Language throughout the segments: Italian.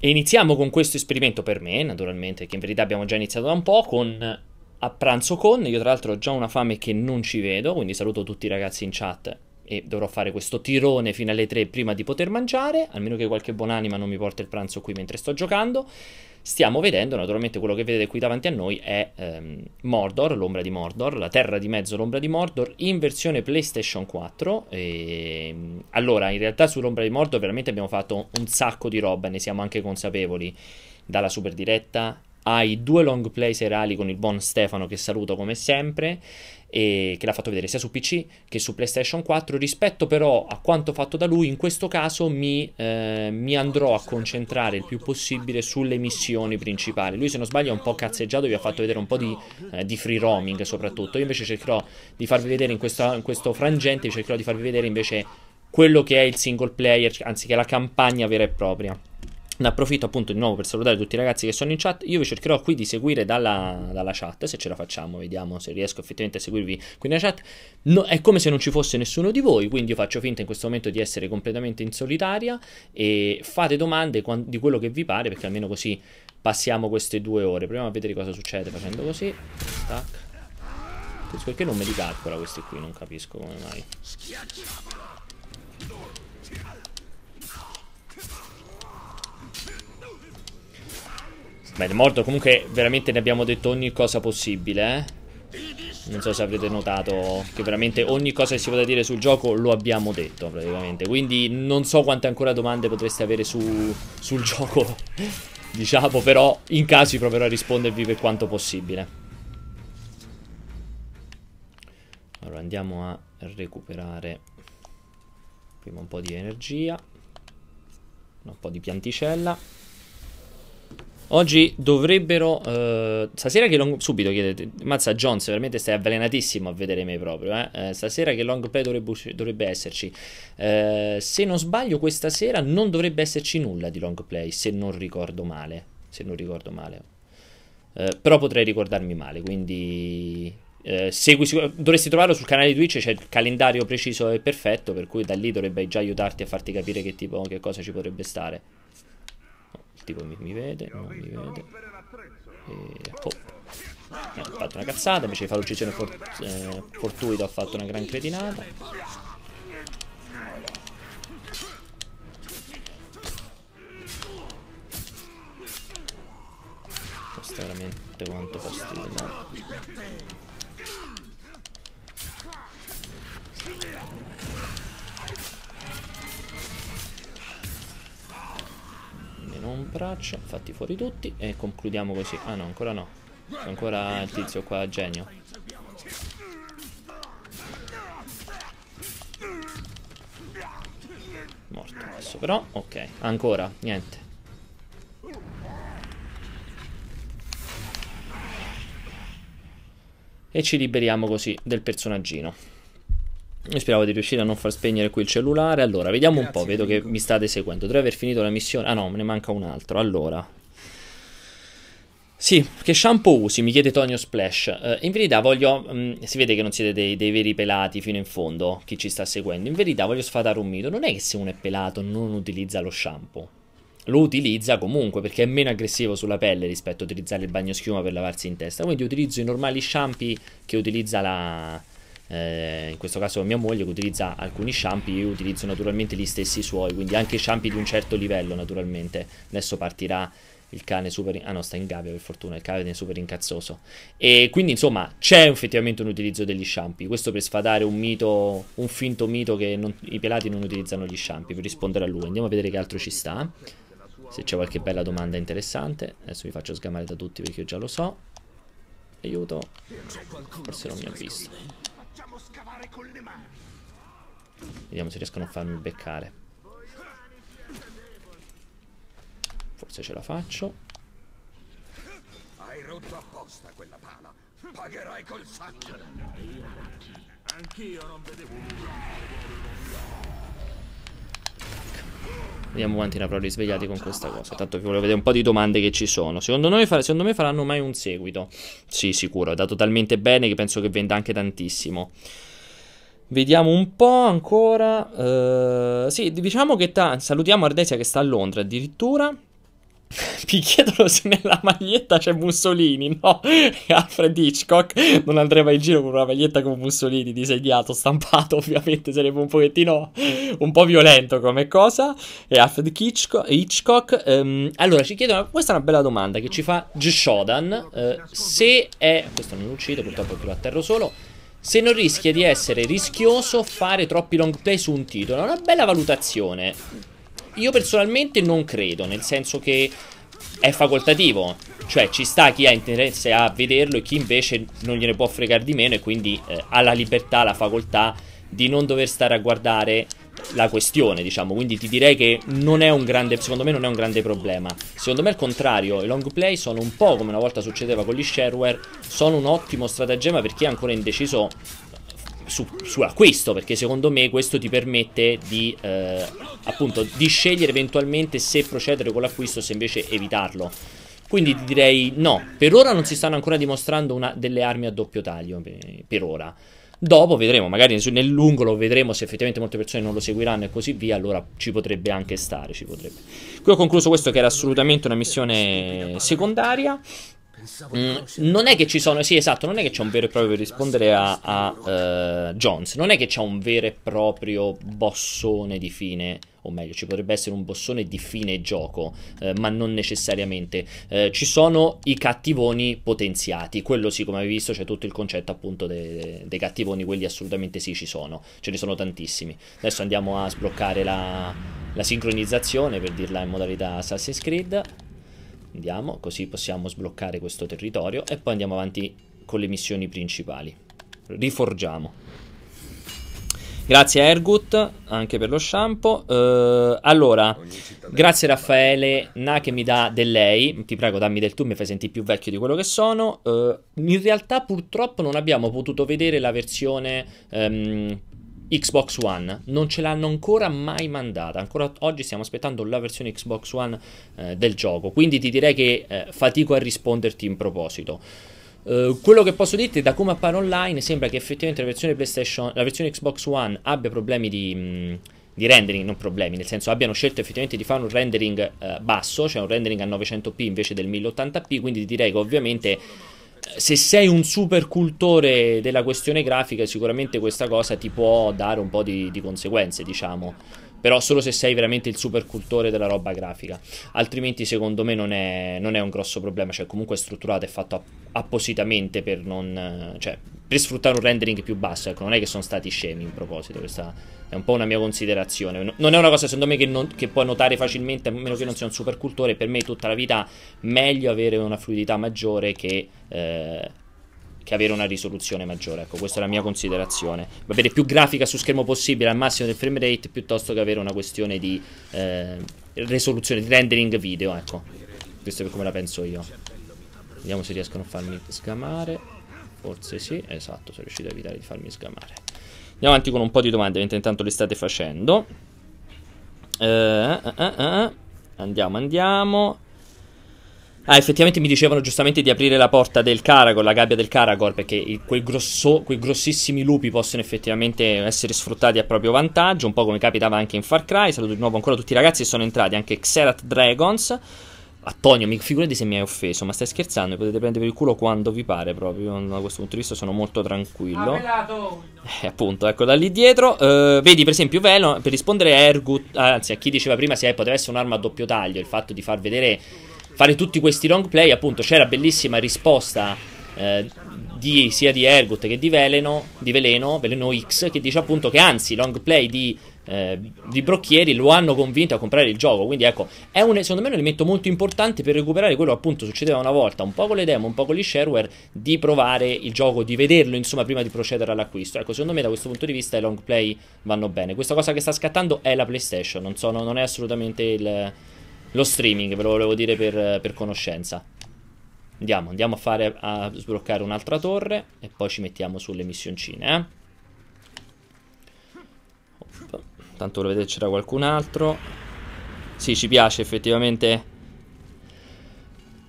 E iniziamo con questo esperimento per me, naturalmente, che in verità abbiamo già iniziato da un po', con a pranzo con, io tra l'altro ho già una fame che non ci vedo, quindi saluto tutti i ragazzi in chat e dovrò fare questo tirone fino alle 3 prima di poter mangiare, almeno che qualche buonanima non mi porta il pranzo qui mentre sto giocando. Stiamo vedendo, naturalmente quello che vedete qui davanti a noi è ehm, Mordor, l'ombra di Mordor, la terra di mezzo, l'ombra di Mordor, in versione PlayStation 4. E... Ehm, allora, in realtà sull'ombra di Mordor veramente abbiamo fatto un sacco di roba, ne siamo anche consapevoli, dalla super diretta hai due long play serali con il buon Stefano che saluto come sempre e che l'ha fatto vedere sia su PC che su PlayStation 4. Rispetto però a quanto fatto da lui, in questo caso mi, eh, mi, andrò a concentrare il più possibile sulle missioni principali. Lui, se non sbaglio, è un po' cazzeggiato, vi ha fatto vedere un po' di, eh, di free roaming soprattutto. Io invece cercherò di farvi vedere in questo, in questo frangente, cercherò di farvi vedere invece quello che è il single player, anziché la campagna vera e propria. Ne approfitto appunto di nuovo per salutare tutti i ragazzi che sono in chat. Io vi cercherò qui di seguire dalla, dalla chat, se ce la facciamo, vediamo se riesco effettivamente a seguirvi qui nella chat. No, è come se non ci fosse nessuno di voi, quindi io faccio finta in questo momento di essere completamente in solitaria e fate domande di quello che vi pare, perché almeno così passiamo queste due ore. Proviamo a vedere cosa succede facendo così. Tac. Perché non me li calcola questi qui? Non capisco come mai. Bene, morto comunque veramente ne abbiamo detto ogni cosa possibile, eh? Non so se avrete notato che veramente ogni cosa che si poteva dire sul gioco lo abbiamo detto praticamente. Quindi non so quante ancora domande potreste avere su, sul gioco, diciamo, però in caso proverò a rispondervi per quanto possibile. Allora andiamo a recuperare prima un po' di energia, un po' di pianticella. Oggi dovrebbero. Eh, stasera che long. Subito chiedete. Mazza Jones, veramente stai avvelenatissimo a vedere me proprio. Eh? Eh, stasera che long play dovrebbe, dovrebbe esserci. Eh, se non sbaglio, questa sera non dovrebbe esserci nulla di long play. Se non ricordo male. Se non ricordo male. Eh, però potrei ricordarmi male. Quindi. Eh, segui, dovresti trovarlo sul canale di Twitch, c'è il calendario preciso e perfetto, per cui da lì dovrebbe già aiutarti a farti capire che, tipo, che cosa ci potrebbe stare tipo mi, mi vede, non mi vede. E... Oh. ha fatto una cazzata, invece di fare l'uccisione for eh, fortuita ha fatto una gran cretinata. Questo è veramente quanto fastidio. No? un braccio fatti fuori tutti e concludiamo così. Ah no, ancora no. C'è ancora il tizio qua, genio. Morto adesso però, ok, ancora, niente. E ci liberiamo così del personaggino. Mi speravo di riuscire a non far spegnere qui il cellulare. Allora, vediamo Grazie, un po'. Vedo amico. che mi state seguendo. Dovrei aver finito la missione. Ah no, me ne manca un altro. Allora. Sì, che shampoo usi? Mi chiede Tonio Splash. Eh, in verità voglio. Mh, mm, si vede che non siete dei, dei, veri pelati fino in fondo. Chi ci sta seguendo. In verità voglio sfatare un mito. Non è che se uno è pelato non utilizza lo shampoo. Lo utilizza comunque perché è meno aggressivo sulla pelle rispetto a utilizzare il bagno schiuma per lavarsi in testa. Quindi utilizzo i normali shampoo che utilizza la eh, in questo caso mia moglie che utilizza alcuni shampoo, io utilizzo naturalmente gli stessi suoi, quindi anche shampoo di un certo livello naturalmente. Adesso partirà il cane super... ah no, sta in gabbia per fortuna, il cane è super incazzoso. E quindi insomma c'è effettivamente un utilizzo degli shampoo, questo per sfadare un mito, un finto mito che non, i pelati non utilizzano gli shampoo, per rispondere a lui. Andiamo a vedere che altro ci sta, se c'è qualche bella domanda interessante. Adesso vi faccio sgamare da tutti perché io già lo so. Aiuto, forse non mi ha visto. Vediamo se riescono a farmi beccare. Forse ce la faccio. Hai rotto apposta quella pala. Pagherai col sangue. Anch'io non vedevo Vediamo quanti ne avrò risvegliati con questa cosa. Tanto vi volevo vedere un po' di domande che ci sono. Secondo, noi, secondo me faranno mai un seguito. Sì, sicuro. È dato talmente bene che penso che venda anche tantissimo. Vediamo un po' ancora. Uh, sì, diciamo che ta- salutiamo Ardesia che sta a Londra addirittura. Mi chiedono se nella maglietta c'è Mussolini, no? Alfred Hitchcock non andrebbe in giro con una maglietta con Mussolini disegnato, stampato, ovviamente sarebbe un pochettino un po' violento come cosa. E Alfred Hitchcock. Hitchcock um, allora ci chiedono, questa è una bella domanda che ci fa Gishodan. Uh, eh, se è... questo non è uccido, purtroppo che lo atterro solo se non rischia di essere rischioso fare troppi long play su un titolo. È una bella valutazione. Io personalmente non credo, nel senso che è facoltativo. Cioè ci sta chi ha interesse a vederlo e chi invece non gliene può fregare di meno e quindi eh, ha la libertà, la facoltà di non dover stare a guardare la questione, diciamo. Quindi ti direi che non è un grande, secondo me non è un grande problema. Secondo me al contrario, i long play sono un po' come una volta succedeva con gli shareware, sono un ottimo stratagemma per chi è ancora indeciso su, su acquisto, perché secondo me questo ti permette di eh, appunto di scegliere eventualmente se procedere con l'acquisto o se invece evitarlo. Quindi ti direi no, per ora non si stanno ancora dimostrando una, delle armi a doppio taglio, per ora. Dopo vedremo, magari nel lungo lo vedremo se effettivamente molte persone non lo seguiranno e così via, allora ci potrebbe anche stare, ci potrebbe. Qui ho concluso questo che era assolutamente una missione secondaria. Mm, non è che ci sono, sì esatto, non è che c'è un vero e proprio, per rispondere a, a uh, Jones, non è che c'è un vero e proprio bossone di fine, o meglio ci potrebbe essere un bossone di fine gioco, eh, ma non necessariamente. Eh, ci sono i cattivoni potenziati, quello sì, come avevi visto c'è tutto il concetto appunto dei, dei cattivoni, quelli assolutamente sì ci sono, ce ne sono tantissimi. Adesso andiamo a sbloccare la, la sincronizzazione per dirla in modalità Assassin's Creed. Andiamo, così possiamo sbloccare questo territorio e poi andiamo avanti con le missioni principali. Riforgiamo. Grazie Ergut anche per lo shampoo. Uh, allora, grazie Raffaele Na che mi dà del lei. Ti prego, dammi del tu, mi fai sentire più vecchio di quello che sono. Uh, in realtà, purtroppo, non abbiamo potuto vedere la versione um, Xbox One non ce l'hanno ancora mai mandata. Ancora oggi stiamo aspettando la versione Xbox One eh, del gioco. Quindi ti direi che eh, fatico a risponderti in proposito. Uh, quello che posso dirti da come appare online sembra che effettivamente la versione PlayStation, la versione Xbox One abbia problemi di, mh, mm, di rendering, non problemi, nel senso abbiano scelto effettivamente di fare un rendering eh, basso, cioè un rendering a 900p invece del 1080p, quindi direi che ovviamente se sei un super cultore della questione grafica, sicuramente questa cosa ti può dare un po' di, di conseguenze, diciamo però solo se sei veramente il super cultore della roba grafica, altrimenti secondo me non è, non è un grosso problema, cioè comunque è strutturato e fatto appositamente per, non, cioè, per sfruttare un rendering più basso, ecco, non è che sono stati scemi in proposito, questa è un po' una mia considerazione, non è una cosa secondo me che, non, che puoi notare facilmente, a meno che non sia un super cultore, per me tutta la vita meglio avere una fluidità maggiore che... Eh, che avere una risoluzione maggiore. Ecco, questa è la mia considerazione. Avere più grafica su schermo possibile al massimo del frame rate piuttosto che avere una questione di eh, risoluzione, di rendering video, ecco. Questo è come la penso io. Vediamo se riescono a farmi sgamare. Forse sì, esatto, sono riuscito a evitare di farmi sgamare. Andiamo avanti con un po' di domande mentre intanto le state facendo. Uh, uh, uh, andiamo, andiamo. Ah, effettivamente mi dicevano giustamente di aprire la porta del Caragor, la gabbia del Caragor, perché quei, grosso, quei grossissimi lupi possono effettivamente essere sfruttati a proprio vantaggio, un po' come capitava anche in Far Cry. Saluto di nuovo ancora tutti i ragazzi che sono entrati, anche Xerath Dragons. Antonio, mi figurati se mi hai offeso, ma stai scherzando? Mi potete prendere per il culo quando vi pare proprio. Da questo punto di vista sono molto tranquillo. Eh, appunto, ecco da lì dietro. Eh, vedi, per esempio, Velo, per rispondere a Ergut, anzi a chi diceva prima se poteva essere un'arma a doppio taglio, il fatto di far vedere fare tutti questi long play, appunto c'era bellissima risposta eh, di, sia di Ergut che di Veleno, di Veleno, Veleno X, che dice appunto che anzi i long play di, eh, di, Brocchieri lo hanno convinto a comprare il gioco. Quindi ecco, è un, secondo me un elemento molto importante per recuperare quello che appunto succedeva una volta, un po' con le demo, un po' con gli shareware, di provare il gioco, di vederlo insomma prima di procedere all'acquisto. Ecco, secondo me da questo punto di vista i long play vanno bene. Questa cosa che sta scattando è la PlayStation, non, so, non è assolutamente il lo streaming, ve lo volevo dire per, per conoscenza. Andiamo, andiamo a, fare, a sbloccare un'altra torre e poi ci mettiamo sulle missioncine, eh? Tanto per vedere c'era qualcun altro. Sì, ci piace effettivamente.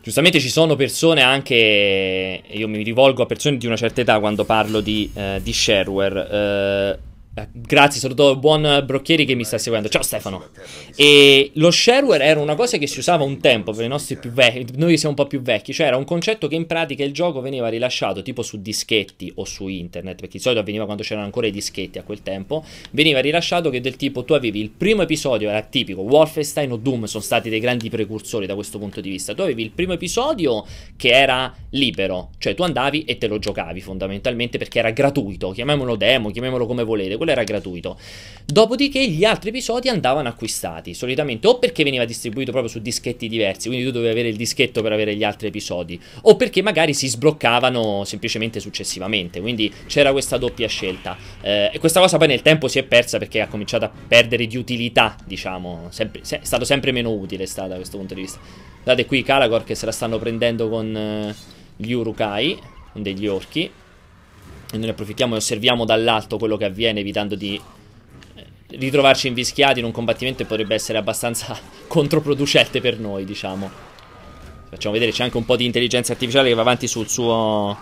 Giustamente ci sono persone anche, io mi rivolgo a persone di una certa età quando parlo di, eh, di shareware, eh, eh, grazie, saluto buon Brocchieri che mi sta seguendo. Ciao Stefano. E lo shareware era una cosa che si usava un tempo per i nostri più vecchi, noi siamo un po' più vecchi, cioè era un concetto che in pratica il gioco veniva rilasciato tipo su dischetti o su internet, perché di solito avveniva quando c'erano ancora i dischetti a quel tempo, veniva rilasciato che del tipo tu avevi il primo episodio, era tipico, Wolfenstein o Doom sono stati dei grandi precursori da questo punto di vista, tu avevi il primo episodio che era libero, cioè tu andavi e te lo giocavi fondamentalmente perché era gratuito, chiamiamolo demo, chiamiamolo come volete quello era gratuito. Dopodiché gli altri episodi andavano acquistati, solitamente o perché veniva distribuito proprio su dischetti diversi, quindi tu dovevi avere il dischetto per avere gli altri episodi, o perché magari si sbloccavano semplicemente successivamente, quindi c'era questa doppia scelta. Eh, e questa cosa poi nel tempo si è persa perché ha cominciato a perdere di utilità, diciamo, sempre, è stato sempre meno utile stata da questo punto di vista. Guardate qui i Kalagor che se la stanno prendendo con eh, gli Urukai, con degli orchi e noi ne approfittiamo e osserviamo dall'alto quello che avviene evitando di ritrovarci eh, invischiati in un combattimento che potrebbe essere abbastanza controproducente per noi, diciamo. Facciamo vedere, c'è anche un po' di intelligenza artificiale che va avanti sul suo...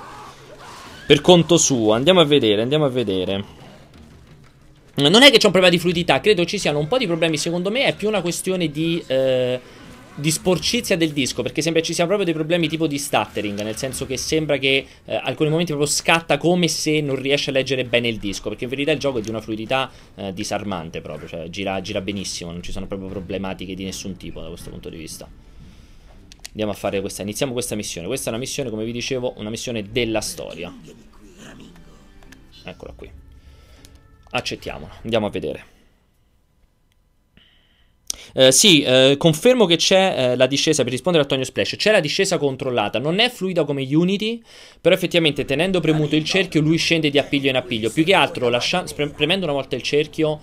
per conto suo. Andiamo a vedere, andiamo a vedere. Non è che c'è un problema di fluidità, credo ci siano un po' di problemi, secondo me è più una questione di... Eh di sporcizia del disco, perché sembra ci siano proprio dei problemi tipo di stuttering, nel senso che sembra che eh, alcuni momenti proprio scatta come se non riesce a leggere bene il disco, perché in verità il gioco è di una fluidità eh, disarmante proprio, cioè gira, gira benissimo, non ci sono proprio problematiche di nessun tipo da questo punto di vista. Andiamo a fare questa, iniziamo questa missione, questa è una missione, come vi dicevo, una missione della storia. Eccola qui. Accettiamola, andiamo a vedere. Eh, sì, eh, confermo che c'è eh, la discesa, per rispondere a Tonio Splash, c'è la discesa controllata, non è fluida come Unity, però effettivamente tenendo premuto il cerchio lui scende di appiglio in appiglio, più che altro lascia, premendo una volta il cerchio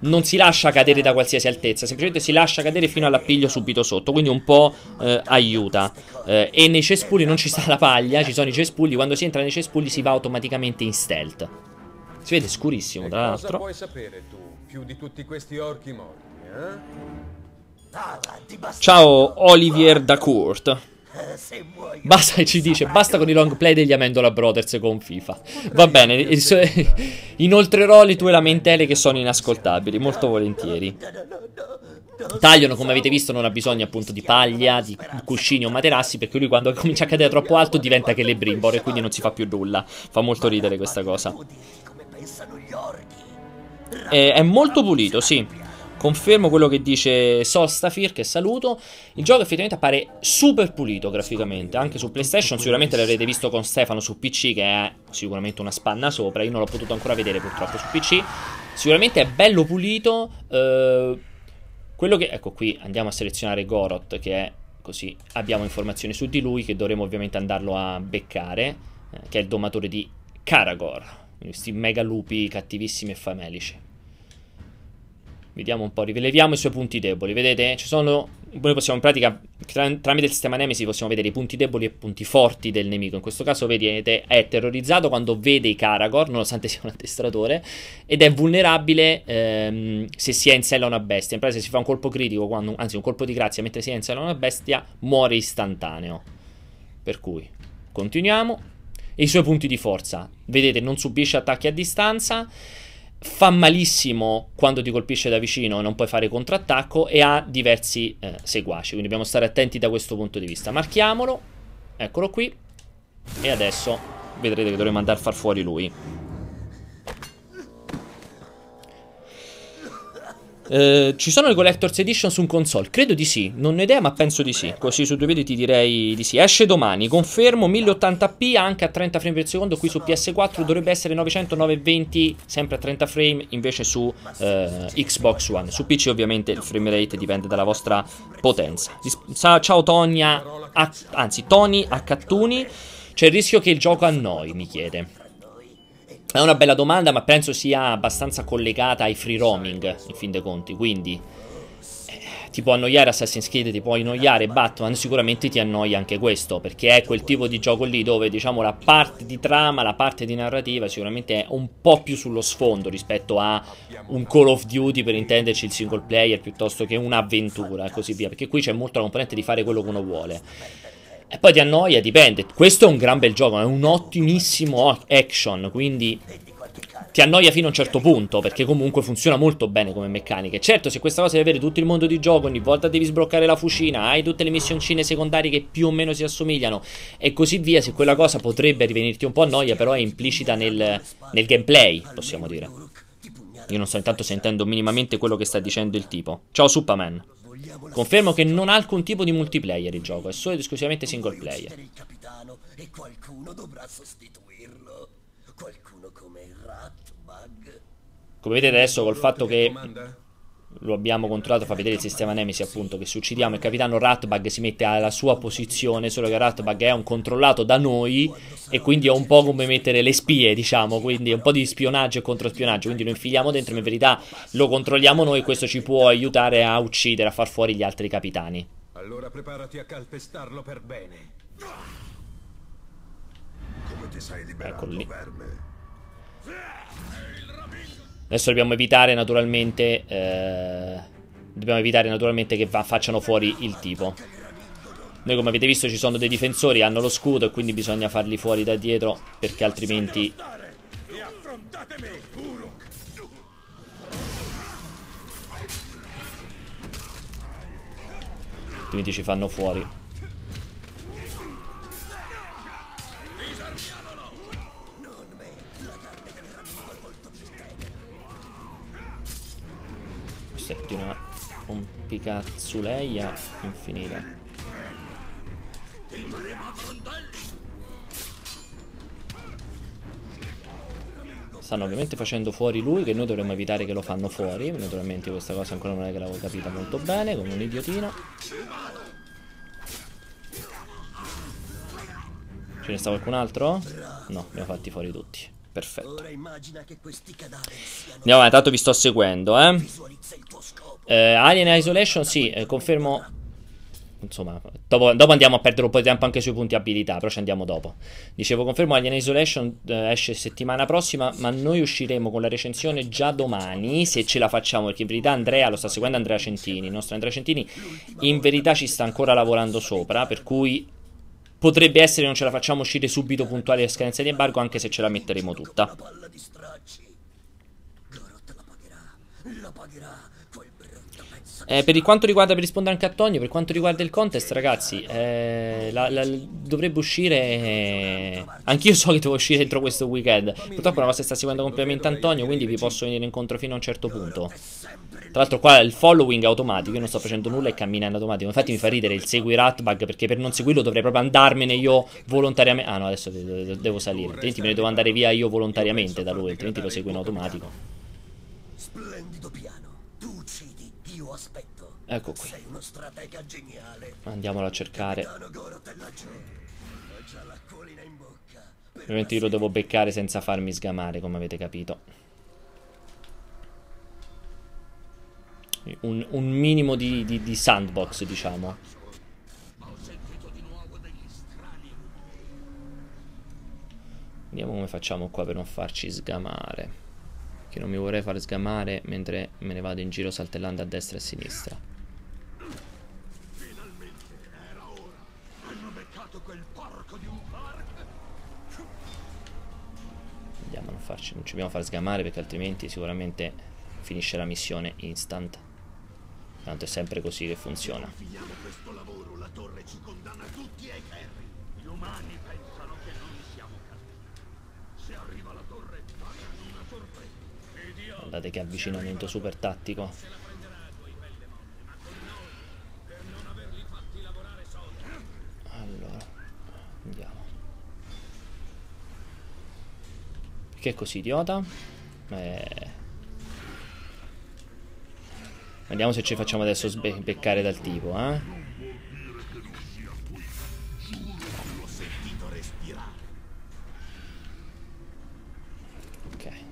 non si lascia cadere da qualsiasi altezza, semplicemente si lascia cadere fino all'appiglio subito sotto, quindi un po' eh, aiuta. Eh, e nei cespugli non ci sta la paglia, ci sono i cespugli, quando si entra nei cespugli si va automaticamente in stealth. Si vede scurissimo, tra l'altro. Cosa puoi sapere tu, più di tutti questi orchi morti? Ciao Olivier da Court. Basta, ci dice, basta con i long play degli Amendola Brothers con FIFA. Va bene, inoltrerò le tue lamentele che sono inascoltabili, molto volentieri. Tagliano, come avete visto, non ha bisogno appunto di paglia, di cuscini o materassi, perché lui quando comincia a cadere troppo alto diventa che le brimbor e quindi non si fa più nulla. Fa molto ridere questa cosa. Eh, è molto pulito, sì. Confermo quello che dice Sostafir, che saluto. Il gioco effettivamente appare super pulito graficamente, anche su PlayStation. Sicuramente l'avrete visto con Stefano su PC, che è sicuramente una spanna sopra. Io non l'ho potuto ancora vedere purtroppo su PC. Sicuramente è bello pulito. Eh, quello che... Ecco qui, andiamo a selezionare Goroth che è così. Abbiamo informazioni su di lui, che dovremo ovviamente andarlo a beccare, eh, che è il domatore di Karagor. questi mega lupi cattivissimi e famelici. Vediamo un po', rileviamo i suoi punti deboli, vedete? Ci sono, noi possiamo in pratica, tra, tramite il sistema Nemesis possiamo vedere i punti deboli e i punti forti del nemico. In questo caso vedete, è terrorizzato quando vede i Karagor, nonostante sia un addestratore, ed è vulnerabile ehm, se si è in sella una bestia. In pratica se si fa un colpo critico, quando, anzi un colpo di grazia mentre si è in sella una bestia, muore istantaneo. Per cui, continuiamo. E i suoi punti di forza, vedete, non subisce attacchi a distanza fa malissimo quando ti colpisce da vicino, e non puoi fare contrattacco e ha diversi eh, seguaci, quindi dobbiamo stare attenti da questo punto di vista. Marchiamolo, eccolo qui, e adesso vedrete che dovremmo andare a far fuori lui. Eh, ci sono le Collector's Edition su un console? Credo di sì, non ho idea, ma penso di sì. Così su due piedi ti direi di sì. Esce domani, confermo 1080p anche a 30 frame per secondo. Qui su PS4 dovrebbe essere 900, 920, sempre a 30 frame. Invece su eh, Xbox One, su PC, ovviamente il frame rate dipende dalla vostra potenza. Ciao, Tonia, anzi, Tony Accattuni. C'è il rischio che il gioco annoi, mi chiede. È una bella domanda, ma penso sia abbastanza collegata ai free roaming, in fin dei conti. Quindi, eh, ti può annoiare Assassin's Creed, ti può annoiare Batman, sicuramente ti annoia anche questo, perché è quel tipo di gioco lì dove, diciamo, la parte di trama, la parte di narrativa sicuramente è un po' più sullo sfondo rispetto a un Call of Duty, per intenderci, il single player, piuttosto che un'avventura e così via, perché qui c'è molto la componente di fare quello che uno vuole. E poi ti annoia, dipende. Questo è un gran bel gioco, è un ottimissimo action, quindi ti annoia fino a un certo punto, perché comunque funziona molto bene come meccanica. Certo, se questa cosa di avere tutto il mondo di gioco, ogni volta devi sbloccare la fucina, hai tutte le missioncine secondarie che più o meno si assomigliano e così via, se quella cosa potrebbe rivenirti un po' a noia, però è implicita nel, nel gameplay, possiamo dire. Io non sto intanto sentendo minimamente quello che sta dicendo il tipo. Ciao Superman. Confermo che non ha alcun tipo di multiplayer il gioco, è solo ed esclusivamente single player. Come vedete adesso col fatto che lo abbiamo controllato, fa vedere il sistema Nemesi appunto che se uccidiamo il capitano Ratbag si mette alla sua posizione, solo che Ratbag è un controllato da noi e quindi è un po' come mettere le spie diciamo, quindi è un po' di spionaggio e controspionaggio, quindi lo infiliamo dentro, ma in verità lo controlliamo noi e questo ci può aiutare a uccidere, a far fuori gli altri capitani. Allora preparati a calpestarlo per bene. Come ti sei liberato, Eccolo lì. verme? Adesso dobbiamo evitare naturalmente... Eh, dobbiamo evitare naturalmente che va, facciano fuori il tipo. Noi come avete visto ci sono dei difensori, hanno lo scudo e quindi bisogna farli fuori da dietro perché altrimenti... Altrimenti ci fanno fuori. è di una compicazzuleia infinita. Stanno ovviamente facendo fuori lui, che noi dovremmo evitare che lo fanno fuori. Naturalmente questa cosa ancora non è che l'avevo capita molto bene, come un idiotino. Ce ne sta qualcun altro? No, li ho fatti fuori tutti perfetto. Andiamo avanti, tanto vi sto seguendo, eh. eh Alien Isolation, sì, eh, confermo... Insomma, dopo, dopo, andiamo a perdere un po' di tempo anche sui punti abilità, però ci andiamo dopo. Dicevo, confermo, Alien Isolation eh, esce settimana prossima, ma noi usciremo con la recensione già domani, se ce la facciamo, perché in verità Andrea, lo sta seguendo Andrea Centini, il nostro Andrea Centini, in verità ci sta ancora lavorando sopra, per cui potrebbe essere che non ce la facciamo uscire subito puntuali a scadenza di embargo, anche se ce la metteremo tutta. La palla di stracci. Garot La pagherà, la pagherà. Eh, per quanto riguarda, per rispondere anche a Tonio, per quanto riguarda il contest, ragazzi, eh, la, la, dovrebbe uscire. Eh, anch'io so che devo uscire entro questo weekend. Purtroppo la vostra sta seguendo completamente Antonio, quindi vi posso venire incontro fino a un certo punto. Tra l'altro, qua il following automatico. Io non sto facendo nulla e cammina in automatico. Infatti, mi fa ridere il segui Ratbug perché per non seguirlo dovrei proprio andarmene io volontariamente. Ah, no, adesso devo salire. Altrimenti me ne devo andare via io volontariamente da lui, altrimenti lo seguo in automatico. Ecco qui. Andiamolo a cercare. Ovviamente io lo devo beccare senza farmi sgamare, come avete capito. Un, un minimo di, di, di sandbox, diciamo. Vediamo come facciamo qua per non farci sgamare. Che non mi vorrei far sgamare mentre me ne vado in giro saltellando a destra e a sinistra. farci, non ci dobbiamo far sgamare perché altrimenti sicuramente finisce la missione instant. Tanto è sempre così che funziona. Guardate che avvicinamento super tattico. Perché è così idiota? Eh... Vediamo se ci facciamo adesso beccare dal tipo, eh?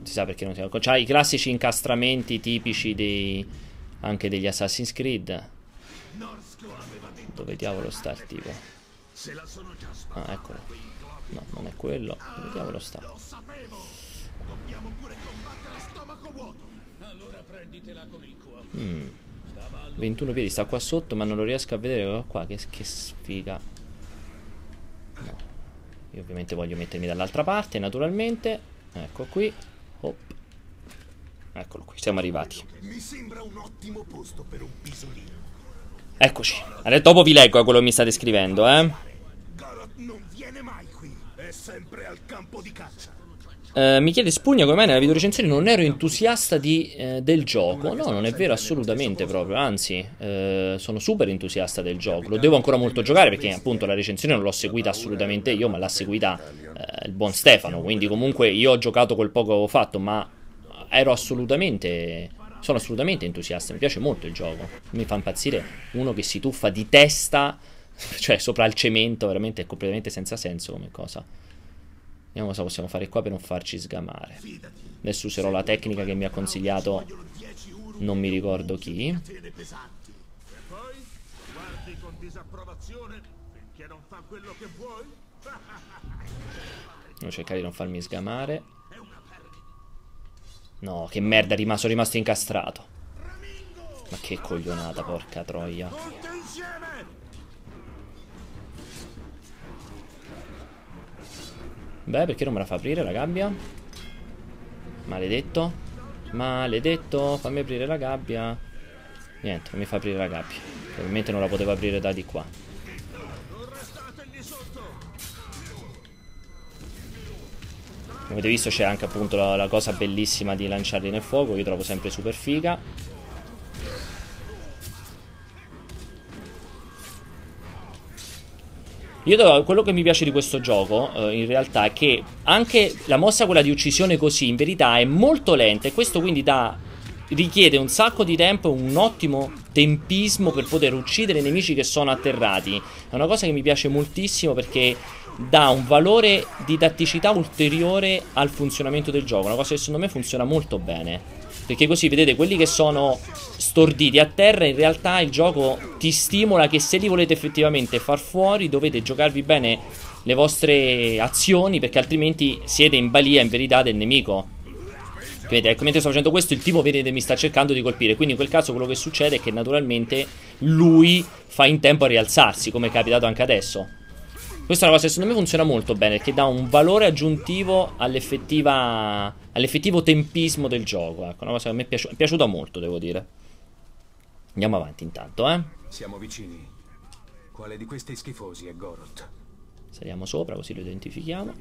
si sa perché non siamo c'ha cioè, i classici incastramenti tipici dei, anche degli Assassin's Creed dove diavolo sta il tipo ah eccolo no non è quello dove diavolo sta Mm. 21 piedi sta qua sotto ma non lo riesco a vedere oh, qua che, che sfiga no. io ovviamente voglio mettermi dall'altra parte naturalmente ecco qui Hop. eccolo qui siamo arrivati eccoci Adesso dopo vi leggo eh, quello che mi state scrivendo eh Garot non viene mai qui è sempre al campo di caccia eh, mi chiede Spugna come mai nella videorecensione non ero entusiasta di, uh, del gioco. No, non è vero assolutamente proprio, anzi uh, sono super entusiasta del gioco. Lo devo ancora molto giocare perché appunto la recensione non l'ho seguita assolutamente io, ma l'ha seguita il buon Stefano. Quindi comunque io ho giocato quel poco che avevo fatto, ma ero assolutamente... Sono assolutamente entusiasta, mi piace molto il gioco. Mi fa impazzire uno che si tuffa di testa, cioè sopra il cemento, veramente è completamente senza senso come cosa. Vediamo cosa possiamo fare qua per non farci sgamare. Adesso userò la tecnica che mi ha consigliato non mi ricordo chi. Devo cercare di non farmi sgamare. No, che merda, sono rimasto incastrato. Ma che coglionata, porca troia. Beh, perché non me la fa aprire la gabbia? Maledetto. Maledetto, fammi aprire la gabbia. Niente, non mi fa aprire la gabbia. Probabilmente non la potevo aprire da di qua. Come avete visto c'è anche appunto la, la cosa bellissima di lanciarli nel fuoco, io trovo sempre super figa. Io quello che mi piace di questo gioco, eh, in realtà, è che anche la mossa quella di uccisione così, in verità, è molto lenta e questo quindi dà richiede un sacco di tempo e un ottimo tempismo per poter uccidere i nemici che sono atterrati. È una cosa che mi piace moltissimo perché dà un valore di tatticità ulteriore al funzionamento del gioco, una cosa che secondo me funziona molto bene. Perché così vedete quelli che sono storditi a terra in realtà il gioco ti stimola che se li volete effettivamente far fuori dovete giocarvi bene le vostre azioni perché altrimenti siete in balia in verità del nemico. Vedete, ecco, mentre sto facendo questo il tipo vedete mi sta cercando di colpire, quindi in quel caso quello che succede è che naturalmente lui fa in tempo a rialzarsi come è capitato anche adesso. Questa è una cosa che secondo me funziona molto bene, che dà un valore aggiuntivo all'effettiva, all'effettivo tempismo del gioco. Ecco, una cosa che mi è, piaci- è piaciuta molto, devo dire. Andiamo avanti intanto, eh. Siamo vicini. Quale di questi schifosi è Gorot? Saliamo sopra così lo identifichiamo.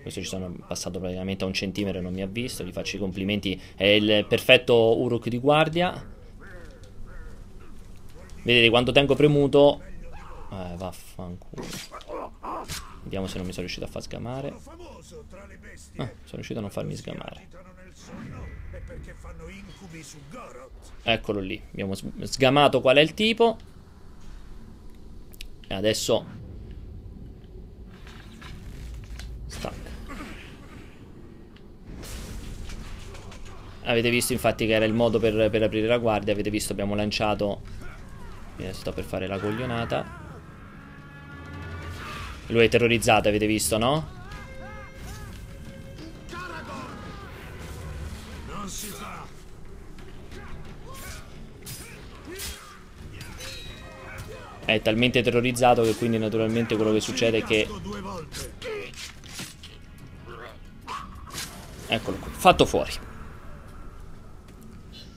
Questo ci sono passato praticamente a un centimetro e non mi ha visto, gli faccio i complimenti. È il perfetto Uruk di guardia. Vedete, quando tengo premuto eh, vaffanculo. Vediamo se non mi sono riuscito a far sgamare. Ah, sono riuscito a non farmi sgamare. Eccolo lì. Abbiamo sgamato qual è il tipo. E adesso... Stacca. Avete visto infatti che era il modo per, per aprire la guardia. Avete visto abbiamo lanciato... Sto per fare la coglionata. Lui è terrorizzato, avete visto, no? È talmente terrorizzato che quindi naturalmente quello che succede è che... Eccolo qui, fatto fuori.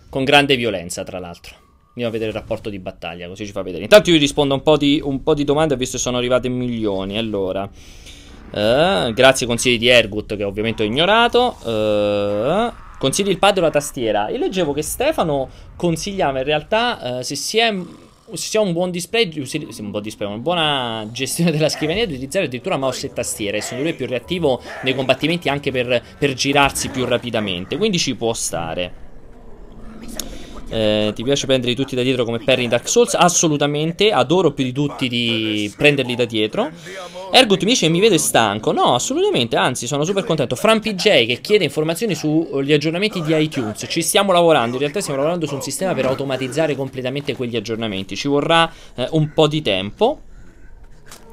Con grande violenza, tra l'altro andiamo a vedere il rapporto di battaglia, così ci fa vedere. Intanto io rispondo a un po' di, un po di domande, visto che sono arrivate milioni. Allora, eh, grazie ai consigli di Ergut, che ovviamente ho ignorato. Eh, consigli il pad o la tastiera? Io leggevo che Stefano consigliava in realtà eh, se si è se ho un buon display, un buon display, una buona gestione della scrivania, di utilizzare addirittura mouse e tastiere. Sono è più reattivo nei combattimenti anche per, per girarsi più rapidamente. Quindi ci può stare. Eh, ti piace prendere tutti da dietro come Perry in Dark Souls? Assolutamente, adoro più di tutti di prenderli da dietro. Ergut mi dice che mi vede stanco. No, assolutamente, anzi, sono super contento. Fran PJ che chiede informazioni sugli aggiornamenti di iTunes. Ci stiamo lavorando, in realtà stiamo lavorando su un sistema per automatizzare completamente quegli aggiornamenti. Ci vorrà eh, un po' di tempo,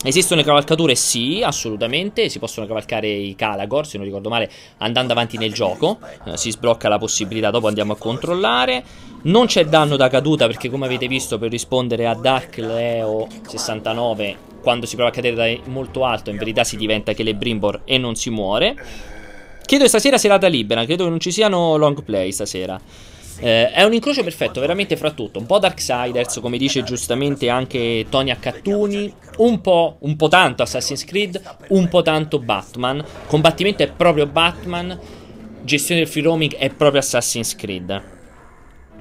Esistono le cavalcature? Sì, assolutamente, si possono cavalcare i Calagor, se non ricordo male, andando avanti nel gioco, eh, si sblocca la possibilità, dopo andiamo a controllare. Non c'è danno da caduta perché come avete visto per rispondere a Dark Leo 69, quando si prova a cadere da molto alto in verità si diventa che le Brimbor e non si muore. Chiedo stasera serata libera, credo che non ci siano long play stasera. Eh, è un incrocio perfetto, veramente fra tutto. Un po' Darksiders, come dice giustamente anche Tony Cattuni. Un po', un po' tanto Assassin's Creed, un po' tanto Batman. Combattimento è proprio Batman. Gestione del free roaming è proprio Assassin's Creed.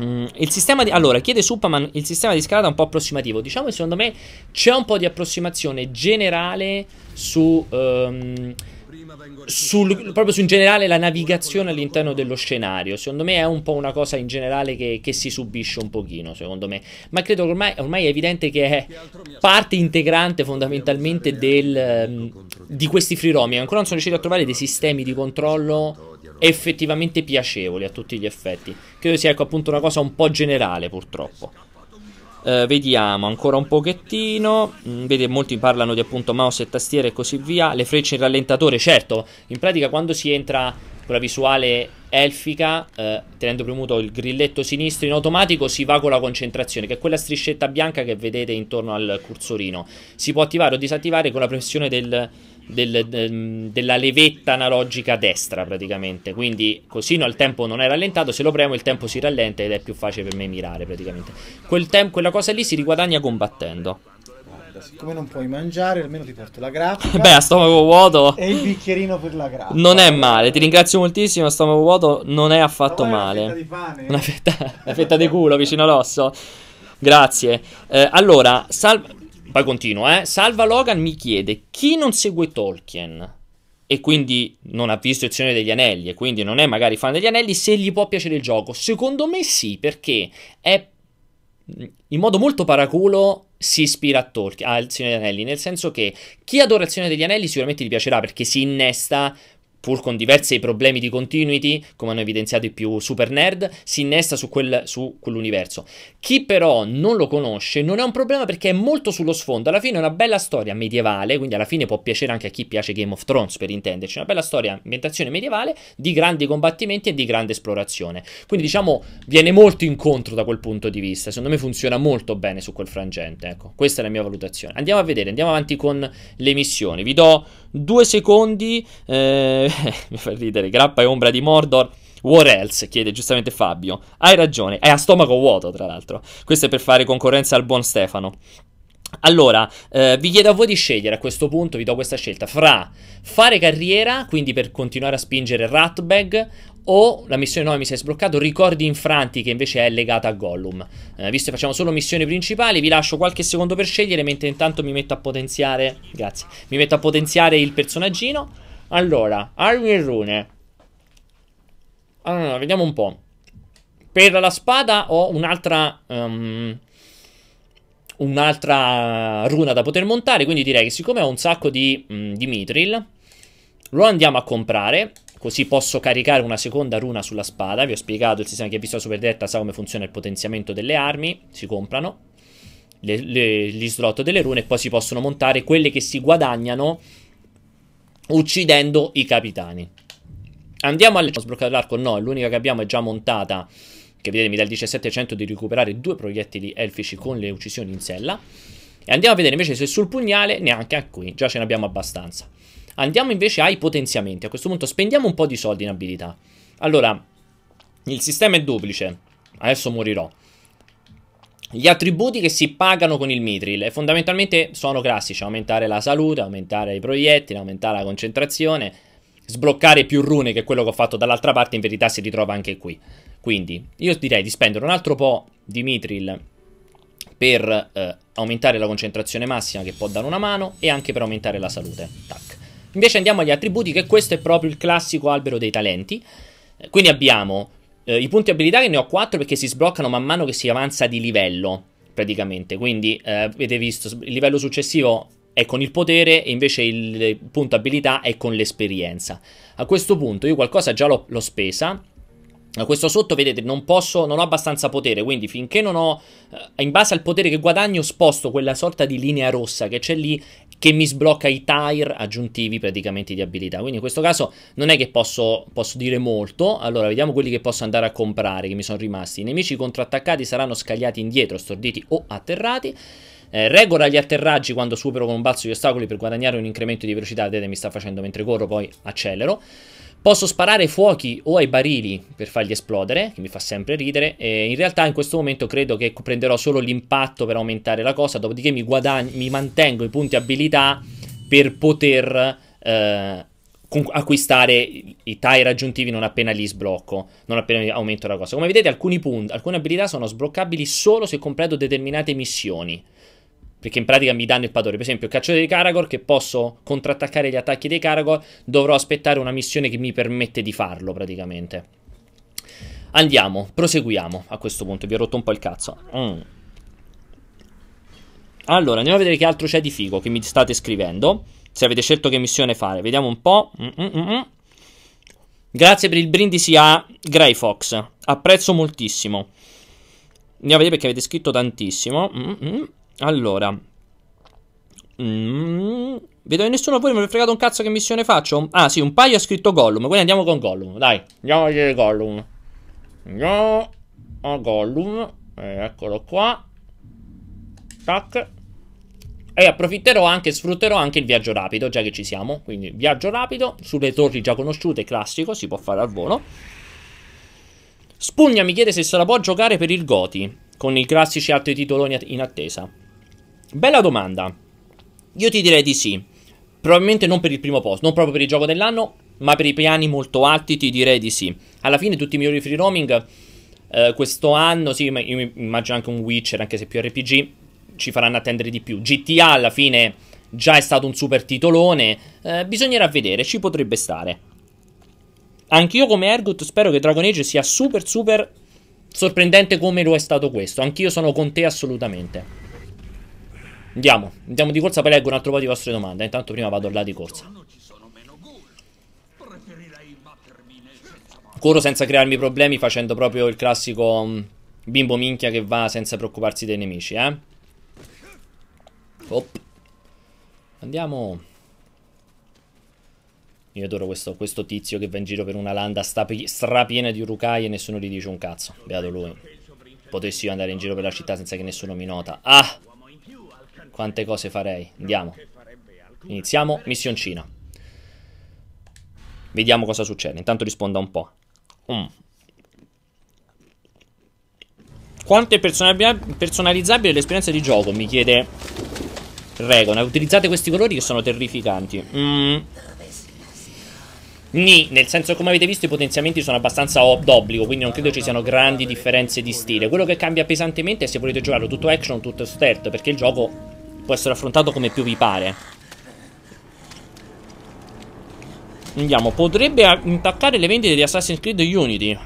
Mm, il sistema di, allora, chiede Superman il sistema di scalata è un po' approssimativo. Diciamo che secondo me c'è un po' di approssimazione generale su. Um, sul, proprio su in generale la navigazione all'interno dello scenario. Secondo me è un po' una cosa in generale che, che si subisce un pochino, secondo me. Ma credo che ormai, ormai è evidente che è parte integrante fondamentalmente del, ehm, di questi free roaming. Ancora non sono riuscito a trovare dei sistemi di controllo effettivamente piacevoli a tutti gli effetti. Credo sia ecco, appunto una cosa un po' generale purtroppo. Uh, vediamo ancora un pochettino. Mm, vede, molti parlano di appunto mouse e tastiere e così via. Le frecce in rallentatore, certo. In pratica, quando si entra con la visuale elfica, eh, tenendo premuto il grilletto sinistro in automatico, si va con la concentrazione, che è quella striscetta bianca che vedete intorno al cursorino. Si può attivare o disattivare con la pressione del del, del, della levetta analogica destra praticamente. Quindi cosino il tempo non è rallentato, se lo premo il tempo si rallenta ed è più facile per me mirare praticamente. Quel tem- quella cosa lì si riguadagna combattendo. Guarda, siccome non puoi mangiare, almeno ti porto la grappa. Beh, a stomaco vuoto. E il bicchierino per la grappa. Non è male, ti ringrazio moltissimo. A stomaco vuoto non è affatto male. Una fetta di pane. Una fetta, fetta di culo vicino all'osso. Grazie. Eh, allora, sal- poi continuo, eh. Salva Logan mi chiede chi non segue Tolkien e quindi non ha visto il Signore degli Anelli e quindi non è magari fan degli Anelli se gli può piacere il gioco. Secondo me sì, perché è in modo molto paraculo si ispira a Tolkien, al Signore degli Anelli, nel senso che chi adora il Signore degli Anelli sicuramente gli piacerà perché si innesta pur con diversi problemi di continuity, come hanno evidenziato i più super nerd, si innesta su, quel, su quell'universo. Chi però non lo conosce non è un problema perché è molto sullo sfondo, alla fine è una bella storia medievale, quindi alla fine può piacere anche a chi piace Game of Thrones per intenderci, una bella storia, ambientazione medievale, di grandi combattimenti e di grande esplorazione. Quindi diciamo viene molto incontro da quel punto di vista, secondo me funziona molto bene su quel frangente, ecco, questa è la mia valutazione. Andiamo a vedere, andiamo avanti con le missioni, vi do due secondi, eh, mi fa ridere, grappa e ombra di Mordor. What else? chiede giustamente Fabio. Hai ragione, è a stomaco vuoto, tra l'altro. Questo è per fare concorrenza al buon Stefano. Allora, eh, vi chiedo a voi di scegliere a questo punto, vi do questa scelta, fra fare carriera, quindi per continuare a spingere Ratbag, o la missione 9 mi si è sbloccato Ricordi infranti che invece è legata a Gollum eh, Visto che facciamo solo missioni principali vi lascio qualche secondo per scegliere mentre intanto mi metto a potenziare Grazie Mi metto a potenziare il personaggino Allora Armin Rune Allora vediamo un po' Per la spada ho un'altra um, Un'altra runa da poter montare Quindi direi che siccome ho un sacco di, mh, mm, di Mithril Lo andiamo a comprare Così posso caricare una seconda runa sulla spada. Vi ho spiegato il sistema che ha visto super superdetta, sa come funziona il potenziamento delle armi. Si comprano le, le, gli slot delle rune e poi si possono montare quelle che si guadagnano uccidendo i capitani. Andiamo al Ho sbloccato l'arco? No, l'unica che abbiamo è già montata. Che vedete mi dà il 1700 di recuperare due proiettili elfici con le uccisioni in sella. E andiamo a vedere invece se sul pugnale, neanche qui, già ce ne abbiamo abbastanza. Andiamo invece ai potenziamenti. A questo punto spendiamo un po' di soldi in abilità. Allora, il sistema è duplice. Adesso morirò. Gli attributi che si pagano con il mitril eh, fondamentalmente sono classici, aumentare la salute, aumentare i proiettili, aumentare la concentrazione, sbloccare più rune che quello che ho fatto dall'altra parte in verità si ritrova anche qui. Quindi io direi di spendere un altro po' di mitril per eh, aumentare la concentrazione massima che può dare una mano e anche per aumentare la salute. Tac. Invece andiamo agli attributi, che questo è proprio il classico albero dei talenti. Eh, quindi abbiamo eh, i punti abilità che ne ho 4 perché si sbloccano man mano che si avanza di livello, praticamente. Quindi eh, avete visto, il livello successivo è con il potere e invece il punto abilità è con l'esperienza. A questo punto io qualcosa già l'ho, l'ho spesa. A questo sotto vedete non posso, non ho abbastanza potere, quindi finché non ho, eh, in base al potere che guadagno sposto quella sorta di linea rossa che c'è lì che mi sblocca i tire aggiuntivi praticamente di abilità. Quindi in questo caso non è che posso, posso dire molto. Allora, vediamo quelli che posso andare a comprare, che mi sono rimasti. I nemici contrattaccati saranno scagliati indietro, storditi o atterrati. Eh, regola gli atterraggi quando supero con un balzo gli ostacoli per guadagnare un incremento di velocità. Vedete, mi sta facendo mentre corro, poi accelero. Posso sparare fuochi o ai barili per farli esplodere, che mi fa sempre ridere, e in realtà in questo momento credo che prenderò solo l'impatto per aumentare la cosa, dopodiché mi, guadagno, mi mantengo i punti abilità per poter eh, acquistare i tie raggiuntivi non appena li sblocco, non appena aumento la cosa. Come vedete alcuni punti, alcune abilità sono sbloccabili solo se completo determinate missioni. Perché in pratica mi danno il padrone. Per esempio, cacciatore dei Karagor, che posso contrattaccare gli attacchi dei Karagor, dovrò aspettare una missione che mi permette di farlo, praticamente. Andiamo, proseguiamo a questo punto. Vi ho rotto un po' il cazzo. Mm. Allora, andiamo a vedere che altro c'è di figo che mi state scrivendo. Se avete scelto che missione fare, vediamo un po'. Mm -mm, mm, mm. Grazie per il brindisi a Grey Fox. Apprezzo moltissimo. Andiamo a vedere perché avete scritto tantissimo. Mm-mm. Allora, mm, vedo che nessuno a voi mi è fregato un cazzo che missione faccio. Ah, sì, un paio ha scritto Gollum. Quindi andiamo con Gollum. Dai, andiamo a vedere Gollum. Andiamo a Gollum. Eh, eccolo qua. Tac. E approfitterò anche, sfrutterò anche il viaggio rapido, già che ci siamo. Quindi viaggio rapido, sulle torri già conosciute, classico, si può fare al volo. Spugna mi chiede se se la può giocare per il Goti, con i classici altri titoloni in attesa. Bella domanda. Io ti direi di sì. Probabilmente non per il primo posto, non proprio per il gioco dell'anno, ma per i piani molto alti ti direi di sì. Alla fine tutti i migliori free roaming eh, questo anno, sì, io immagino anche un Witcher, anche se più RPG, ci faranno attendere di più. GTA alla fine già è stato un super titolone, eh, bisognerà vedere, ci potrebbe stare. Anch'io come Ergut spero che Dragon Age sia super super sorprendente come lo è stato questo, anch'io sono con te assolutamente. Andiamo, andiamo di corsa, poi leggo un altro po' di vostre domande. Intanto prima vado là di corsa. Corro senza crearmi problemi facendo proprio il classico mm, bimbo minchia che va senza preoccuparsi dei nemici, eh. Op. Andiamo. Io adoro questo, questo, tizio che va in giro per una landa strapiena di urukai e nessuno gli dice un cazzo. Beato lui. Potessi io andare in giro per la città senza che nessuno mi nota. Ah! Quante cose farei. Andiamo. Iniziamo missioncina. Vediamo cosa succede. Intanto risponda un po'. Mm. Quante personalizzabili l'esperienza di gioco? Mi chiede Regon. Utilizzate questi colori che sono terrificanti. Mmm. Ni, nel senso come avete visto i potenziamenti sono abbastanza d'obbligo, quindi non credo ci siano grandi differenze di stile. Quello che cambia pesantemente è se volete giocarlo tutto action o tutto stealth, perché il gioco può essere affrontato come più vi pare. Andiamo, potrebbe intaccare le vendite di Assassin's Creed Unity.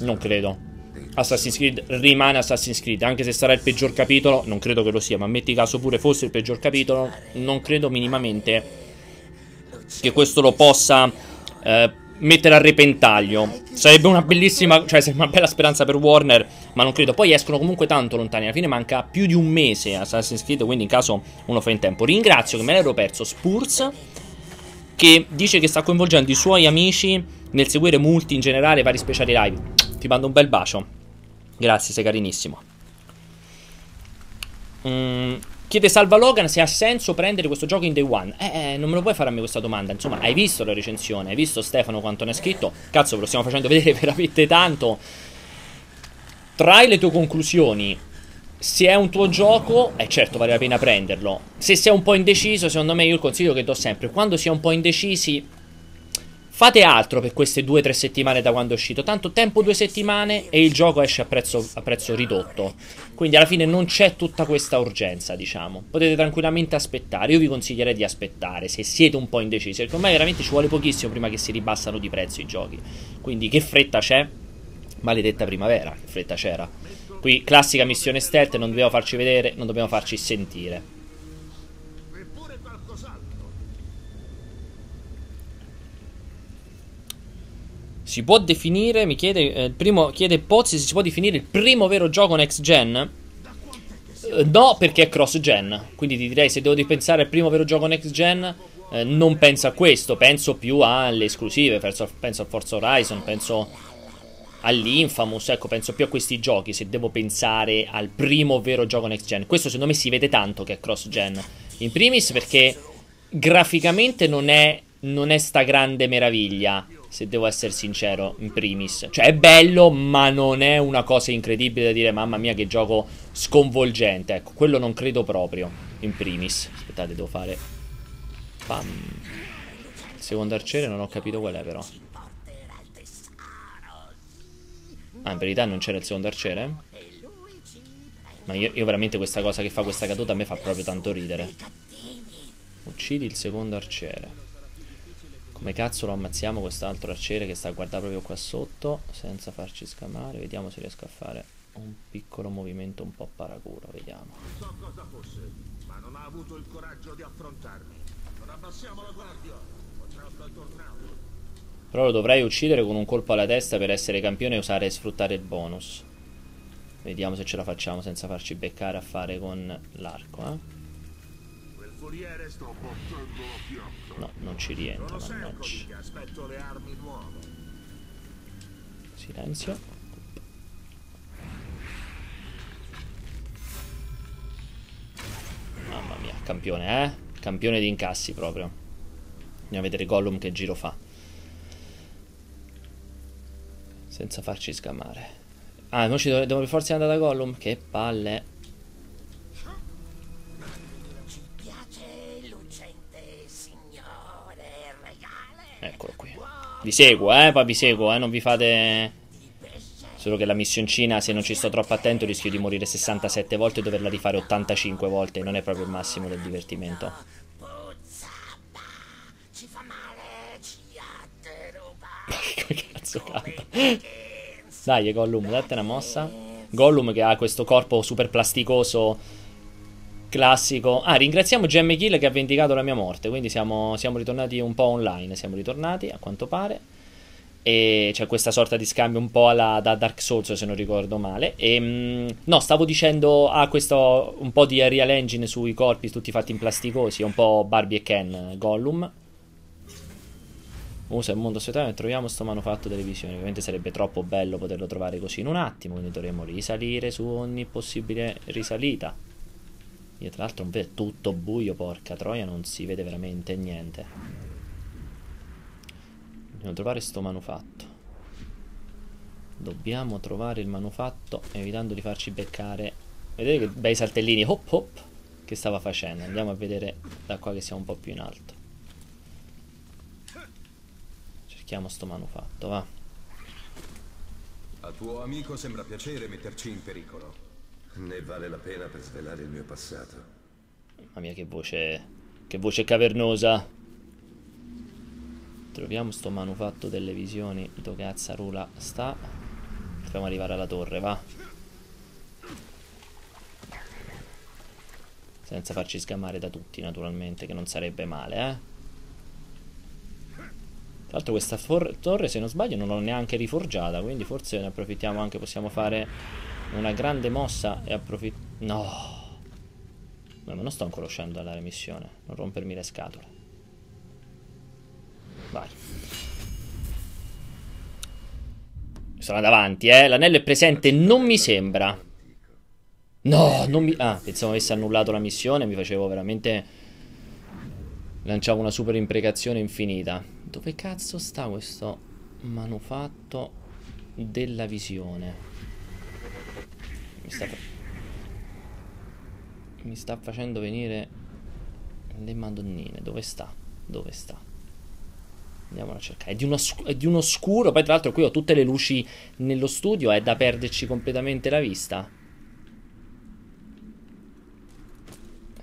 Non credo. Assassin's Creed rimane Assassin's Creed, anche se sarà il peggior capitolo, non credo che lo sia, ma metti caso pure fosse il peggior capitolo, non credo minimamente che questo lo possa eh, mettere a repentaglio. Sarebbe una bellissima, cioè sarebbe una bella speranza per Warner, ma non credo. Poi escono comunque tanto lontani, alla fine manca più di un mese Assassin's Creed, quindi in caso uno fa in tempo. Ringrazio che me l'ero perso Spurs, che dice che sta coinvolgendo i suoi amici nel seguire multi in generale vari speciali live. Ti mando un bel bacio. Grazie, sei carinissimo. Mmm... Chiede Salva Logan se ha senso prendere questo gioco in day one. Eh, eh, non me lo puoi fare a me questa domanda. Insomma, hai visto la recensione, hai visto Stefano quanto ne ha scritto. Cazzo, ve lo stiamo facendo vedere veramente tanto. Trai le tue conclusioni. Se è un tuo gioco, è eh, certo vale la pena prenderlo. Se sei un po' indeciso, secondo me io il consiglio che do sempre, quando si è un po' indecisi, Fate altro per queste due o tre settimane da quando è uscito. Tanto tempo due settimane e il gioco esce a prezzo, a prezzo ridotto. Quindi alla fine non c'è tutta questa urgenza, diciamo. Potete tranquillamente aspettare. Io vi consiglierei di aspettare se siete un po' indecisi. Perché ormai veramente ci vuole pochissimo prima che si ribassano di prezzo i giochi. Quindi che fretta c'è? Maledetta primavera, che fretta c'era. Qui classica missione stealth, non dobbiamo farci vedere, non dobbiamo farci sentire. si può definire, mi chiede, eh, primo, chiede Pozzi se si può definire il primo vero gioco next gen? Eh, no, perché è cross gen, quindi ti direi se devo pensare al primo vero gioco next gen, eh, non penso a questo, penso più alle esclusive, penso, penso a Forza Horizon, penso all'Infamous, ecco, penso più a questi giochi se devo pensare al primo vero gioco next gen. Questo secondo me si vede tanto che è cross gen. In primis perché graficamente non è, non è sta grande meraviglia se devo essere sincero, in primis. Cioè è bello, ma non è una cosa incredibile da dire mamma mia che gioco sconvolgente. Ecco, quello non credo proprio, in primis. Aspettate, devo fare... Pam. Il secondo arciere non ho capito qual è però. Ah, in verità non c'era il secondo arciere? Ma io, io veramente questa cosa che fa questa caduta a me fa proprio tanto ridere. Uccidi il secondo arciere. Come cazzo lo ammazziamo quest'altro arciere che sta a guardare proprio qua sotto senza farci scamare? Vediamo se riesco a fare un piccolo movimento un po' paraculo, vediamo. Non so cosa fosse, ma non ha avuto il coraggio di affrontarmi. Non abbassiamo la guardia, potrebbe tornare. Però lo dovrei uccidere con un colpo alla testa per essere campione e usare e sfruttare il bonus. Vediamo se ce la facciamo senza farci beccare a fare con l'arco, eh. Quel foriere sta battendo la fiamma. No, non ci rientra, ecco, mannaggia. Ecco Silenzio. Mamma mia, campione, eh? Campione di incassi proprio. Andiamo a vedere Gollum che giro fa. Senza farci scamare. Ah, noi ci dobbiamo per forza andare da Gollum? Che palle. Eccolo qui. Vi seguo, eh, poi vi seguo, eh, non vi fate... Solo che la missioncina, se non ci sto troppo attento, rischio di morire 67 volte e doverla rifare 85 volte. Non è proprio il massimo del divertimento. che cazzo canta? Dai, Gollum, date una mossa. Gollum che ha questo corpo super plasticoso Classico. Ah, ringraziamo Gemme Kill che ha vendicato la mia morte. Quindi siamo, siamo ritornati un po' online. Siamo ritornati a quanto pare. E c'è questa sorta di scambio un po' alla da Dark Souls, se non ricordo male. E, mm, no, stavo dicendo a ah, questo un po' di Real Engine sui corpi tutti fatti in plasticosi. Un po' Barbie e Ken Gollum. Usa uh, il mondo solitario e troviamo sto manufatto delle visioni. Ovviamente sarebbe troppo bello poterlo trovare così in un attimo. Quindi dovremmo risalire su ogni possibile risalita. Io tra l'altro non vedo tutto buio, porca troia, non si vede veramente niente. Dobbiamo trovare sto manufatto. Dobbiamo trovare il manufatto evitando di farci beccare. Vedete che bei saltellini hop hop che stava facendo. Andiamo a vedere da qua che siamo un po' più in alto. Cerchiamo sto manufatto, va. A tuo amico sembra piacere metterci in pericolo. Ne vale la pena per svelare il mio passato. Mamma mia, che voce. Che voce cavernosa. Troviamo sto manufatto delle visioni. Dove cazzo Rula sta? Dobbiamo arrivare alla torre, va. Senza farci sgamare da tutti, naturalmente, che non sarebbe male, eh. Tra l'altro questa torre, se non sbaglio, non l'ho neanche riforgiata, quindi forse ne approfittiamo anche, possiamo fare una grande mossa e approfitto... No! Ma non sto ancora uscendo dalla remissione. Non rompermi le scatole. Vai. Sono davanti, eh. L'anello è presente, non mi sembra. No, non mi... Ah, pensavo avesse annullato la missione. Mi facevo veramente... Lanciavo una super imprecazione infinita. Dove cazzo sta questo manufatto della visione? Mi sta, mi sta facendo venire le madonnine. Dove sta? Dove sta? Andiamola a cercare. È di, è di, un oscuro. Poi, tra l'altro, qui ho tutte le luci nello studio. È da perderci completamente la vista.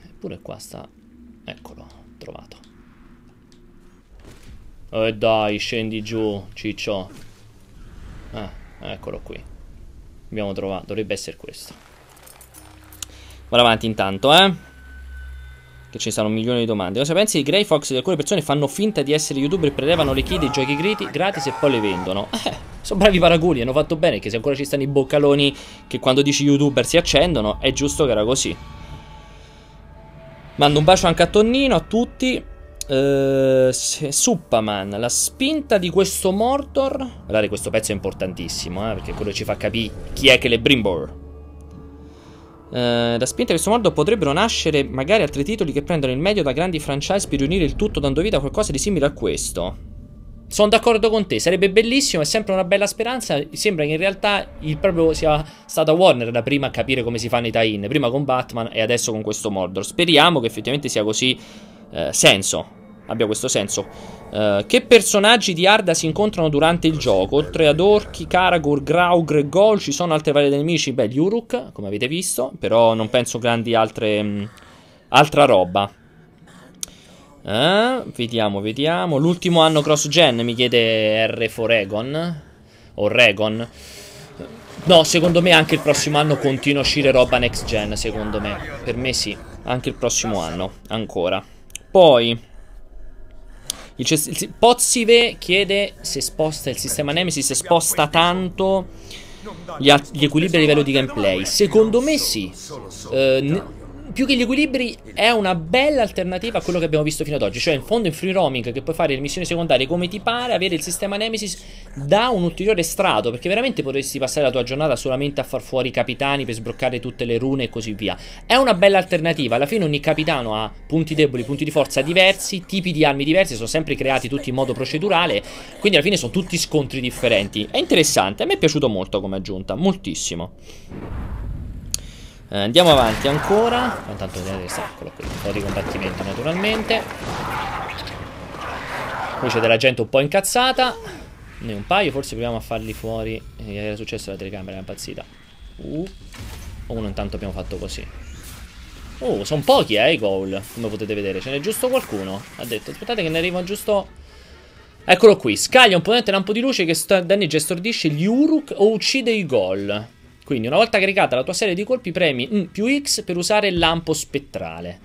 Eppure qua sta. Eccolo, trovato. E eh dai, scendi giù, ciccio. Eh, eccolo qui abbiamo trovato, dovrebbe essere questo. Vado avanti intanto, eh. Che ci saranno milioni di domande. Cosa pensi di Grey Fox? Di alcune persone fanno finta di essere youtuber, e prelevano le key dei giochi griti, gratis e poi le vendono. Eh. Sono bravi paragoni, hanno fatto bene, che se ancora ci stanno i boccaloni che quando dici youtuber si accendono, è giusto che era così. Mando un bacio anche a Tonnino, a tutti. Uh, eh, Suppaman, la spinta di questo Mordor. Guardate, questo pezzo è importantissimo, eh, perché quello ci fa capire chi è che le Brimbor. Uh, eh, da spinta di questo Mordor potrebbero nascere magari altri titoli che prendono il meglio da grandi franchise per riunire il tutto dando vita a qualcosa di simile a questo. Sono d'accordo con te, sarebbe bellissimo, è sempre una bella speranza. Sembra che in realtà il proprio sia stata Warner la prima a capire come si fanno i tie-in, prima con Batman e adesso con questo Mordor. Speriamo che effettivamente sia così eh, senso, abbia questo senso. Eh, che personaggi di Arda si incontrano durante il gioco? Oltre ad Orchi, Karagur, Graug, Gol ci sono altre varie nemici? Beh, gli Uruk, come avete visto, però non penso grandi altre... Mh, mm, altra roba. Eh, vediamo, vediamo. L'ultimo anno cross-gen mi chiede R for Egon. O Regon. No, secondo me anche il prossimo anno continua a uscire roba next gen, secondo me. Per me sì, anche il prossimo anno, ancora. Poi, il, Pozzive chiede se sposta il sistema Nemesis, se sposta tanto gli, gli equilibri a livello di gameplay. Secondo me sì. Eh, più che gli equilibri è una bella alternativa a quello che abbiamo visto fino ad oggi, cioè in fondo in free roaming che puoi fare le missioni secondarie come ti pare, avere il sistema Nemesis da un ulteriore strato, perché veramente potresti passare la tua giornata solamente a far fuori i capitani per sbloccare tutte le rune e così via. È una bella alternativa, alla fine ogni capitano ha punti deboli, punti di forza diversi, tipi di armi diversi, sono sempre creati tutti in modo procedurale, quindi alla fine sono tutti scontri differenti. È interessante, a me è piaciuto molto come aggiunta, moltissimo eh, andiamo avanti ancora intanto vediamo che eccolo qui un po' di combattimento naturalmente qui c'è della gente un po' incazzata ne un paio forse proviamo a farli fuori Mi eh, era successo la telecamera era impazzita uh. uno oh, intanto abbiamo fatto così oh sono pochi eh i goal come potete vedere ce n'è giusto qualcuno ha detto aspettate che ne arrivo giusto Eccolo qui, scaglia un potente lampo di luce che danneggia e stordisce gli Uruk o uccide i goal. Quindi una volta caricata la tua serie di colpi premi mm, più X per usare il lampo spettrale.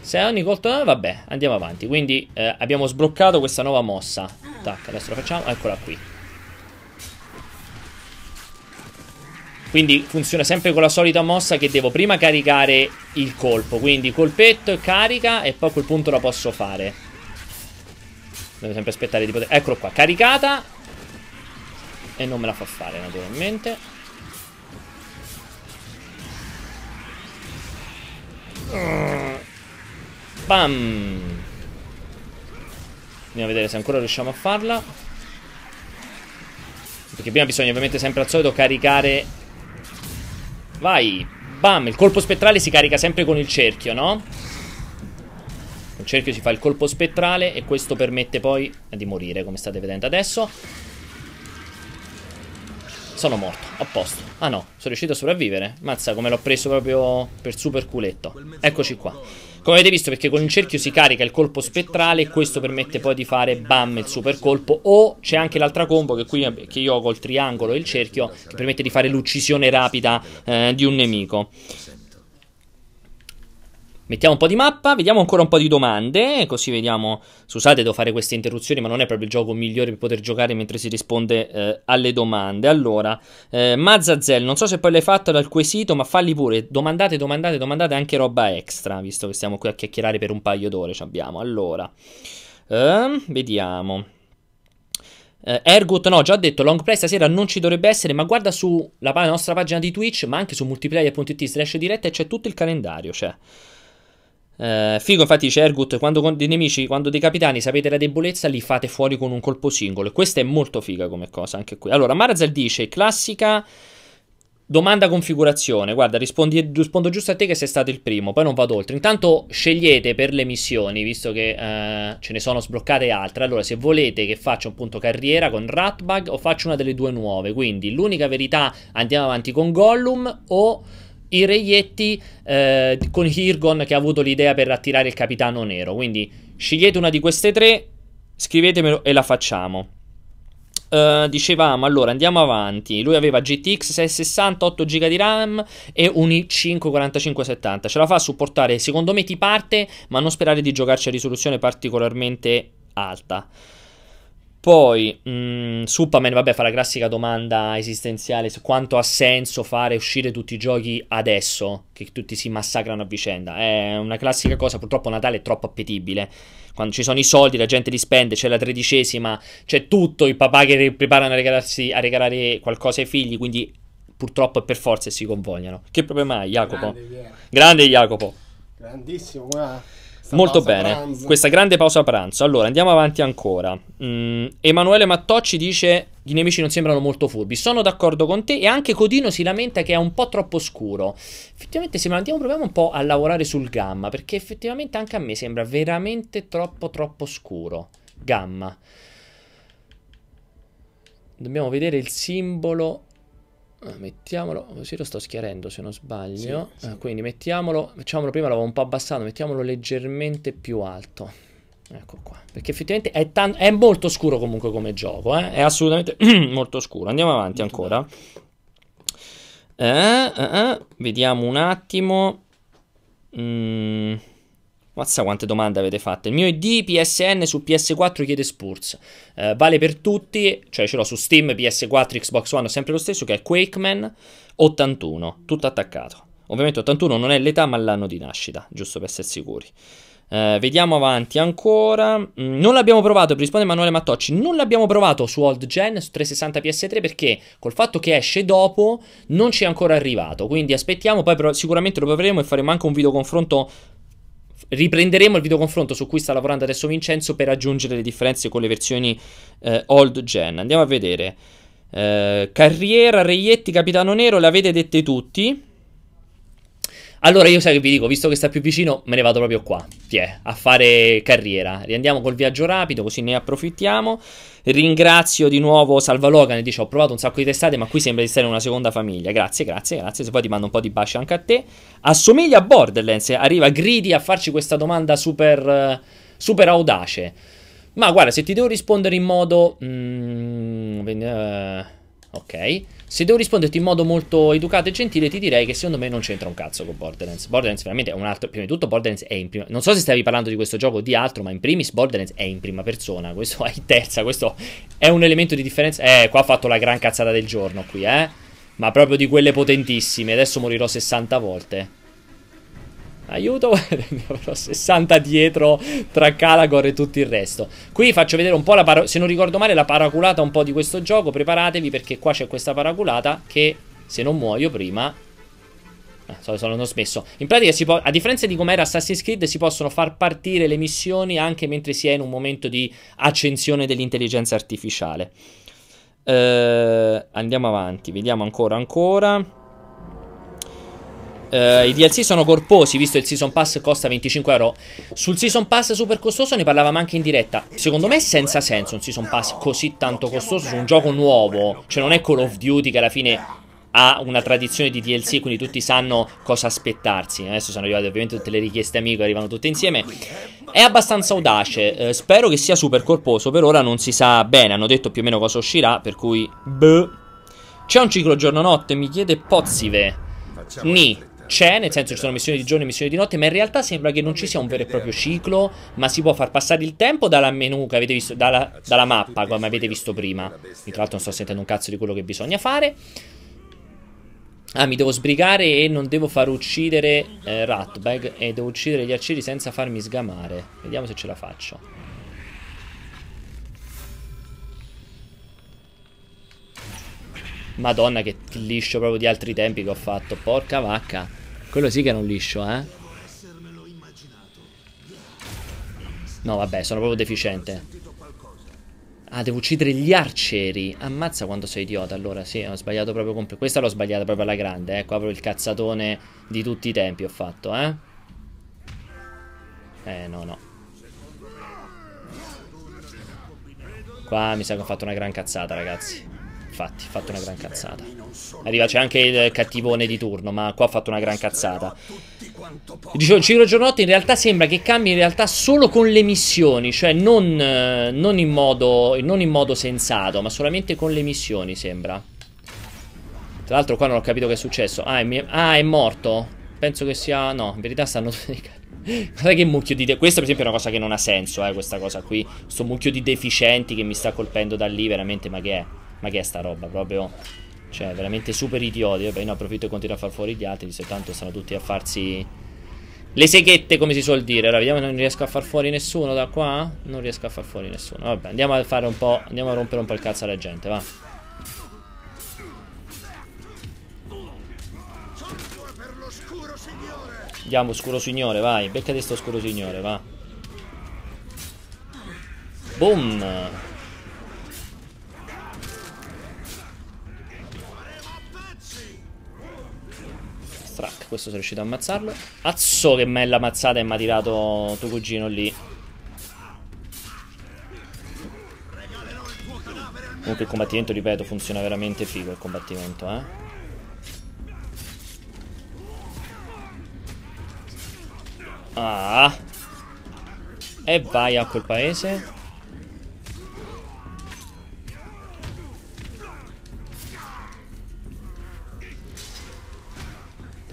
Se ogni colpo... Ah, vabbè, andiamo avanti. Quindi eh, abbiamo sbloccato questa nuova mossa. Tac, adesso lo facciamo. Eccola qui. Quindi funziona sempre con la solita mossa che devo prima caricare il colpo. Quindi colpetto, carica e poi a quel punto la posso fare. Devo sempre aspettare di poter... Eccolo qua, caricata. E non me la fa fare naturalmente. Bam! Andiamo a vedere se ancora riusciamo a farla. Perché prima bisogna ovviamente sempre al solito caricare... Vai! Bam! Il colpo spettrale si carica sempre con il cerchio, no? Con il cerchio si fa il colpo spettrale e questo permette poi di morire, come state vedendo adesso. Sono morto, a posto. Ah no, sono riuscito a sopravvivere. Mazza, come l'ho preso proprio per super culetto. Eccoci qua. Come avete visto, perché con il cerchio si carica il colpo spettrale e questo permette poi di fare bam il super colpo. O c'è anche l'altra combo che qui che io ho col triangolo e il cerchio, che permette di fare l'uccisione rapida eh, di un nemico. Mettiamo un po' di mappa, vediamo ancora un po' di domande, così vediamo. Scusate, devo fare queste interruzioni, ma non è proprio il gioco migliore per poter giocare mentre si risponde eh, alle domande. Allora, eh, Mazzazel, non so se poi l'hai fatto dal quesito, ma falli pure. Domandate, domandate, domandate anche roba extra, visto che stiamo qui a chiacchierare per un paio d'ore. Ci abbiamo. Allora, eh, vediamo. Eh, Ergot, no, già detto, long play stasera non ci dovrebbe essere, ma guarda sulla nostra pagina di Twitch, ma anche su multiplayer.it slash diretta e c'è tutto il calendario, cioè. Eh, figo infatti dice Ergut, quando con dei nemici, quando dei capitani sapete la debolezza li fate fuori con un colpo singolo. E questa è molto figa come cosa anche qui. Allora, Marazal dice, classica... Domanda configurazione, guarda, rispondi, rispondo giusto a te che sei stato il primo, poi non vado oltre. Intanto scegliete per le missioni, visto che eh, ce ne sono sbloccate altre. Allora, se volete che faccia un punto carriera con Ratbag o faccio una delle due nuove, quindi l'unica verità andiamo avanti con Gollum o i reietti eh, con Hirgon che ha avuto l'idea per attirare il capitano nero. Quindi scegliete una di queste tre, scrivetemelo e la facciamo. Uh, dicevamo allora andiamo avanti lui aveva GTX 660 8 GB di RAM e un i5 4570 ce la fa a supportare secondo me ti parte ma non sperare di giocarci a risoluzione particolarmente alta poi, mh, mm, Superman, vabbè, fa la classica domanda esistenziale su quanto ha senso fare uscire tutti i giochi adesso, che tutti si massacrano a vicenda. È una classica cosa, purtroppo Natale è troppo appetibile. Quando ci sono i soldi, la gente li spende, c'è la tredicesima, c'è tutto, i papà che preparano a, a regalare qualcosa ai figli, quindi purtroppo e per forza si convogliano. Che problema hai, Jacopo? Grande, Grande Jacopo. Grandissimo, ma... Molto bene, questa grande pausa pranzo. Allora, andiamo avanti ancora. Mm, Emanuele Mattocci dice: I nemici non sembrano molto furbi. Sono d'accordo con te. E anche Codino si lamenta che è un po' troppo scuro. Effettivamente, sembra. Andiamo, proviamo un po' a lavorare sul gamma. Perché effettivamente anche a me sembra veramente troppo, troppo scuro. Gamma. Dobbiamo vedere il simbolo Ah, mettiamolo così lo sto schiarendo se non sbaglio sì, sì. Eh, quindi mettiamolo facciamolo prima l'avevo un po' abbassato mettiamolo leggermente più alto ecco qua perché effettivamente è, è molto scuro comunque come gioco eh? è assolutamente molto scuro andiamo avanti molto ancora eh, eh, eh, vediamo un attimo mm. Mazza quante domande avete fatto. Il mio ID PSN su PS4 chiede Spurs. Eh, vale per tutti, cioè ce l'ho su Steam, PS4, Xbox One, sempre lo stesso, che è Quakeman 81, tutto attaccato. Ovviamente 81 non è l'età ma l'anno di nascita, giusto per essere sicuri. Eh, vediamo avanti ancora. Mm, non l'abbiamo provato, per rispondere Emanuele Mattocci. Non l'abbiamo provato su Old Gen, su 360 PS3, perché col fatto che esce dopo non ci è ancora arrivato. Quindi aspettiamo, poi sicuramente lo proveremo e faremo anche un video confronto Riprenderemo il videoconfronto su cui sta lavorando adesso Vincenzo per aggiungere le differenze con le versioni eh, old gen. Andiamo a vedere. Eh, carriera, Reietti, Capitano Nero, le avete dette tutti. Allora io sai che vi dico, visto che sta più vicino, me ne vado proprio qua, yeah, a fare carriera. Riandiamo col viaggio rapido, così ne approfittiamo. Ringrazio di nuovo Salva Logan e dice: Ho provato un sacco di testate, ma qui sembra di stare in una seconda famiglia. Grazie, grazie, grazie. Se poi ti mando un po' di bacio anche a te. Assomiglia a Borderlands. Arriva Gridi a farci questa domanda super, super audace. Ma guarda, se ti devo rispondere in modo. Mm, eh, ok. Se devo risponderti in modo molto educato e gentile, ti direi che secondo me non c'entra un cazzo con Borderlands. Borderlands veramente è un altro. Prima di tutto, Borderlands è in prima. Non so se stavi parlando di questo gioco o di altro, ma in primis Borderlands è in prima persona. Questo è in terza. Questo è un elemento di differenza. Eh, qua ha fatto la gran cazzata del giorno qui, eh. Ma proprio di quelle potentissime. Adesso morirò 60 volte. Aiuto, avrò 60 dietro tra Calagor e tutto il resto. Qui faccio vedere un po' la paraculata, se non ricordo male, la paraculata un po' di questo gioco. Preparatevi perché qua c'è questa paraculata che se non muoio prima... Ah, solo, smesso. In pratica, si può, a differenza di come era Assassin's Creed, si possono far partire le missioni anche mentre si è in un momento di accensione dell'intelligenza artificiale. Uh, andiamo avanti, vediamo ancora ancora. Uh, I DLC sono corposi, visto che il Season Pass costa 25 euro. Sul Season Pass super costoso ne parlavamo anche in diretta. Secondo me è senza senso un Season Pass così tanto costoso su un gioco nuovo. Cioè non è Call of Duty che alla fine ha una tradizione di DLC, quindi tutti sanno cosa aspettarsi. Adesso sono arrivate ovviamente tutte le richieste amico, arrivano tutte insieme. È abbastanza audace, eh, spero che sia super corposo, per ora non si sa bene, hanno detto più o meno cosa uscirà, per cui... Beh. C'è un ciclo giorno-notte, mi chiede Pozzive. Ni, c'è, nel senso ci sono missioni di giorno e missioni di notte, ma in realtà sembra che non ci sia un vero e proprio ciclo, ma si può far passare il tempo dalla menu che avete visto, dalla, dalla mappa, come avete visto prima. E tra l'altro non sto sentendo un cazzo di quello che bisogna fare. Ah, mi devo sbrigare e non devo far uccidere eh, Ratbag e devo uccidere gli arcieri senza farmi sgamare. Vediamo se ce la faccio. Madonna che liscio proprio di altri tempi che ho fatto, porca vacca. Quello sì che era un liscio, eh. No, vabbè, sono proprio deficiente. Ah, devo uccidere gli arcieri. Ammazza quanto sei idiota. Allora, sì, ho sbagliato proprio completamente. Questa l'ho sbagliata proprio alla grande, eh. Qua proprio il cazzatone di tutti i tempi ho fatto, eh. Eh, no, no. Qua mi sa che ho fatto una gran cazzata, ragazzi infatti, ha fatto una gran cazzata. Arriva, c'è anche il cattivone di turno, ma qua ha fatto una gran cazzata. Dicevo, Ciro Giornotti in realtà sembra che cambi in realtà solo con le missioni, cioè non, eh, non, in modo, non in modo sensato, ma solamente con le missioni sembra. Tra l'altro qua non ho capito che è successo. Ah, è, ah, è morto? Penso che sia... No, in verità stanno... Guarda che mucchio di... Questa per esempio è una cosa che non ha senso, eh, questa cosa qui. Questo mucchio di deficienti che mi sta colpendo da lì, veramente, ma che è? Ma che è sta roba, proprio... Cioè, veramente super idioti. Vabbè, io approfitto e continuo a far fuori gli altri, se tanto stanno tutti a farsi... Le seghette, come si suol dire. Allora, vediamo, non riesco a far fuori nessuno da qua. Non riesco a far fuori nessuno. Vabbè, andiamo a fare un po'... Andiamo a rompere un po' il cazzo alla gente, va. Andiamo, scuro signore, vai. Beccati sto scuro signore, va. Boom! Questo sono riuscito a ammazzarlo. Azzo che bella ammazzata e mi ha tirato tuo cugino lì. Comunque il combattimento, ripeto, funziona veramente figo il combattimento, eh. Ah. E vai a quel paese.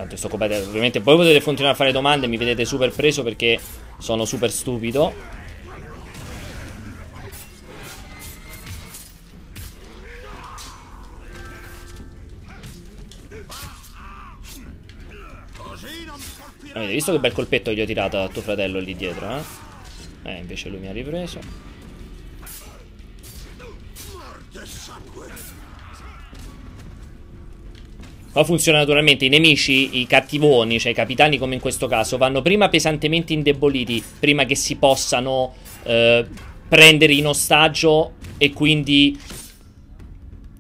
Tanto sto combattendo, ovviamente. Voi potete continuare a fare domande, mi vedete super preso perché sono super stupido. Avete visto che bel colpetto gli ho tirato a tuo fratello lì dietro, eh? Eh, invece lui mi ha ripreso. Ma funziona naturalmente. I nemici, i cattivoni, cioè i capitani come in questo caso, vanno prima pesantemente indeboliti, prima che si possano eh, prendere in ostaggio e quindi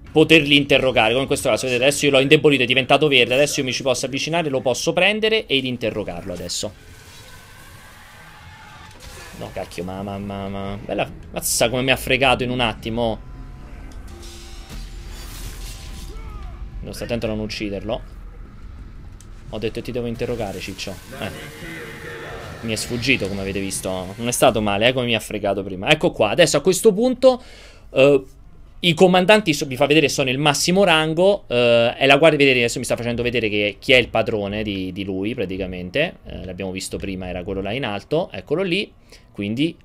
poterli interrogare. Come in questo caso, vedete, adesso io l'ho indebolito, è diventato verde, adesso io mi ci posso avvicinare, lo posso prendere ed interrogarlo adesso. No, cacchio, ma, ma, ma, ma. Bella, mazza come mi ha fregato in un attimo. Devo stare attento a non ucciderlo. Ho detto ti devo interrogare, ciccio. Eh. Mi è sfuggito, come avete visto. Non è stato male, eh, come mi ha fregato prima. Ecco qua, adesso a questo punto... Uh, i comandanti, vi fa vedere, sono il massimo rango. Eh, è la guardia, vedete, adesso mi sta facendo vedere che, chi è il padrone di, di lui, praticamente. Eh, l'abbiamo visto prima, era quello là in alto. Eccolo lì. Quindi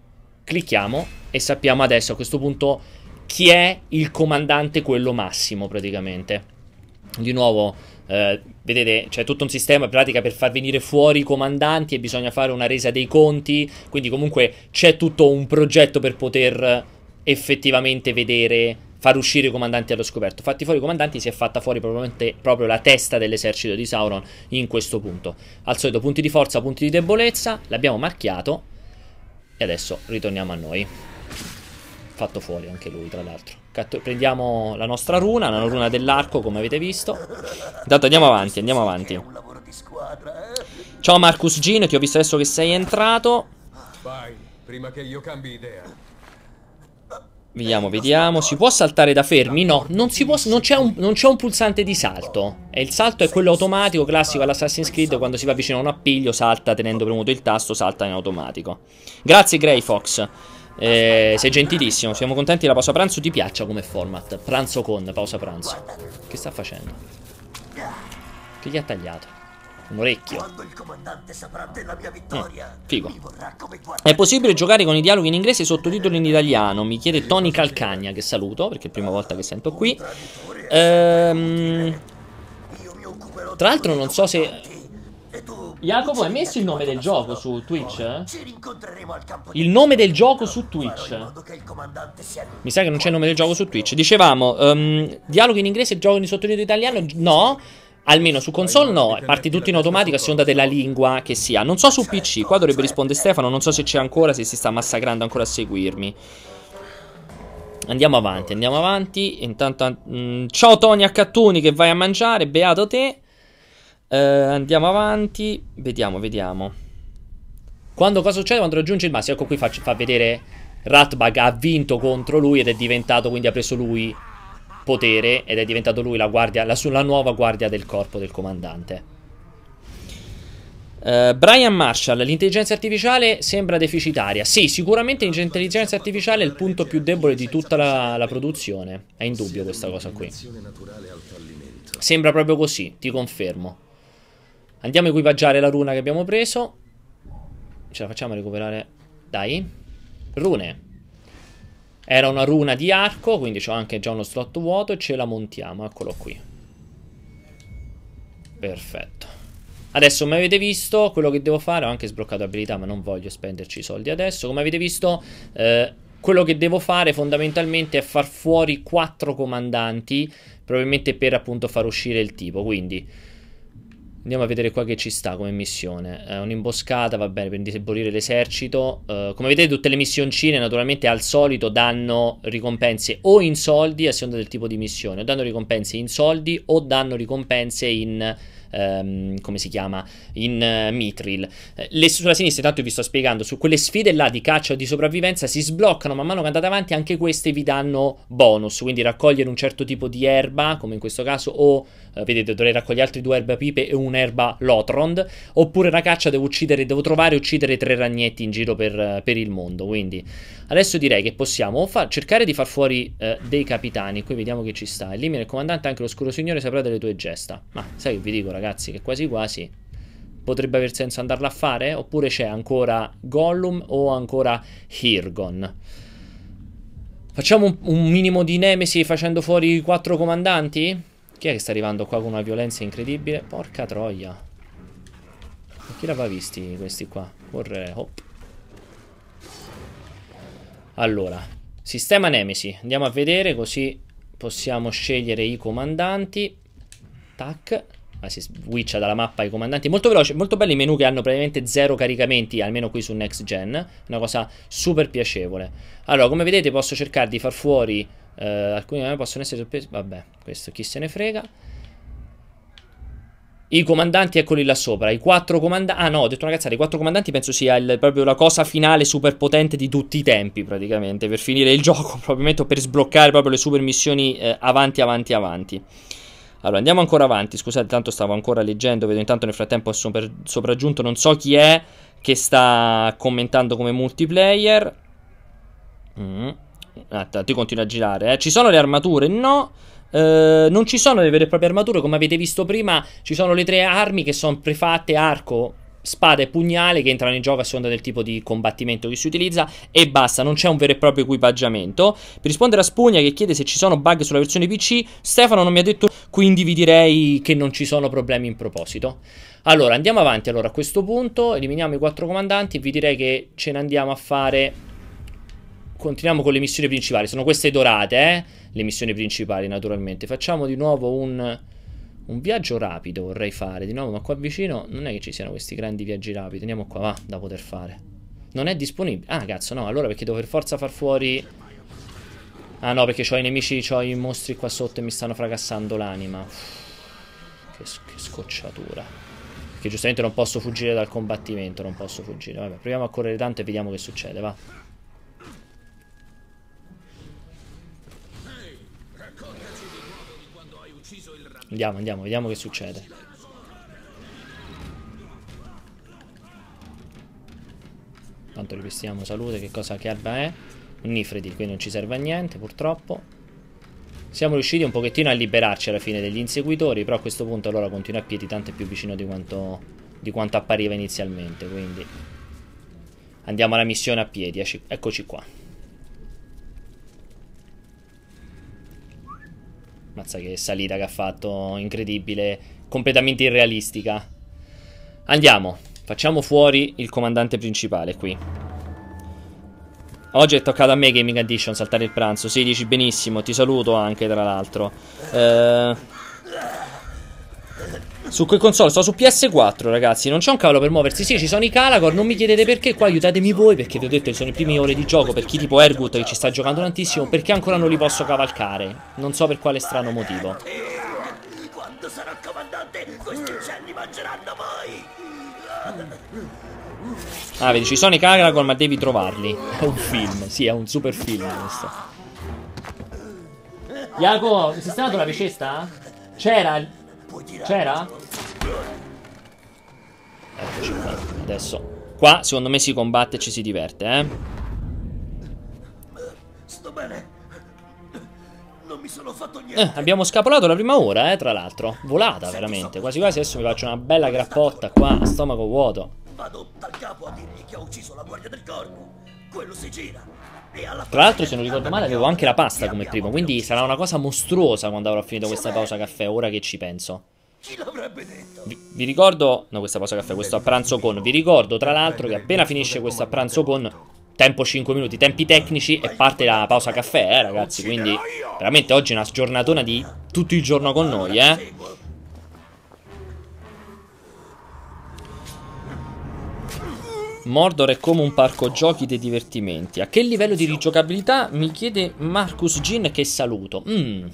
clicchiamo e sappiamo adesso a questo punto chi è il comandante, quello massimo, praticamente di nuovo eh, vedete, c'è tutto un sistema in pratica per far venire fuori i comandanti e bisogna fare una resa dei conti, quindi comunque c'è tutto un progetto per poter effettivamente vedere, far uscire i comandanti allo scoperto. Fatti fuori i comandanti si è fatta fuori proprio la testa dell'esercito di Sauron in questo punto. Al solito punti di forza, punti di debolezza, l'abbiamo marchiato e adesso ritorniamo a noi. Fatto fuori anche lui, tra l'altro. Prendiamo la nostra runa, la runa dell'arco come avete visto Intanto andiamo avanti, andiamo avanti Ciao Marcus Gin, ti ho visto adesso che sei entrato Vai, prima che io cambi idea Vediamo, vediamo. Si può saltare da fermi? No, non si può. Non c'è, un, un, pulsante di salto. E il salto è quello automatico classico all'Assassin's Creed. Quando si va vicino a un appiglio, salta tenendo premuto il tasto, salta in automatico. Grazie, Grey Fox. Eh, sei gentilissimo, siamo contenti la pausa pranzo ti piaccia come format. Pranzo con, pausa pranzo. Che sta facendo? Che gli ha tagliato? un orecchio. Eh, vittoria, mm, figo. È possibile giocare con i dialoghi in inglese e sottotitoli in italiano? Mi chiede Tony Calcagna, che saluto perché è la prima volta che sento qui. Ehm, tra l'altro, non so se Jacopo, hai messo il nome del gioco su Twitch? Eh? Il nome del gioco su Twitch. Mi sa che non c'è il nome del gioco su Twitch. Dicevamo, um, dialoghi in inglese e gioco in sottotitolo italiano? No. Almeno su console no, parti tutto in automatico a seconda della lingua che si ha. Non so su certo. PC, qua dovrebbe rispondere Stefano, non so se c'è ancora, se si sta massacrando ancora a seguirmi. Andiamo avanti, andiamo avanti. Intanto, mh, mm, ciao Tony Accattuni che vai a mangiare, beato te. Eh, andiamo avanti, vediamo, vediamo. Quando cosa succede quando raggiunge il massimo? Ecco qui faccio, fa vedere Ratbag ha vinto contro lui ed è diventato, quindi ha preso lui potere ed è diventato lui la, guardia, la, la nuova guardia del corpo del comandante. Uh, Brian Marshall, l'intelligenza artificiale sembra deficitaria. Sì, sicuramente l'intelligenza artificiale è il punto più debole di tutta la, la produzione. È indubbio questa cosa qui. Sembra proprio così, ti confermo. Andiamo a equipaggiare la runa che abbiamo preso. Ce la facciamo recuperare. Dai. Rune. Era una runa di arco, quindi ho anche già uno slot vuoto e ce la montiamo. Eccolo qui. Perfetto. Adesso, come avete visto, quello che devo fare... Ho anche sbloccato abilità, ma non voglio spenderci i soldi adesso. Come avete visto... Eh, quello che devo fare fondamentalmente è far fuori quattro comandanti, probabilmente per appunto far uscire il tipo, quindi Andiamo a vedere qua che ci sta come missione. Eh, un'imboscata, va bene, per indebolire l'esercito. Eh, come vedete tutte le missioncine naturalmente al solito danno ricompense o in soldi a seconda del tipo di missione. O danno ricompense in soldi o danno ricompense in ehm, come si chiama, in eh, Mithril. Le, sulla sinistra, intanto vi sto spiegando, su quelle sfide là di caccia o di sopravvivenza si sbloccano man mano che andate avanti, anche queste vi danno bonus, quindi raccogliere un certo tipo di erba, come in questo caso, o eh, vedete dovrei raccogliere altre due erba pipe e un'erba Lotrond, oppure la caccia devo uccidere, devo trovare e uccidere tre ragnetti in giro per, eh, per, il mondo, quindi adesso direi che possiamo far, cercare di far fuori eh, dei capitani, qui vediamo che ci sta, e elimina il comandante anche lo scuro signore saprà delle tue gesta, ma sai che vi dico ragazzi? ragazzi, che quasi quasi potrebbe aver senso andarla a fare, oppure c'è ancora Gollum o ancora Hirgon. Facciamo un, un minimo di Nemesi facendo fuori i quattro comandanti? Chi è che sta arrivando qua con una violenza incredibile? Porca troia. Ma chi l'aveva visti questi qua? Corre, hop. Allora, sistema Nemesi. Andiamo a vedere così possiamo scegliere i comandanti. Tac ma si switcha dalla mappa ai comandanti. Molto veloce, molto belli i menu che hanno praticamente zero caricamenti, almeno qui su next gen. Una cosa super piacevole. Allora, come vedete posso cercare di far fuori... Eh, alcuni possono essere sorpresi... Vabbè, questo chi se ne frega. I comandanti, eccoli là sopra. I quattro comandanti. Ah, no, ho detto una cazzata. I quattro comandanti penso sia il, proprio la cosa finale super potente di tutti i tempi, praticamente. Per finire il gioco, probabilmente, per sbloccare proprio le super missioni eh, avanti, avanti, avanti. Allora, andiamo ancora avanti. Scusate, tanto stavo ancora leggendo. Vedo intanto nel frattempo è sopra- sopraggiunto. Non so chi è che sta commentando come multiplayer. Mm. Attento, ti continuo a girare. Eh. Ci sono le armature? No. Uh, non ci sono le vere e proprie armature, come avete visto prima, ci sono le tre armi che sono prefatte, arco, spada e pugnale che entrano in gioco a seconda del tipo di combattimento che si utilizza e basta, non c'è un vero e proprio equipaggiamento. Per rispondere a Spugna che chiede se ci sono bug sulla versione PC, Stefano non mi ha detto, quindi vi direi che non ci sono problemi in proposito. Allora, andiamo avanti allora a questo punto, eliminiamo i quattro comandanti, e vi direi che ce ne andiamo a fare continuiamo con le missioni principali. Sono queste dorate, eh? Le missioni principali, naturalmente. Facciamo di nuovo un un viaggio rapido vorrei fare, di nuovo, ma qua vicino non è che ci siano questi grandi viaggi rapidi. Andiamo qua, va, da poter fare. Non è disponibile. Ah, cazzo, no, allora perché devo per forza far fuori... Ah, no, perché ho i nemici, ho i mostri qua sotto e mi stanno fracassando l'anima. Che, che scocciatura. Perché giustamente non posso fuggire dal combattimento, non posso fuggire. Vabbè, proviamo a correre tanto e vediamo che succede, va. Andiamo, andiamo, vediamo che succede. Tanto ripistiamo salute, che cosa che arma è? Un nifredi, qui non ci serve a niente purtroppo. Siamo riusciti un pochettino a liberarci alla fine degli inseguitori, però a questo punto allora continua a piedi tanto più vicino di quanto, di quanto appariva inizialmente, quindi andiamo alla missione a piedi, eccoci qua. Mazza che salita che ha fatto, incredibile, completamente irrealistica. Andiamo, facciamo fuori il comandante principale qui. Oggi è toccato a me Gaming Addition saltare il pranzo. Sì, dici benissimo, ti saluto anche tra l'altro. Eh... Su quel console? Sto su PS4, ragazzi. Non c'è un cavolo per muoversi. Sì, ci sono i Calagor. Non mi chiedete perché. Qua aiutatemi voi perché vi ho detto che sono le prime ore di gioco. Per chi tipo Ergut che ci sta giocando tantissimo. Perché ancora non li posso cavalcare. Non so per quale strano motivo. Quando sarò comandante, questi uccelli mangeranno voi. Ah, vedi, ci sono i Calagor, ma devi trovarli. È un film. Sì, è un super film questo. Iago, sei stato la vicesta? C'era c'era? Eccoci qua. Adesso. Qua secondo me si combatte e ci si diverte, eh. Sto bene. Non mi sono fatto eh, niente. Eh, abbiamo scapolato la prima ora, eh, tra l'altro. Volata Senti, veramente. quasi quasi adesso mi faccio una bella grappotta qua, a stomaco vuoto. Vado dal capo a dirgli che ha ucciso la guardia del corpo. Quello si gira tra l'altro, se non ricordo male, avevo anche la pasta come primo, quindi sarà una cosa mostruosa quando avrò finito questa pausa caffè, ora che ci penso. Vi, vi, ricordo, no questa pausa caffè, questo a pranzo con, vi ricordo tra l'altro che appena finisce questo a pranzo con, tempo 5 minuti, tempi tecnici e parte la pausa caffè, eh ragazzi, quindi veramente oggi è una giornatona di tutto il giorno con noi, eh. Mordor è come un parco giochi dei divertimenti. A che livello di rigiocabilità mi chiede Marcus Gin che saluto. Mm.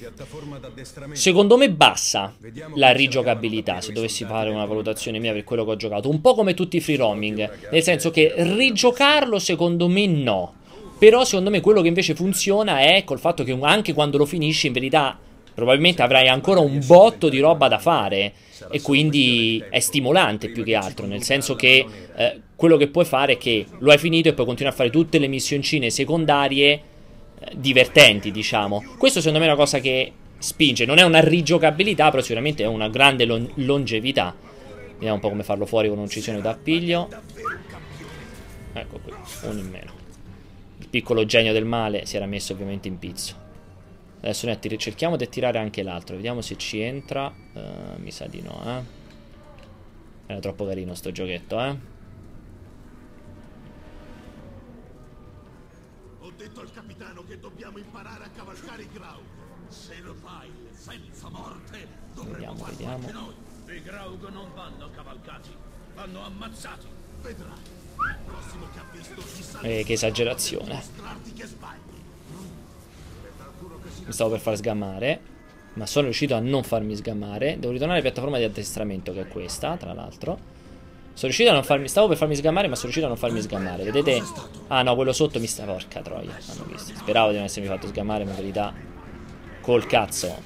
Secondo me bassa la rigiocabilità, se dovessi fare una valutazione mia per quello che ho giocato. Un po' come tutti i free roaming, nel senso che rigiocarlo secondo me no. Però secondo me quello che invece funziona è col fatto che anche quando lo finisci in verità probabilmente avrai ancora un botto di roba da fare e quindi è stimolante più che altro, nel senso che eh, quello che puoi fare è che lo hai finito e puoi continuare a fare tutte le missioncine secondarie eh, divertenti, diciamo. Questo secondo me è una cosa che spinge, non è una rigiocabilità, però sicuramente è una grande lon- longevità. Vediamo un po' come farlo fuori con un'uccisione d'appiglio. Ecco qui, uno in meno. Il piccolo genio del male si era messo ovviamente in pizzo. Adesso noi attir- cerchiamo di attirare anche l'altro, vediamo se ci entra. Uh, mi sa di no, eh. Era troppo carino sto giochetto, eh. detto al capitano che dobbiamo imparare a cavalcare i Graug. Se lo fai senza morte, dovremo vediamo, farlo vediamo. anche noi. I Graug non vanno cavalcati, vanno ammazzati. Vedrai. Il prossimo che ha visto ci sarà. Eh, che esagerazione. Mi stavo per far sgammare. Ma sono riuscito a non farmi sgammare. Devo ritornare alla piattaforma di addestramento che è questa, tra l'altro. Sono riuscito a non farmi... Stavo per farmi sgammare, ma sono riuscito a non farmi sgammare. Vedete? Ah no, quello sotto mi sta... Porca troia. Hanno visto. Speravo di non essermi fatto sgammare, ma in verità... Col cazzo.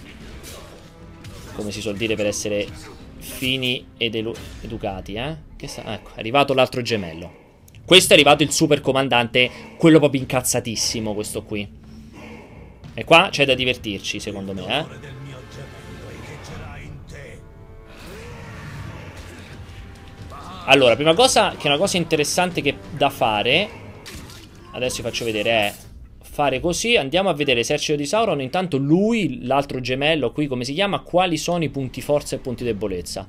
Come si suol dire per essere fini ed educati, eh? Che sta... ecco, è arrivato l'altro gemello. Questo è arrivato il super comandante, quello proprio incazzatissimo, questo qui. E qua c'è da divertirci, secondo me, eh? Allora, prima cosa, che è una cosa interessante che da fare Adesso vi faccio vedere, è fare così Andiamo a vedere esercito di Sauron Intanto lui, l'altro gemello qui, come si chiama Quali sono i punti forza e punti debolezza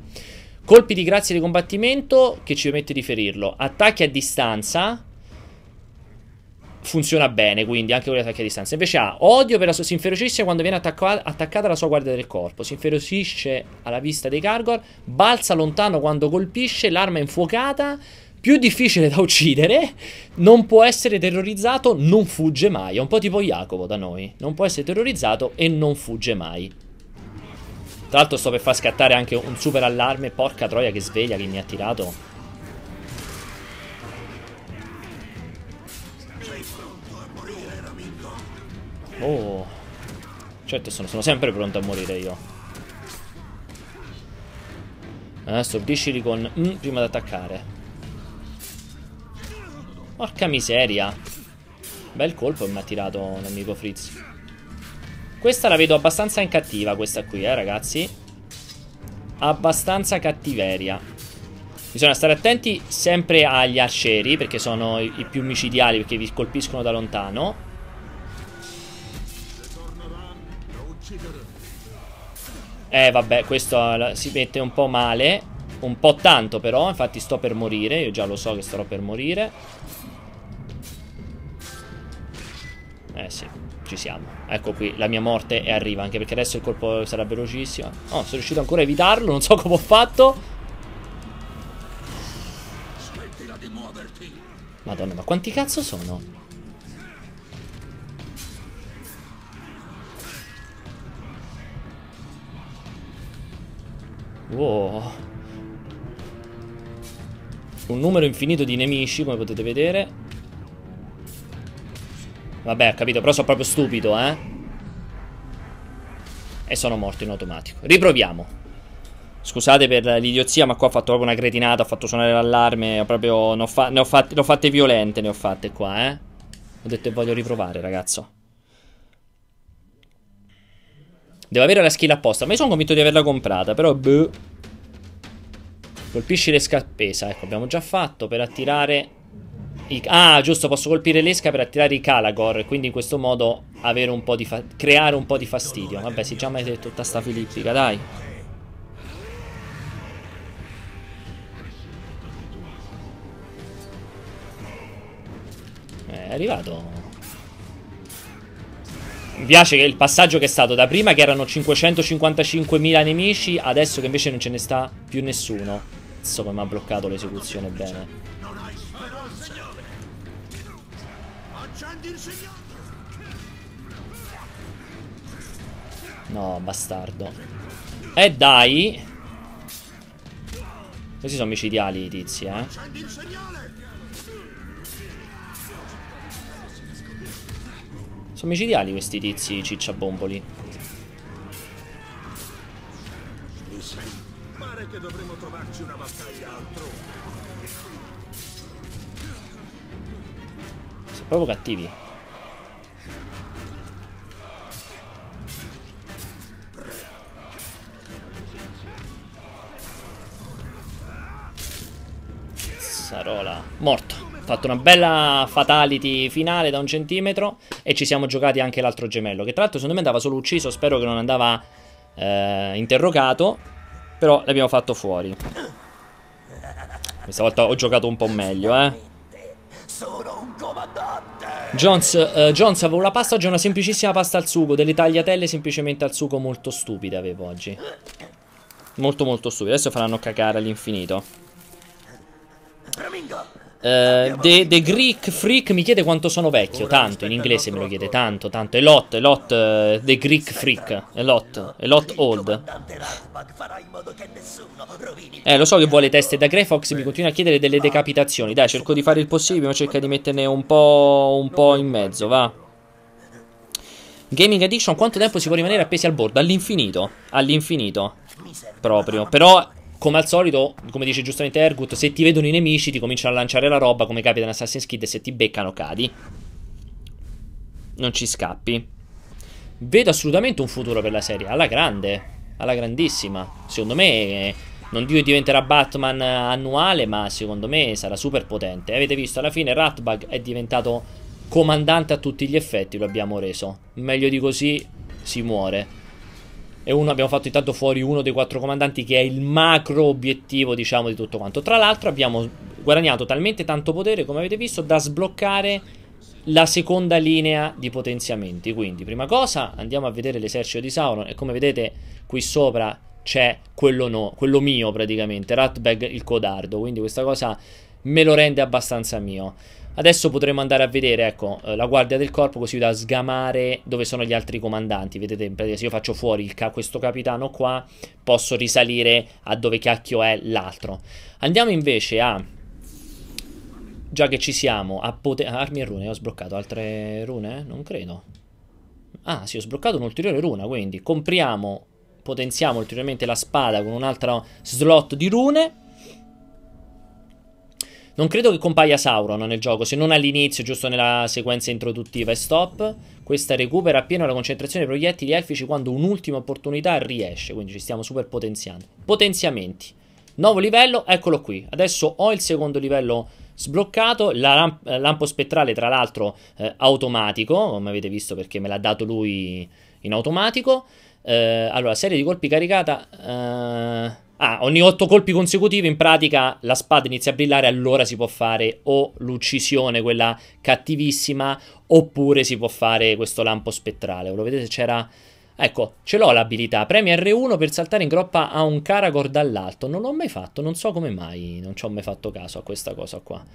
Colpi di grazia di combattimento che ci permette di ferirlo Attacchi a distanza funziona bene, quindi anche con gli attacchi a distanza. Invece ha odio per la sua. Si inferocisce quando viene attacca- attaccata la sua guardia del corpo. Si inferocisce alla vista dei Gargor. Balza lontano quando colpisce. L'arma è infuocata. Più difficile da uccidere. Non può essere terrorizzato. Non fugge mai. È un po' tipo Jacopo da noi. Non può essere terrorizzato e non fugge mai. Tra l'altro sto per far scattare anche un super allarme. Porca troia che sveglia che mi ha tirato. Oh. Certo sono, sono sempre pronto a morire io. Adesso eh, con mm, prima di attaccare. Porca miseria. Bel colpo mi ha tirato l'amico Fritz. Questa la vedo abbastanza incattiva questa qui, eh ragazzi. Abbastanza cattiveria. Bisogna stare attenti sempre agli arcieri perché sono i più micidiali perché vi colpiscono da lontano. Eh vabbè, questo eh, si mette un po' male. Un po' tanto però, infatti sto per morire. Io già lo so che starò per morire. Eh sì, ci siamo. Ecco qui, la mia morte è arriva. Anche perché adesso il colpo sarà velocissimo. Oh, sono riuscito ancora a evitarlo. Non so come ho fatto. Madonna, ma quanti cazzo sono? Wow. Un numero infinito di nemici, come potete vedere. Vabbè, ho capito, però sono proprio stupido, eh. E sono morto in automatico. Riproviamo. Scusate per l'idiozia, ma qua ho fatto proprio una cretinata, ho fatto suonare l'allarme, ho proprio ne ho, fa ne ho fatte violente, ne ho fatte qua, eh. Ho detto che voglio riprovare, ragazzo. Devo avere la skill apposta. Ma io sono convinto di averla comprata, però... Boh. Colpisci l'esca appesa. Ecco, abbiamo già fatto per attirare... I... Ah, giusto, posso colpire l'esca per attirare i Calagor. Quindi in questo modo avere un po' fa... creare un po' di fastidio. Vabbè, si già mi hai detto tutta sta filippica, dai. Eh, è arrivato mi piace che il passaggio che è stato da prima che erano 555.000 nemici, adesso che invece non ce ne sta più nessuno. Insomma, mi ha bloccato l'esecuzione bene. No, bastardo. E eh dai. Questi sono micidiali i tizi, eh. Sono micidiali questi tizi cicciabomboli. pare che dovremmo trovarci una battaglia altrove. Sono proprio cattivi. Sarola. Morto fatto una bella fatality finale da un centimetro e ci siamo giocati anche l'altro gemello, che tra l'altro secondo me andava solo ucciso, spero che non andava eh, interrogato, però l'abbiamo fatto fuori. Questa volta ho giocato un po' meglio, eh. Jones, eh, Jones, avevo la pasta oggi, una semplicissima pasta al sugo, delle tagliatelle semplicemente al sugo molto stupide avevo oggi. Molto molto stupide, adesso faranno cacare all'infinito the, eh, the, Greek Freak mi chiede quanto sono vecchio, tanto, in inglese me lo chiede, tanto, tanto, è lot, è lot, uh, The Greek Freak, è lot, è lot old. Eh, lo so che vuole teste da Greyfox, mi continua a chiedere delle decapitazioni, dai, cerco di fare il possibile, ma cerca di metterne un po', un po' in mezzo, va. Gaming Addiction, quanto tempo si può rimanere appesi al bordo? All'infinito, all'infinito, proprio, però come al solito, come dice giustamente Ergut, se ti vedono i nemici ti cominciano a lanciare la roba come capita in Assassin's Creed e se ti beccano cadi. Non ci scappi. Vedo assolutamente un futuro per la serie, alla grande, alla grandissima. Secondo me, non dico diventerà Batman annuale, ma secondo me sarà super potente. Avete visto, alla fine Ratbug è diventato comandante a tutti gli effetti, lo abbiamo reso. Meglio di così si muore e uno, abbiamo fatto intanto fuori uno dei quattro comandanti che è il macro obiettivo diciamo di tutto quanto tra l'altro abbiamo guadagnato talmente tanto potere come avete visto da sbloccare la seconda linea di potenziamenti quindi prima cosa andiamo a vedere l'esercito di Sauron e come vedete qui sopra c'è quello, no, quello mio praticamente Ratbag il codardo quindi questa cosa me lo rende abbastanza mio Adesso potremo andare a vedere, ecco, eh, la guardia del corpo così da sgamare dove sono gli altri comandanti. Vedete, in pratica se io faccio fuori ca questo capitano qua, posso risalire a dove cacchio è l'altro. Andiamo invece a... Già che ci siamo, a poter... Armi e rune, ho sbloccato altre rune? Non credo. Ah, sì, ho sbloccato un'ulteriore runa, quindi compriamo, potenziamo ulteriormente la spada con un altro slot di rune non credo che compaia Sauron nel gioco, se non all'inizio, giusto nella sequenza introduttiva e stop. Questa recupera appieno la concentrazione dei proiettili elfici quando un'ultima opportunità riesce, quindi ci stiamo super potenziando. Potenziamenti. Nuovo livello, eccolo qui. Adesso ho il secondo livello sbloccato, la lamp- eh, lampo spettrale tra l'altro eh, automatico, come avete visto perché me l'ha dato lui in automatico. Eh, allora, serie di colpi caricata... Eh... Ah, ogni 8 colpi consecutivi in pratica la spada inizia a brillare, allora si può fare o l'uccisione, quella cattivissima, oppure si può fare questo lampo spettrale. Lo vedete c'era... Ecco, ce l'ho l'abilità, premi R1 per saltare in groppa a un Karagor dall'alto. Non l'ho mai fatto, non so come mai, non ci ho mai fatto caso a questa cosa qua.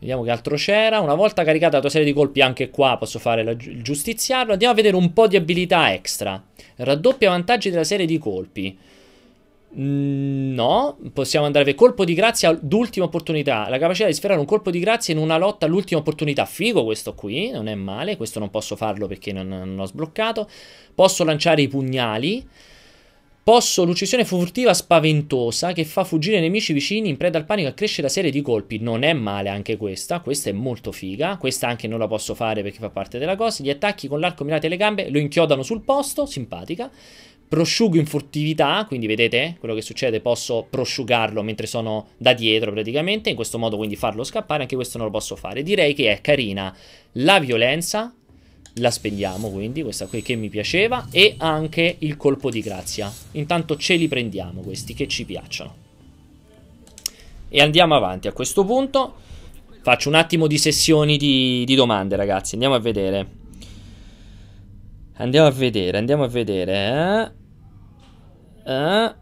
Vediamo che altro c'era. Una volta caricata la tua serie di colpi, anche qua posso fare la, il giustiziarlo. Andiamo a vedere un po' di abilità extra. Raddoppia vantaggi della serie di colpi. Mm, no, possiamo andare per colpo di grazia d'ultima opportunità. La capacità di sferrare un colpo di grazia in una lotta all'ultima opportunità. Figo questo qui, non è male. Questo non posso farlo perché non, non ho sbloccato. Posso lanciare i pugnali. Posso l'uccisione furtiva spaventosa che fa fuggire i nemici vicini in preda al panico e cresce la serie di colpi. Non è male anche questa, questa è molto figa. Questa anche non la posso fare perché fa parte della cosa. Gli attacchi con l'arco mirati alle gambe lo inchiodano sul posto, simpatica prosciugo in furtività, quindi vedete quello che succede, posso prosciugarlo mentre sono da dietro praticamente, in questo modo quindi farlo scappare, anche questo non lo posso fare. Direi che è carina la violenza, la spendiamo quindi, questa qui che mi piaceva, e anche il colpo di grazia. Intanto ce li prendiamo questi che ci piacciono. E andiamo avanti a questo punto. Faccio un attimo di sessioni di, di domande ragazzi, andiamo a vedere. Andiamo a vedere, andiamo a vedere. Eh? Eh?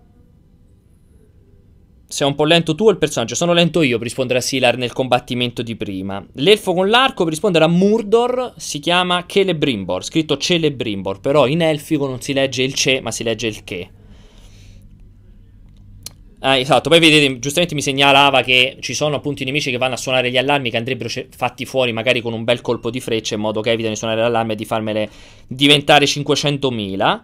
Sei un po' lento tu o il personaggio? Sono lento io per rispondere a Silar nel combattimento di prima. L'elfo con l'arco per rispondere a Murdor si chiama Celebrimbor, scritto Celebrimbor, però in elfico non si legge il ce ma si legge il che. Ah, esatto, poi vedete, giustamente mi segnalava che ci sono appunto i nemici che vanno a suonare gli allarmi che andrebbero fatti fuori magari con un bel colpo di freccia in modo che evitano di suonare l'allarme e di farmele diventare 500.000.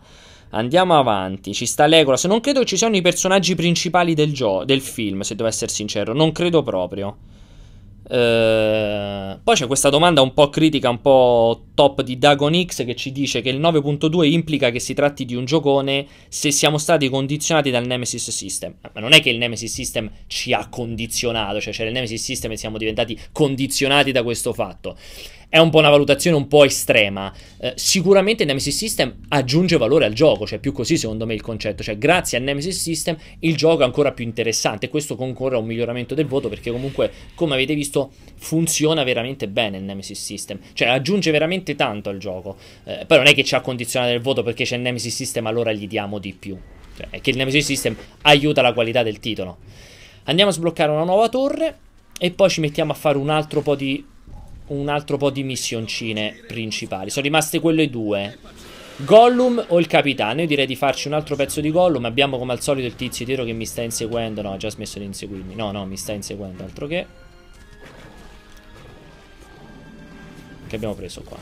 Andiamo avanti, ci sta Legolas. Non credo ci siano i personaggi principali del, gio- del film, se devo essere sincero. Non credo proprio. Uh, poi c'è questa domanda un po' critica, un po' top di Dagon X che ci dice che il 9.2 implica che si tratti di un giocone se siamo stati condizionati dal Nemesis System. Eh, ma non è che il Nemesis System ci ha condizionato, cioè c'era il Nemesis System e siamo diventati condizionati da questo fatto è un po' una valutazione un po' estrema. Eh, sicuramente Nemesis System aggiunge valore al gioco, cioè più così secondo me il concetto, cioè grazie a Nemesis System il gioco è ancora più interessante, questo concorre a un miglioramento del voto perché comunque come avete visto funziona veramente bene il Nemesis System, cioè aggiunge veramente tanto al gioco, eh, poi non è che ci ha condizionato il voto perché c'è Nemesis System allora gli diamo di più, cioè, è che il Nemesis System aiuta la qualità del titolo. Andiamo a sbloccare una nuova torre e poi ci mettiamo a fare un altro po' di un altro po' di missioncine principali. Sono rimaste quelle due. Gollum o il capitano? Io direi di farci un altro pezzo di Gollum. Abbiamo come al solito il tizio dietro che mi sta inseguendo. No, ha già smesso di inseguirmi. No, no, mi sta inseguendo. Altro che. Che abbiamo preso qua?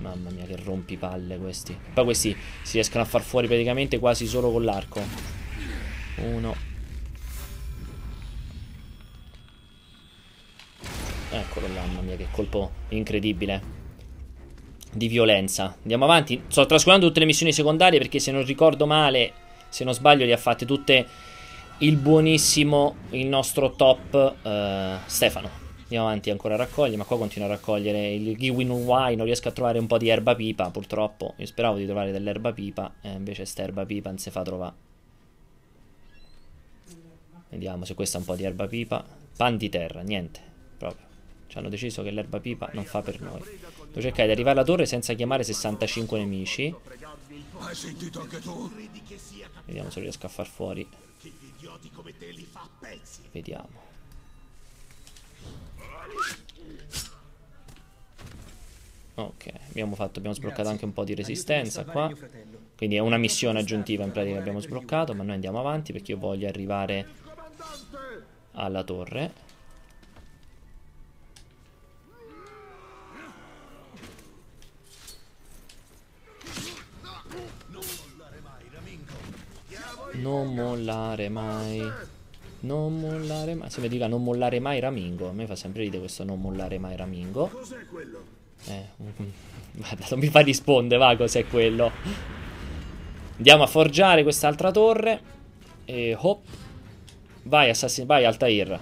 Mamma mia, che rompipalle questi. Poi questi si riescono a far fuori praticamente quasi solo con l'arco. Uno, Eccolo, mamma mia, che colpo incredibile di violenza. Andiamo avanti. Sto trascurando tutte le missioni secondarie perché se non ricordo male, se non sbaglio, le ha fatte tutte il buonissimo, il nostro top eh, Stefano. Andiamo avanti ancora a raccogliere, ma qua continuo a raccogliere il Giwin Wai, non riesco a trovare un po' di erba pipa, purtroppo. Io speravo di trovare dell'erba pipa, eh, invece sta erba pipa non si fa trovare. Vediamo se questa è un po' di erba pipa. Pan di terra, niente, proprio. Ci hanno deciso che l'erba pipa non fa per noi. Devo cercare di arrivare alla torre senza chiamare 65 nemici. Vediamo se riesco a far fuori. Vediamo. Ok, abbiamo, fatto, abbiamo sbloccato anche un po' di resistenza qua. Quindi è una missione aggiuntiva in pratica che abbiamo sbloccato, ma noi andiamo avanti perché io voglio arrivare alla torre. Non mollare mai. Non mollare mai. Se mi dica non mollare mai Ramingo. A me fa sempre ridere questo non mollare mai Ramingo. Cos'è quello? Eh, mm, guarda, non mi fa rispondere, va, cos'è quello. Andiamo a forgiare quest'altra torre. E hop. Vai, assassino, vai, Altair.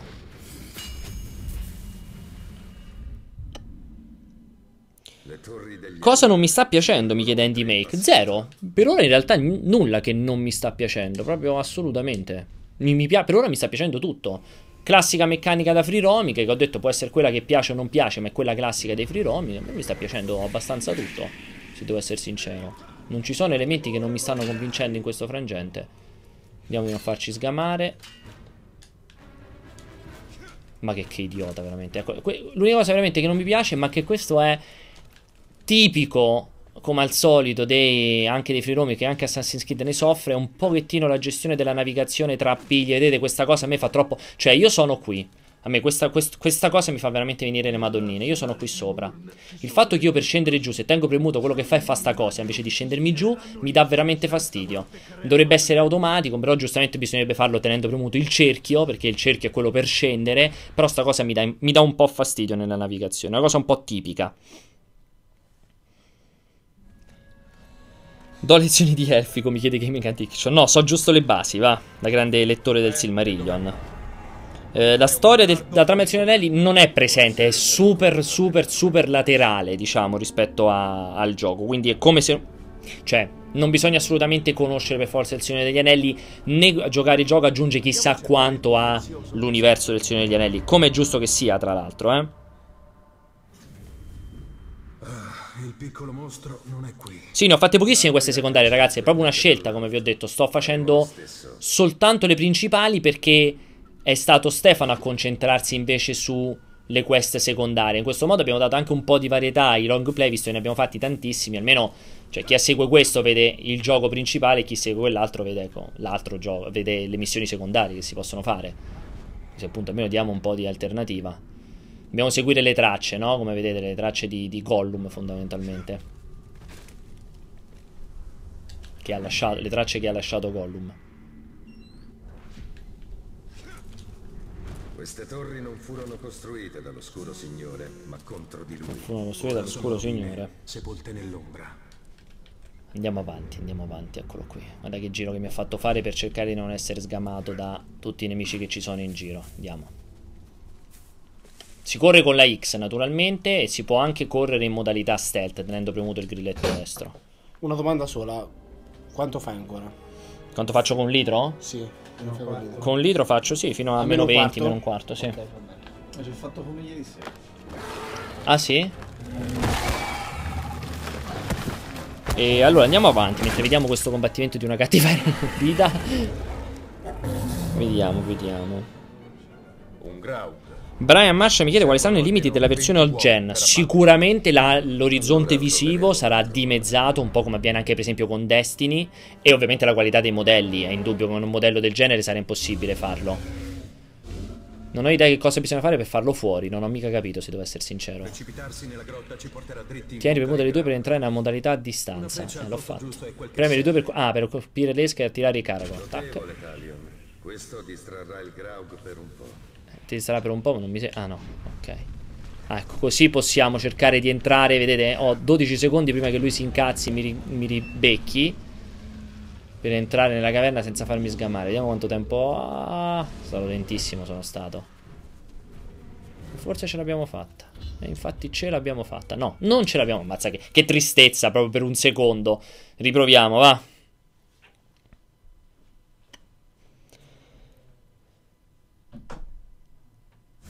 Cosa non mi sta piacendo, mi chiede Andy Make? Zero. Per ora in realtà nulla che non mi sta piacendo, proprio assolutamente. Mi, mi per ora mi sta piacendo tutto. Classica meccanica da free roaming, che ho detto può essere quella che piace o non piace, ma è quella classica dei free roaming. A me mi sta piacendo abbastanza tutto, se devo essere sincero. Non ci sono elementi che non mi stanno convincendo in questo frangente. Andiamo a farci sgamare. Ma che, che idiota veramente. Ecco, l'unica cosa veramente che non mi piace, ma che questo è tipico come al solito dei, anche dei free roaming che anche Assassin's Creed ne soffre un pochettino la gestione della navigazione tra piglie vedete questa cosa a me fa troppo cioè io sono qui a me questa, quest, questa, cosa mi fa veramente venire le madonnine. Io sono qui sopra. Il fatto che io per scendere giù, se tengo premuto quello che fa è fa sta cosa, invece di scendermi giù, mi dà veramente fastidio. Dovrebbe essere automatico, però giustamente bisognerebbe farlo tenendo premuto il cerchio, perché il cerchio è quello per scendere, però sta cosa mi dà, mi dà un po' fastidio nella navigazione, una cosa un po' tipica. Do lezioni di Elfico, mi chiede Gaming Antiction. No, so giusto le basi, va. Da grande lettore del Silmarillion. Eh, la storia della trama del Signore Anelli non è presente, è super, super, super laterale, diciamo, rispetto a, al gioco. Quindi è come se... Cioè, non bisogna assolutamente conoscere per forza il Signore degli Anelli, né giocare il gioco aggiunge chissà quanto all'universo del Signore degli Anelli, come è giusto che sia, tra l'altro, eh. Il piccolo mostro non è qui. Sì, ne ho fatte pochissime queste secondarie, ragazzi. È proprio una scelta, come vi ho detto. Sto facendo soltanto le principali perché è stato Stefano a concentrarsi invece sulle quest secondarie. In questo modo abbiamo dato anche un po' di varietà ai long play, visto che ne abbiamo fatti tantissimi. Almeno, cioè, chi segue questo vede il gioco principale, chi segue quell'altro vede, ecco, l'altro gioco, vede le missioni secondarie che si possono fare. Se appunto almeno diamo un po' di alternativa. Dobbiamo seguire le tracce, no? Come vedete, le tracce di, di Gollum fondamentalmente. Che ha lasciato, le tracce che ha lasciato Gollum. Queste torri non furono costruite dall'oscuro signore, ma contro di lui. Non furono costruite dall'oscuro signore. Sepolte nell'ombra. Andiamo avanti, andiamo avanti, eccolo qui. Guarda che giro che mi ha fatto fare per cercare di non essere sgamato da tutti i nemici che ci sono in giro. Andiamo. Si corre con la X naturalmente e si può anche correre in modalità stealth tenendo premuto il grilletto destro. Una domanda sola, quanto fai ancora? Quanto faccio con un litro? Sì, con, litro. con un litro faccio sì, fino a, a ah, meno 20, quarto. meno un quarto, sì. Ma ci ho fatto come ieri sera. Ah sì? E allora andiamo avanti mentre vediamo questo combattimento di una cattiva vita. vediamo, vediamo. Un grau Brian Marsh mi chiede quali saranno i limiti della versione old gen. Sicuramente l'orizzonte visivo sarà dimezzato, un po' come avviene anche per esempio con Destiny, e ovviamente la qualità dei modelli, è indubbio che con un modello del genere sarà impossibile farlo. Non ho idea che cosa bisogna fare per farlo fuori, non ho mica capito se devo essere sincero. Nella ci Tieni premuto le due per entrare nella modalità a distanza, eh, l'ho fatto. Premi le due per, ah, per colpire l'esca e attirare i caragol, tac. Questo distrarrà il Graug per un po' ti sarà per un po', ma non mi sembra... Ah no, ok. Ah, ecco, così possiamo cercare di entrare, vedete, ho 12 secondi prima che lui si incazzi e mi, ri mi ribecchi per entrare nella caverna senza farmi sgamare. Vediamo quanto tempo... Ah, sono lentissimo sono stato. Forse ce l'abbiamo fatta. E eh, infatti ce l'abbiamo fatta. No, non ce l'abbiamo. Mazza che, che tristezza proprio per un secondo. Riproviamo, va.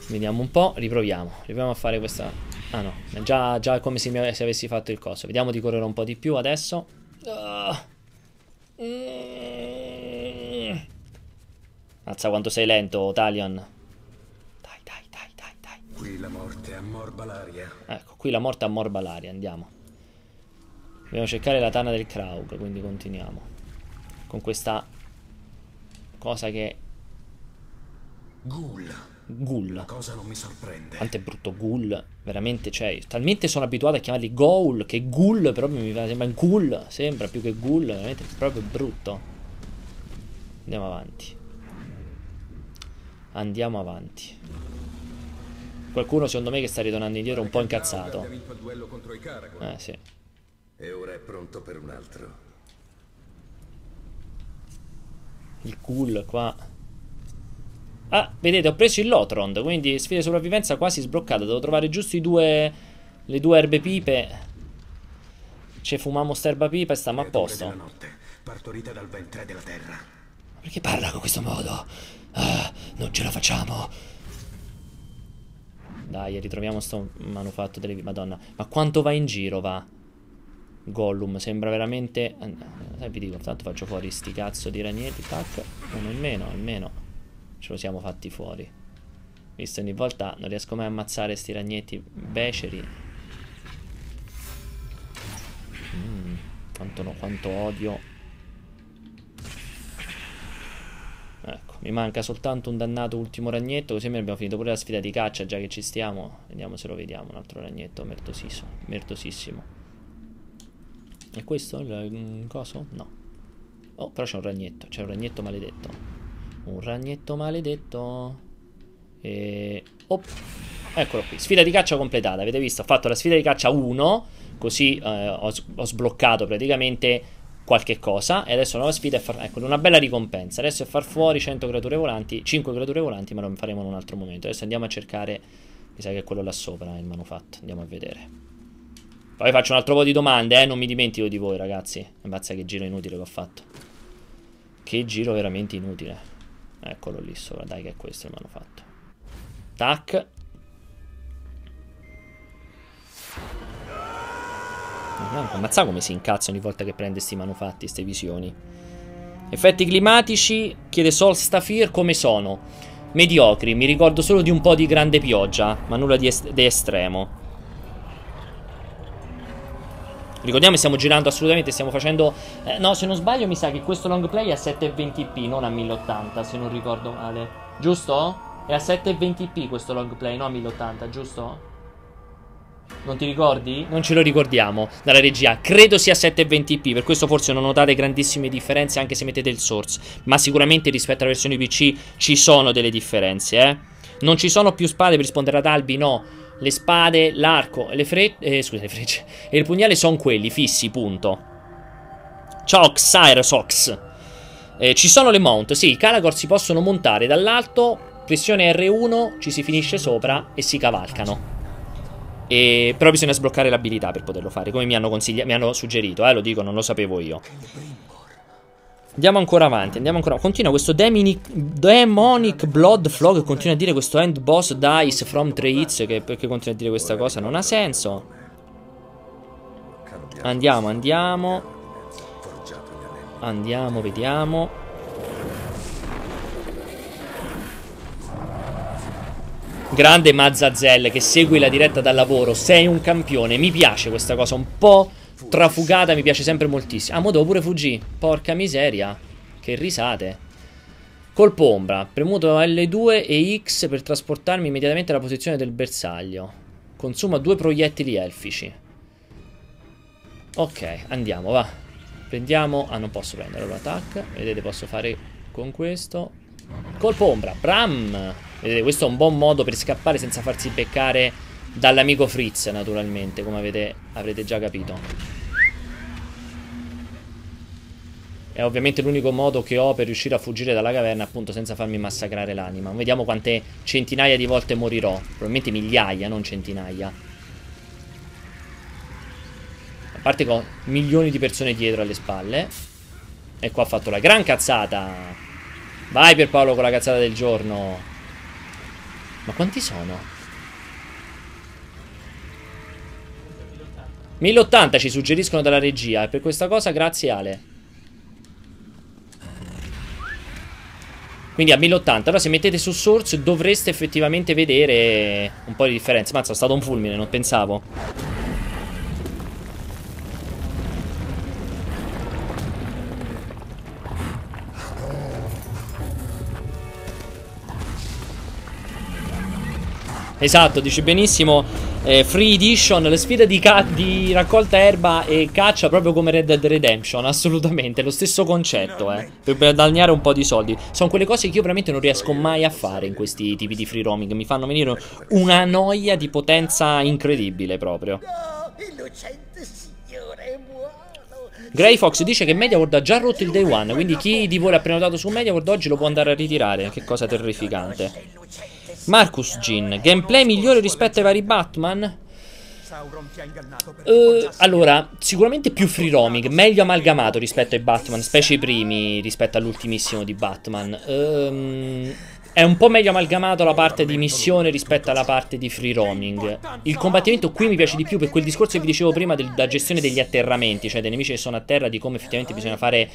Vediamo un po', riproviamo. Riproviamo a fare questa... Ah no, è già, già come se, mi, se, avessi fatto il coso. Vediamo di correre un po' di più adesso. Alza ah. quanto sei lento, Talion. Dai, dai, dai, dai, dai. Qui la morte ammorba l'aria. Ecco, qui la morte ammorba l'aria, andiamo. Dobbiamo cercare la tana del Kraug, quindi continuiamo. Con questa cosa che... Ghoul Ghoul. Cosa non mi sorprende. Quanto è brutto Ghoul, veramente, cioè, talmente sono abituato a chiamarli Ghoul che Ghoul proprio mi sembra in Ghoul, sembra più che Ghoul, veramente proprio brutto. Andiamo avanti. Andiamo avanti. Qualcuno secondo me che sta ritornando indietro un po' incazzato. Eh sì. E ora è pronto per un altro. Il Ghoul qua Ah, vedete, ho preso il Lotrond, quindi sfida di sopravvivenza quasi sbloccata. Devo trovare giusto i due, le due erbe pipe. Ci fumiamo sta erba pipa e stiamo a posto. Perché parla con questo modo? Ah, non ce la facciamo. Dai, ritroviamo sto manufatto delle... Madonna, ma quanto va in giro, va? Gollum, sembra veramente... Eh, eh, sai, vi dico, intanto faccio fuori sti cazzo di ragnetti, tac. Uno in meno, in meno ce lo siamo fatti fuori. Visto ogni volta non riesco mai a ammazzare sti ragnetti beceri. Mm, quanto, no, quanto odio. Ecco, mi manca soltanto un dannato ultimo ragnetto, così abbiamo finito pure la sfida di caccia, già che ci stiamo. Vediamo se lo vediamo, un altro ragnetto mertosissimo. E questo il mm, coso? No. Oh, però c'è un ragnetto, c'è un ragnetto maledetto. Un ragnetto maledetto. E... Oh. Eccolo qui, sfida di caccia completata, avete visto? Ho fatto la sfida di caccia 1, così eh, ho, ho, sbloccato praticamente qualche cosa. E adesso la nuova sfida è far... Ecco, una bella ricompensa. Adesso è far fuori 100 creature volanti, 5 creature volanti, ma lo faremo in un altro momento. Adesso andiamo a cercare, mi sa che è quello là sopra, eh, il manufatto. Andiamo a vedere. Poi faccio un altro po' di domande, eh, non mi dimentico di voi ragazzi. Ammazza che giro inutile che ho fatto. Che giro veramente inutile. Eccolo lì sopra, dai che è questo il manufatto. Tac. Ammazza come si incazza ogni volta che prende questi manufatti, ste visioni. Effetti climatici, chiede Sol Stafir come sono. Mediocri, mi ricordo solo di un po' di grande pioggia, ma nulla di, est di estremo. Ricordiamo stiamo girando assolutamente, stiamo facendo... Eh, no, se non sbaglio mi sa che questo long play è a 720p, non a 1080, se non ricordo male. Giusto? È a 720p questo long play, non a 1080, giusto? Non ti ricordi? Non ce lo ricordiamo dalla regia. Credo sia 720p, per questo forse non notate grandissime differenze anche se mettete il source. Ma sicuramente rispetto alla versione PC ci sono delle differenze, eh? Non ci sono più spade per rispondere ad Albi, no. Le spade, l'arco e le frecce... Eh, scusa, le frecce. E il pugnale sono quelli, fissi, punto. Ciao Xyrosox. Eh, ci sono le mount, sì, i Calagor si possono montare dall'alto, pressione R1, ci si finisce sopra e si cavalcano. E... Però bisogna sbloccare l'abilità per poterlo fare, come mi hanno, mi hanno suggerito, eh, lo dico, non lo sapevo io. Andiamo ancora avanti, andiamo ancora Continua questo Deminic, Demonic Blood Flog, continua a dire questo End Boss Dice from 3 Hits, che perché continua a dire questa cosa non ha senso. Andiamo, andiamo. Andiamo, vediamo. Grande Mazzazel che segui la diretta dal lavoro, sei un campione, mi piace questa cosa un po' Trafugata mi piace sempre moltissimo. Ah, modo pure fuggì. Porca miseria. Che risate. Colpo ombra. Premuto L2 e X per trasportarmi immediatamente alla posizione del bersaglio. Consuma due proiettili elfici. Ok, andiamo, va. Prendiamo... Ah, non posso prendere l'attack. Vedete, posso fare con questo. Colpo ombra. Bram! Vedete, questo è un buon modo per scappare senza farsi beccare Dall'amico Fritz, naturalmente, come avete, avrete già capito. È ovviamente l'unico modo che ho per riuscire a fuggire dalla caverna, appunto, senza farmi massacrare l'anima. Vediamo quante centinaia di volte morirò. Probabilmente migliaia, non centinaia. A parte che ho milioni di persone dietro alle spalle. E qua ha fatto la gran cazzata. Vai Pierpaolo con la cazzata del giorno. Ma quanti sono? 1080 ci suggeriscono dalla regia e per questa cosa grazie Ale. Quindi a 1080, Allora se mettete su Source dovreste effettivamente vedere un po' di differenza. Mazza, è stato un fulmine, non pensavo. Esatto, dici benissimo eh, Free Edition, le sfide di, di, raccolta erba e caccia proprio come Red Dead Redemption, assolutamente, lo stesso concetto, eh, per guadagnare un po' di soldi. Sono quelle cose che io veramente non riesco mai a fare in questi tipi di free roaming, mi fanno venire una noia di potenza incredibile proprio. Gray Fox dice che MediaWorld ha già rotto il day one, quindi chi di voi l'ha prenotato su MediaWorld oggi lo può andare a ritirare, che cosa terrificante. Marcus Gin, gameplay migliore rispetto ai vari Batman? Uh, allora, sicuramente più free roaming, meglio amalgamato rispetto ai Batman, specie i primi rispetto all'ultimissimo di Batman. Um, è un po' meglio amalgamato la parte di missione rispetto alla parte di free roaming. Il combattimento qui mi piace di più per quel discorso che vi dicevo prima della gestione degli atterramenti, cioè dei nemici che sono a terra, di come effettivamente bisogna fare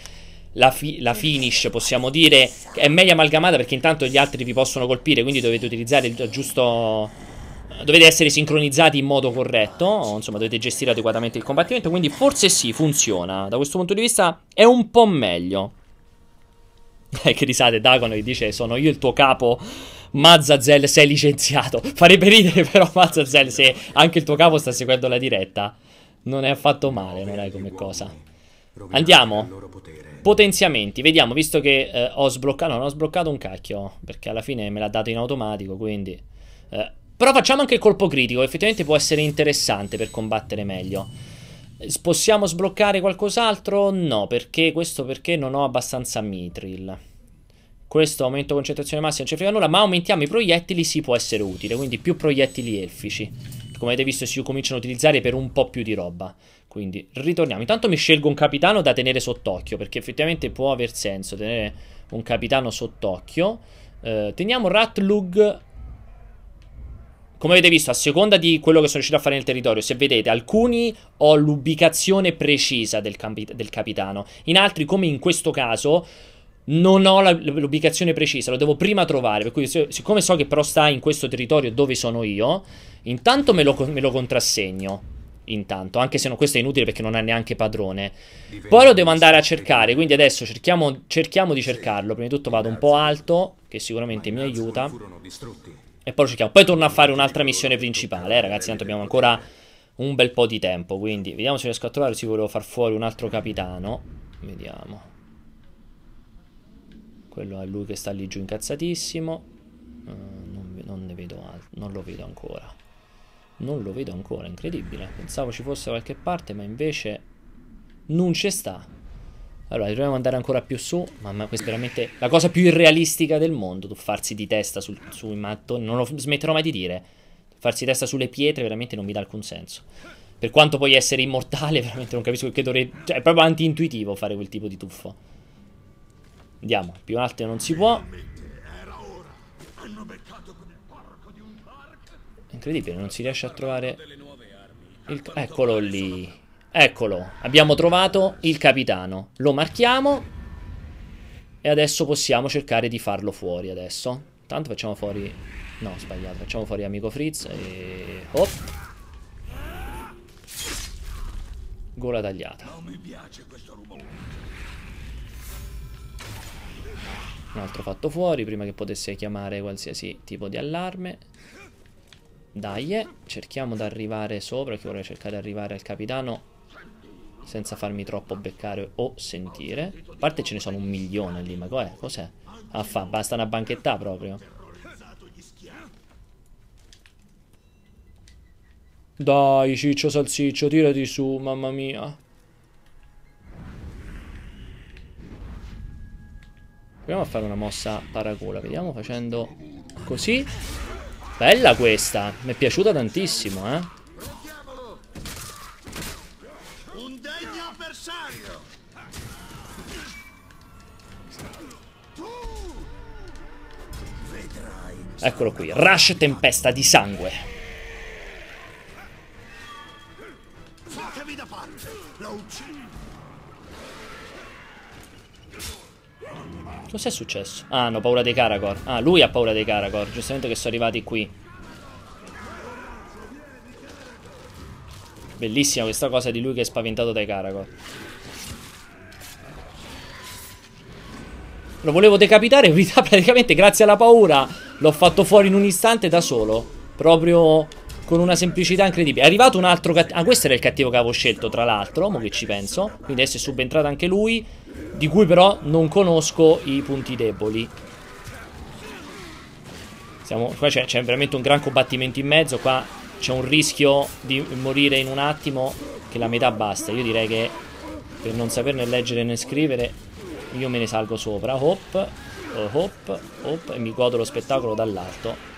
la, fi- la, finish, possiamo dire, è meglio amalgamata perché intanto gli altri vi possono colpire, quindi dovete utilizzare il giusto... Dovete essere sincronizzati in modo corretto, insomma dovete gestire adeguatamente il combattimento, quindi forse sì, funziona. Da questo punto di vista è un po' meglio. che risate Dagon che dice sono io il tuo capo. Mazzazel sei licenziato. Farebbe ridere però Mazzazel se anche il tuo capo sta seguendo la diretta. Non è affatto male, non è come cosa. Andiamo. Loro potere. Potenziamenti, vediamo, visto che eh, ho sbloccato, no, non ho sbloccato un cacchio, perché alla fine me l'ha dato in automatico, quindi... Eh, però facciamo anche il colpo critico, effettivamente può essere interessante per combattere meglio. Possiamo sbloccare qualcos'altro? No, perché questo perché non ho abbastanza mitril. Questo aumento concentrazione massima non ci frega nulla, ma aumentiamo i proiettili, sì può essere utile, quindi più proiettili elfici. Come avete visto si cominciano a utilizzare per un po' più di roba. Quindi ritorniamo. Intanto mi scelgo un capitano da tenere sott'occhio, perché effettivamente può aver senso tenere un capitano sott'occhio. Eh, teniamo Ratlug come avete visto, a seconda di quello che sono riuscito a fare nel territorio, se vedete, alcuni ho l'ubicazione precisa del, del, capitano, in altri, come in questo caso, non ho l'ubicazione precisa, lo devo prima trovare, per cui se, siccome so che però sta in questo territorio dove sono io, intanto me lo, me lo contrassegno intanto, anche se no, questo è inutile perché non ha neanche padrone. Poi lo devo andare a cercare, quindi adesso cerchiamo, cerchiamo di cercarlo. Prima di tutto vado un po' alto, che sicuramente mi aiuta. E poi lo cerchiamo. Poi torno a fare un'altra missione principale, eh, ragazzi, tanto abbiamo ancora un bel po' di tempo, quindi vediamo se riesco a trovare, si volevo far fuori un altro capitano. Vediamo. Quello è lui che sta lì giù incazzatissimo. Uh, non, non, vedo, non lo vedo ancora. Non lo vedo ancora, incredibile. Pensavo ci fosse qualche parte, ma invece non ci sta. Allora, dobbiamo andare ancora più su. Mamma, questa è veramente la cosa più irrealistica del mondo. Tuffarsi di testa sul, sui mattoni. Non lo smetterò mai di dire. Tuffarsi di testa sulle pietre veramente non mi dà alcun senso. Per quanto puoi essere immortale, veramente non capisco perché dovrei... Cioè, è proprio antintuitivo fare quel tipo di tuffo. Andiamo, più alte non si può. Incredibile, non si riesce a trovare... Il... Eccolo lì. Eccolo, abbiamo trovato il capitano. Lo marchiamo. E adesso possiamo cercare di farlo fuori adesso. Tanto facciamo fuori... No, sbagliato. Facciamo fuori amico Fritz e... Hop. Gola tagliata. Un altro fatto fuori prima che potesse chiamare qualsiasi tipo di allarme. Dai, eh, cerchiamo di arrivare sopra, che vorrei cercare di arrivare al capitano senza farmi troppo beccare o sentire. A parte ce ne sono un milione lì, ma eh, cos'è? Ah fa, basta una banchetta proprio. Dai, ciccio salsiccio, tirati su, mamma mia. Proviamo a fare una mossa paracola, vediamo facendo così. Bella questa, mi è piaciuta tantissimo, eh. Eccolo qui, Rush Tempesta di Sangue. Fatemi da parte, lo uccido. Cos'è successo? Ah, hanno paura dei Karakor. Ah, lui ha paura dei Karakor. Giustamente che sono arrivati qui. Bellissima questa cosa di lui che è spaventato dai Karakor. Lo volevo decapitare, praticamente grazie alla paura l'ho fatto fuori in un istante da solo. Proprio con una semplicità incredibile. È arrivato un altro cattivo. Ah, questo era il cattivo che avevo scelto, tra l'altro. Mo che ci penso. Quindi adesso è subentrato anche lui. Di cui però non conosco i punti deboli. Siamo... Qua c'è veramente un gran combattimento in mezzo. Qua c'è un rischio di morire in un attimo. Che la metà basta. Io direi che per non saperne leggere né scrivere, io me ne salgo sopra. Hop, eh, hop, hop. E mi godo lo spettacolo dall'alto.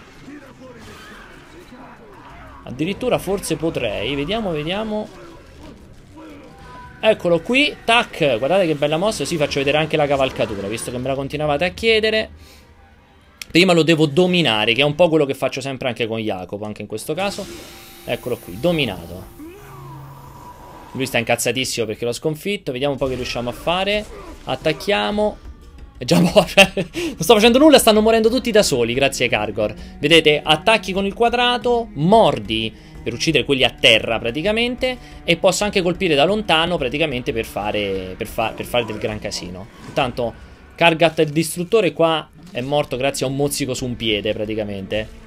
Addirittura forse potrei. Vediamo, vediamo. Eccolo qui, tac, guardate che bella mossa, sì faccio vedere anche la cavalcatura, visto che me la continuavate a chiedere. Prima lo devo dominare, che è un po' quello che faccio sempre anche con Jacopo, anche in questo caso. Eccolo qui, dominato. Lui sta incazzatissimo perché l'ho sconfitto, vediamo un po' che riusciamo a fare. Attacchiamo, è già morto. non sto facendo nulla, stanno morendo tutti da soli, grazie ai Cargor. Vedete, attacchi con il quadrato, mordi per uccidere quelli a terra praticamente e posso anche colpire da lontano praticamente per fare, per fa per fare del gran casino. Intanto Kargat il distruttore qua è morto grazie a un mozzico su un piede praticamente.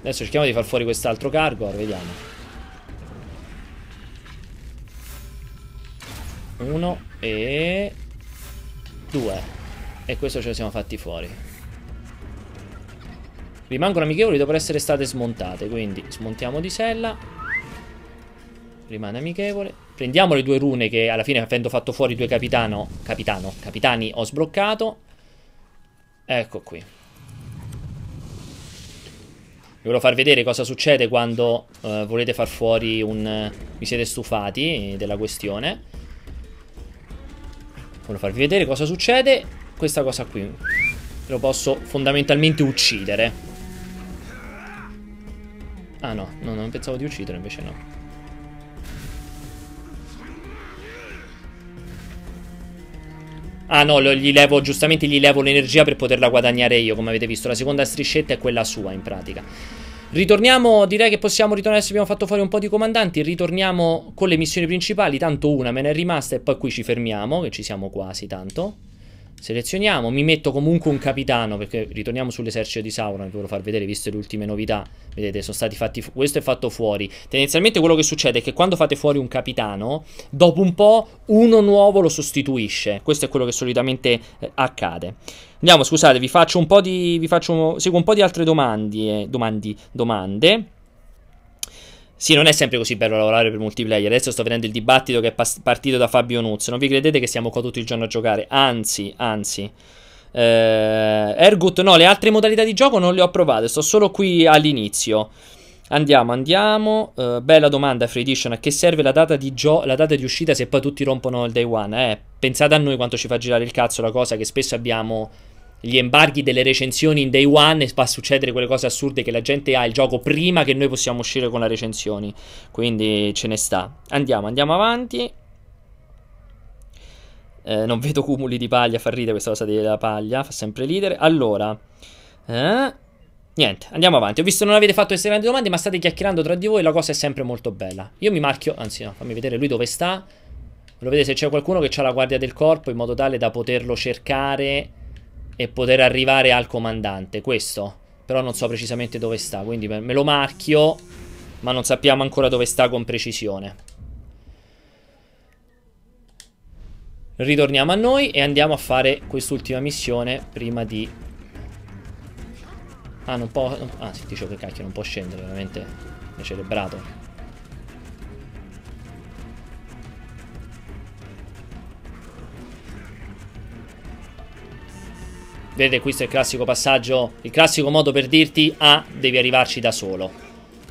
Adesso cerchiamo di far fuori quest'altro Cargor, vediamo. Uno e... Due. E questo ce lo siamo fatti fuori. Rimangono amichevoli dopo essere state smontate, quindi smontiamo di sella. Rimane amichevole. Prendiamo le due rune che alla fine avendo fatto fuori due capitano, capitano, capitani ho sbloccato. Ecco qui. Vi volevo far vedere cosa succede quando eh, volete far fuori un... Eh, vi siete stufati della questione voglio farvi vedere cosa succede? Questa cosa qui. Lo posso fondamentalmente uccidere. Ah no, no, non pensavo di uccidere, invece no. Ah no, gli levo, giustamente gli levo l'energia per poterla guadagnare io, come avete visto. La seconda striscetta è quella sua, in pratica. Ritorniamo, direi che possiamo ritornare se abbiamo fatto fuori un po' di comandanti, ritorniamo con le missioni principali, tanto una me ne è rimasta e poi qui ci fermiamo, che ci siamo quasi tanto. Selezioniamo, mi metto comunque un capitano perché ritorniamo sull'esercito di Sauron, vi volevo far vedere visto le ultime novità, vedete sono stati fatti, questo è fatto fuori. Tendenzialmente quello che succede è che quando fate fuori un capitano, dopo un po' uno nuovo lo sostituisce, questo è quello che solitamente eh, accade. Andiamo, scusate, vi faccio un po' di, vi faccio, seguo un po' di altre domande eh, domandi, domande. Sì, non è sempre così bello lavorare per multiplayer. Adesso sto vedendo il dibattito che è partito da Fabio Nuzzo. Non vi credete che siamo qua tutto il giorno a giocare? Anzi, anzi. Eh, Ergut, no, le altre modalità di gioco non le ho provate. Sto solo qui all'inizio. Andiamo, andiamo. Eh, bella domanda, Free Edition. A che serve la data, di la data di uscita se poi tutti rompono il day one? Eh, pensate a noi quanto ci fa girare il cazzo la cosa che spesso abbiamo gli embarghi delle recensioni in day one e fa succedere quelle cose assurde che la gente ha il gioco prima che noi possiamo uscire con le recensioni. Quindi ce ne sta. Andiamo, andiamo avanti. Eh, non vedo cumuli di paglia, fa ridere questa cosa della paglia, fa sempre ridere. Allora, eh, niente, andiamo avanti. Ho visto che non avete fatto queste grandi domande, ma state chiacchierando tra di voi, la cosa è sempre molto bella. Io mi marchio, anzi no, fammi vedere lui dove sta. Volevo vedere se c'è qualcuno che ha la guardia del corpo in modo tale da poterlo cercare e poter arrivare al comandante, questo. Però non so precisamente dove sta, quindi me lo marchio, ma non sappiamo ancora dove sta con precisione. Ritorniamo a noi e andiamo a fare quest'ultima missione prima di... Ah, non può... Ah, si sì, dicevo che cacchio, non può scendere, veramente... Mi celebrato. Vedete, questo è il classico passaggio, il classico modo per dirti, ah, devi arrivarci da solo.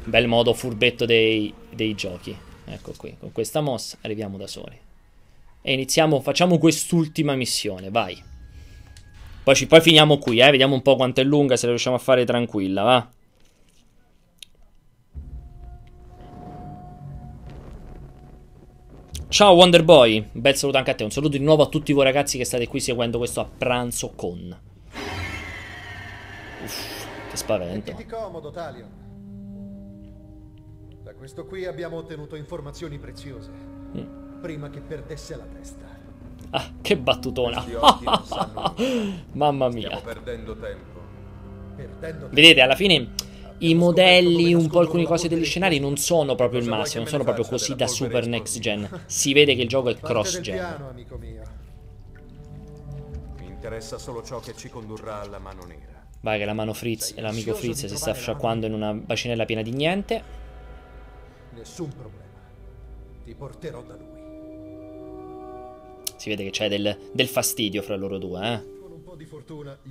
Bel modo furbetto dei, dei giochi. Ecco qui, con questa mossa arriviamo da soli. E iniziamo, facciamo quest'ultima missione, vai. Poi, ci, poi finiamo qui, eh, vediamo un po' quanto è lunga, se la riusciamo a fare tranquilla, va. Ciao Wonderboy, bel saluto anche a te, un saluto di nuovo a tutti voi ragazzi che state qui seguendo questo a pranzo con. Uff, che spavento. Mettiti comodo, Talion. Da questo qui abbiamo ottenuto informazioni preziose. Mm. Prima che perdesse la testa. Ah, che battutona. Mamma mia. Stiamo perdendo tempo. Perdendo tempo. Vedete, alla fine i modelli, un po' alcune cose degli scenari non sono proprio il massimo, non sono proprio così da super next gen. Si vede che il gioco è cross gen. Mi interessa solo ciò che ci condurrà alla mano nera. Vai che la mano Fritz e l'amico Fritz si sta sciacquando in una bacinella piena di niente. Nessun problema. Ti porterò da lui. Si vede che c'è del, del, fastidio fra loro due, eh.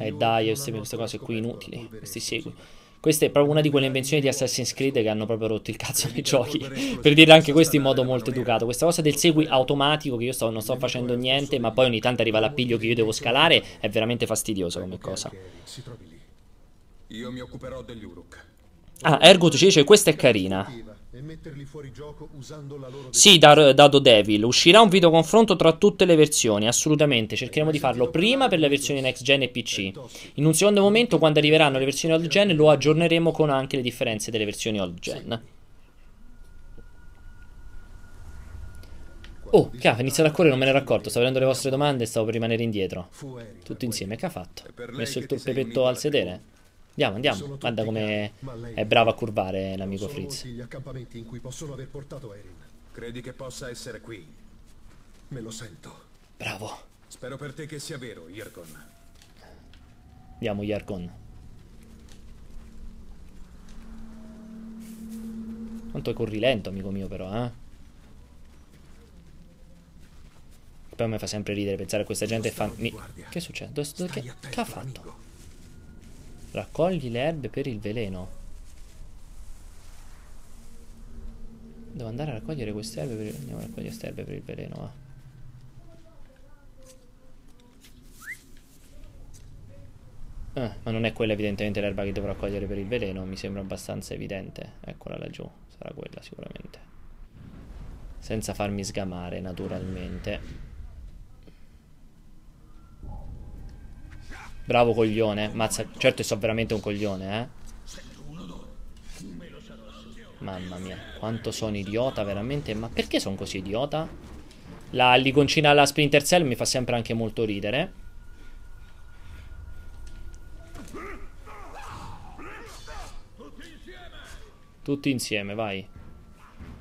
E eh dai, queste cose qui inutili. Questi segui. Questa è proprio una di quelle invenzioni di Assassin's Creed che hanno proprio rotto il cazzo nei giochi. per dire anche questo in modo molto educato. Questa cosa del segui automatico, che io sto, non sto facendo niente, ma poi ogni tanto arriva l'appiglio che io devo scalare, è veramente fastidiosa come cosa. Si trovi lì. Io mi occuperò degli Uruk. Ah, Ergut ci dice questa è carina. Sì, da, da Devil. Uscirà un video confronto tra tutte le versioni, assolutamente. Cercheremo di farlo prima per le versioni next gen e PC. In un secondo momento, quando arriveranno le versioni old gen, lo aggiorneremo con anche le differenze delle versioni old gen. Oh, che ha iniziato a correre, non me ne ero accorto. Stavo vedendo le vostre domande e stavo per rimanere indietro. Tutti insieme, che ha fatto? Messo il tuo pepetto al sedere? Andiamo, andiamo. Guarda come è brava a curvare l'amico Fritz. gli accampamenti in cui possono aver portato Erin. Credi che possa essere qui? Me lo sento. Bravo. Spero per te che sia vero, Yargon. Andiamo, Yargon. Quanto corri lento, amico mio, però, eh? Poi mi fa sempre ridere pensare a questa gente e fa... Mi... Che succede? Dove... Che... che ha fatto? Raccogli le erbe per il veleno. Devo andare a raccogliere queste erbe per il... Andiamo a raccogliere queste erbe per il veleno, va. Eh, ma non è quella evidentemente l'erba che dovrò raccogliere per il veleno, mi sembra abbastanza evidente. Eccola laggiù, sarà quella sicuramente. Senza farmi sgamare, naturalmente. Bravo coglione. Mazza, certo so veramente un coglione, eh. Mamma mia, quanto sono idiota veramente. Ma perché sono così idiota? La liconcina alla Splinter Cell mi fa sempre anche molto ridere. Tutti insieme, vai.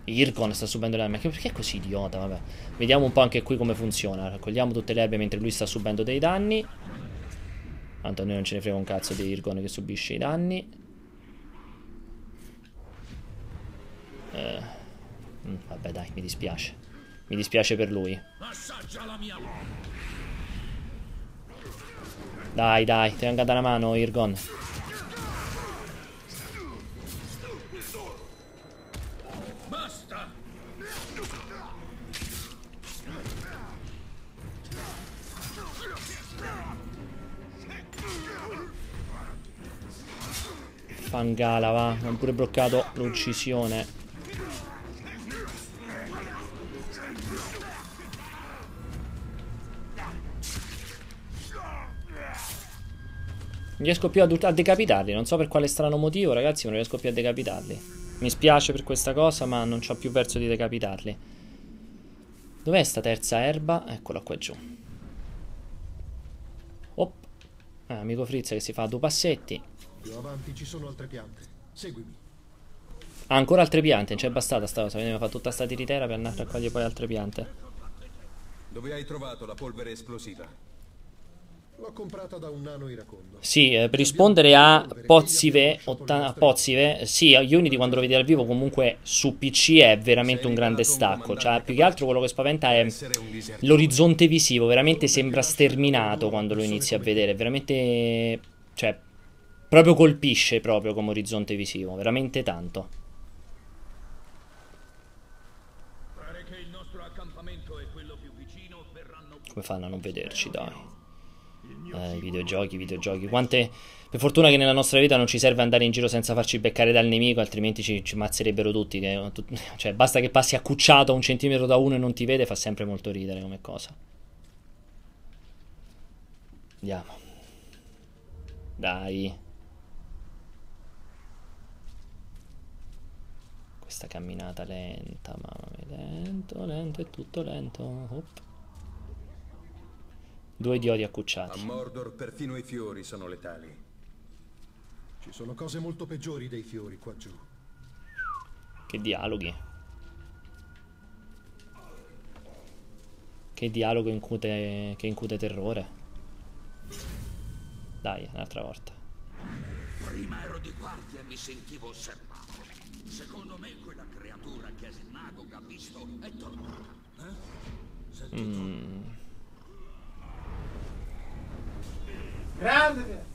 Irkon sta subendo le armi. Perché è così idiota? Vabbè. Vediamo un po' anche qui come funziona. Raccogliamo tutte le erbe mentre lui sta subendo dei danni. Tanto a noi non ce ne frega un cazzo di Irgon che subisce i danni. Eh, mm, vabbè dai, mi dispiace. Mi dispiace per lui. Dai, dai, ti è da la mano, Irgon. Fangala, va. Mi Hanno pure bloccato l'uccisione. Non riesco più a, a decapitarli, non so per quale strano motivo, ragazzi, non riesco più a decapitarli. Mi spiace per questa cosa, ma non ci ho più verso di decapitarli. Dov'è sta terza erba? Eccola qua giù. Oh, ah, amico Fritz che si fa due passetti. Più avanti ci sono altre piante. Seguimi. Ah, ancora altre piante, non c'è bastata sta cosa, quindi mi tutta sta tiritera per andare a raccogliere poi altre piante. Dove hai trovato la polvere esplosiva? L'ho comprata da un nano iracondo. Sì, eh, per rispondere a Pozzive, a Pozzive, sì, Unity quando lo vedi dal vivo comunque su PC è veramente un grande stacco, cioè più che altro quello che spaventa è l'orizzonte visivo, veramente sembra sterminato quando lo inizi a vedere, veramente cioè Proprio colpisce proprio come orizzonte visivo, veramente tanto. Come fanno a non vederci, dai. Eh, videogiochi, videogiochi, quante... Per fortuna che nella nostra vita non ci serve andare in giro senza farci beccare dal nemico, altrimenti ci, ci mazzerebbero tutti. Che, tu... Cioè, basta che passi accucciato un centimetro da uno e non ti vede, fa sempre molto ridere come cosa. Andiamo. Dai. sta camminata lenta, mamma mia, lento, lento, è tutto lento. Op. Due diodi accucciati. A Mordor perfino i fiori sono letali. Ci sono cose molto peggiori dei fiori qua giù. Che dialoghi. Che dialogo incute, che incute terrore. Dai, un'altra volta. Prima ero di guardia e mi sentivo osservato. Secondo me quella creatura che il ha visto è tornata. Eh? Mm. Grande!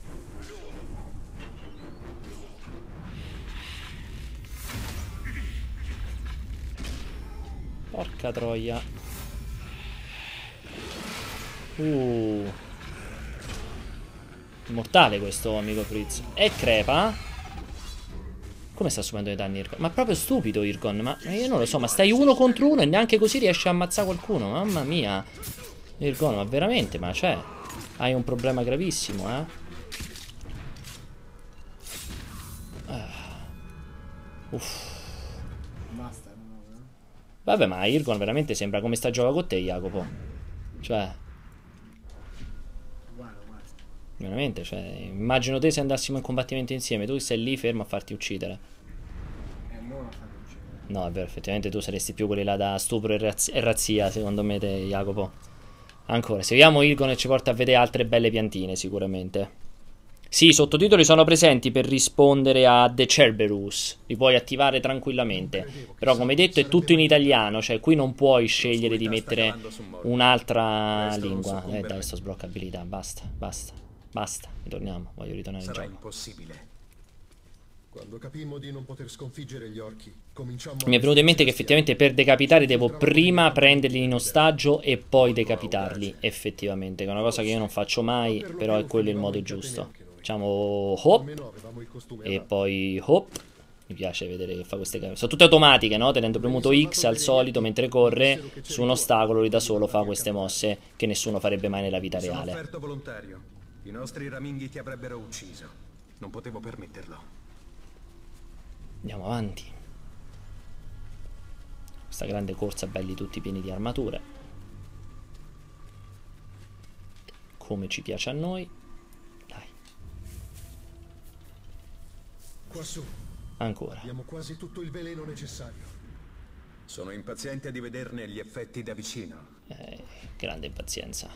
Porca troia. Uh. Immortale questo amico Fritz. E crepa. Come sta subendo i danni Irgon? Ma proprio stupido Irgon, ma io non lo so, ma stai uno contro uno e neanche così riesci a ammazzare qualcuno, mamma mia. Irgon, ma veramente, ma cioè, hai un problema gravissimo, eh. Ah. Uff. Eh? Vabbè, ma Irgon veramente sembra come sta giocando con te, Jacopo. Cioè... Veramente, cioè, immagino te se andassimo in combattimento insieme, tu sei lì fermo a farti uccidere. No, è vero, effettivamente tu saresti più quelli là da stupro e, razz- e razzia, secondo me, te, Jacopo. Ancora, seguiamo Ilgon e ci porta a vedere altre belle piantine, sicuramente. Sì, i sottotitoli sono presenti per rispondere a The Cerberus, li puoi attivare tranquillamente. Però, come detto, è tutto in italiano, cioè qui non puoi scegliere di mettere un'altra lingua. Eh, dai, sto sbloccabilità, basta, basta, basta, ritorniamo, voglio ritornare in gioco. Sarà impossibile. Quando capimmo di non poter sconfiggere gli orchi, cominciammo Mi è venuto in mente che effettivamente per decapitare devo prima prenderli in ostaggio e poi decapitarli, effettivamente, che è una cosa che io non faccio mai, però è quello il modo giusto. Facciamo hop e poi hop. Mi piace vedere che fa queste cose. Sono tutte automatiche, no? Tenendo premuto X al solito mentre corre su un ostacolo lì da solo fa queste mosse che nessuno farebbe mai nella vita reale. I nostri raminghi ti avrebbero ucciso. Non potevo permetterlo. Andiamo avanti. Questa grande corsa, belli tutti pieni di armature. Come ci piace a noi. Dai. Quassù. Ancora. Abbiamo quasi tutto il veleno necessario. Sono impaziente di vederne gli effetti da vicino. Eh, grande impazienza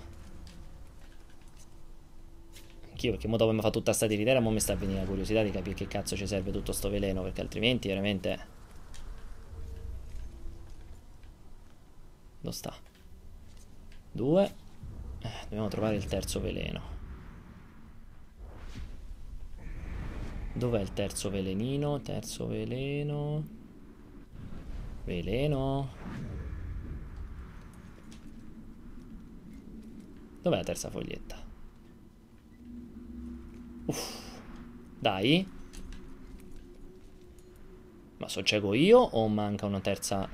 anch'io, perché mo dopo mi fa tutta sta tiritera, mo mi sta venendo la curiosità di capire che cazzo ci serve tutto sto veleno, perché altrimenti veramente... Dove sta? Due. Eh, dobbiamo trovare il terzo veleno. Dov'è il terzo velenino? Terzo veleno... Veleno... Dov'è la terza foglietta? Dai. Ma so cieco io o manca una terza...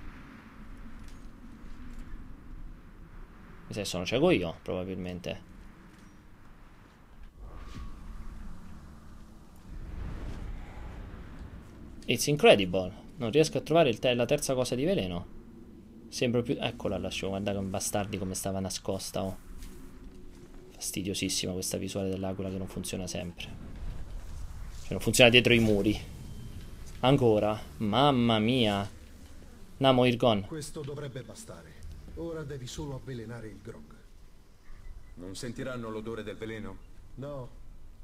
Se sono cieco io, probabilmente. It's incredible. Non riesco a trovare te la terza cosa di veleno. Sembra più... Eccola lascio, guarda che bastardi come stava nascosta, oh. Fastidiosissima questa visuale dell'aquila che non funziona sempre. Cioè, non funziona dietro i muri. Ancora. Mamma mia. Namo Irgon. Questo dovrebbe bastare. Ora devi solo avvelenare il grog. Non sentiranno l'odore del veleno? No,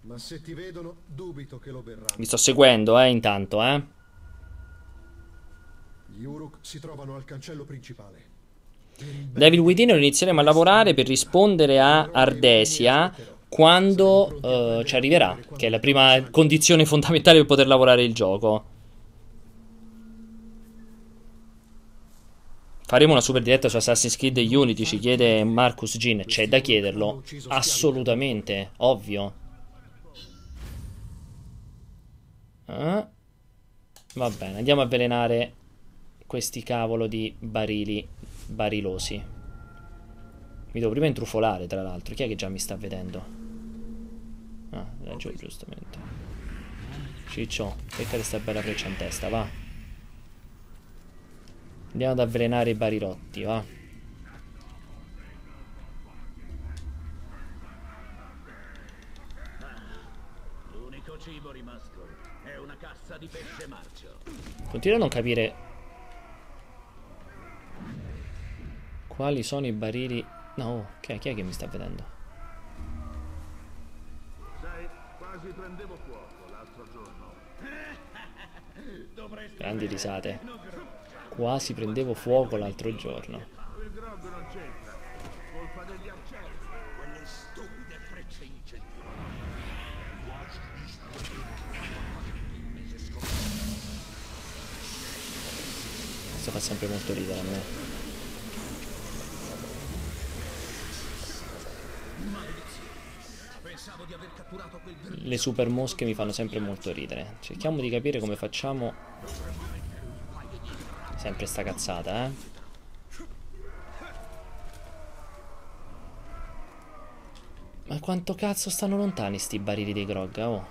ma se ti vedono, dubito che lo berranno. Mi sto seguendo, eh, intanto, eh. Gli Uruk si trovano al cancello principale. David Guidino inizieremo a lavorare per rispondere a Ardesia quando uh, ci arriverà, che è la prima condizione fondamentale per poter lavorare il gioco. Faremo una super diretta su Assassin's Creed Unity, ci chiede Marcus Gin. C'è da chiederlo? Assolutamente, ovvio. Ah. Va bene, andiamo a avvelenare questi cavolo di barili barilosi. Mi devo prima intrufolare, tra l'altro. Chi è che già mi sta vedendo? Ah, laggiù, giustamente. Ciccio, becca questa bella freccia in testa, va. Andiamo ad avvelenare i barirotti, va. L'unico cibo rimasto è una cassa di pesce marcio. Continuo a non capire quali sono i barili No, chi, è, chi è che mi sta vedendo? Sai, quasi prendevo fuoco l'altro giorno. Grandi risate. Quasi prendevo fuoco l'altro giorno. Il grog non c'entra. Colpa degli accelli. Quelle stupide frecce incendiarie. Questo fa sempre molto ridere a me. Le super mosche mi fanno sempre molto ridere. Cerchiamo di capire come facciamo... Sempre sta cazzata, eh. Ma quanto cazzo stanno lontani sti barili dei grog, oh.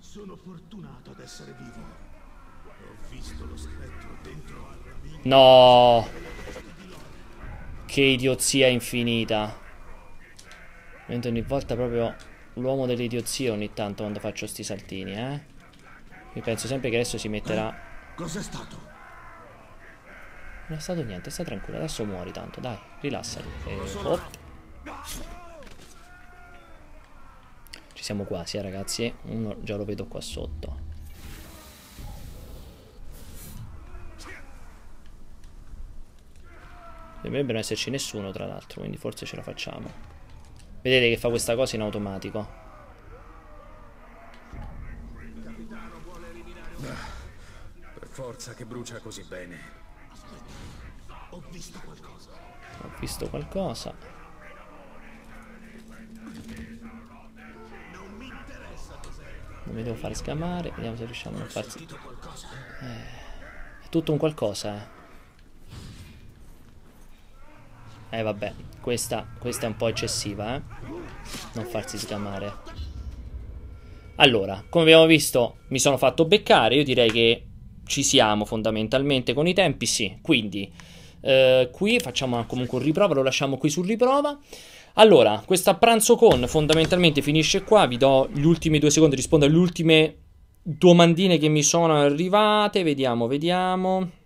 Sono fortunato ad essere vivo. Ho visto lo spettro dentro alla mia... No! Che idiozia infinita. Mentre ogni volta proprio l'uomo dell'idiozie ogni tanto quando faccio sti saltini, eh. Mi penso sempre che adesso si metterà... Eh, cos'è stato? Non è stato niente, sta tranquillo, adesso muori tanto, dai, rilassati. E... Eh, hop. Ci siamo quasi, eh ragazzi. Uno già lo vedo qua sotto. Dovrebbe non esserci nessuno, tra l'altro, quindi forse ce la facciamo. Vedete che fa questa cosa in automatico. Per forza che brucia così bene. Ho visto qualcosa. Ho visto qualcosa. Non mi devo far scamare. Vediamo se riusciamo a non farsi. Eh, è tutto un qualcosa, eh. Eh vabbè, questa, questa è un po' eccessiva, eh. Non farsi sgamare. Allora, come abbiamo visto, mi sono fatto beccare. Io direi che ci siamo fondamentalmente con i tempi, sì. Quindi, eh, qui facciamo comunque un riprova, lo lasciamo qui sul riprova. Allora, questa pranzo con fondamentalmente finisce qua. Vi do gli ultimi due secondi, rispondo alle ultime domandine che mi sono arrivate. Vediamo, vediamo.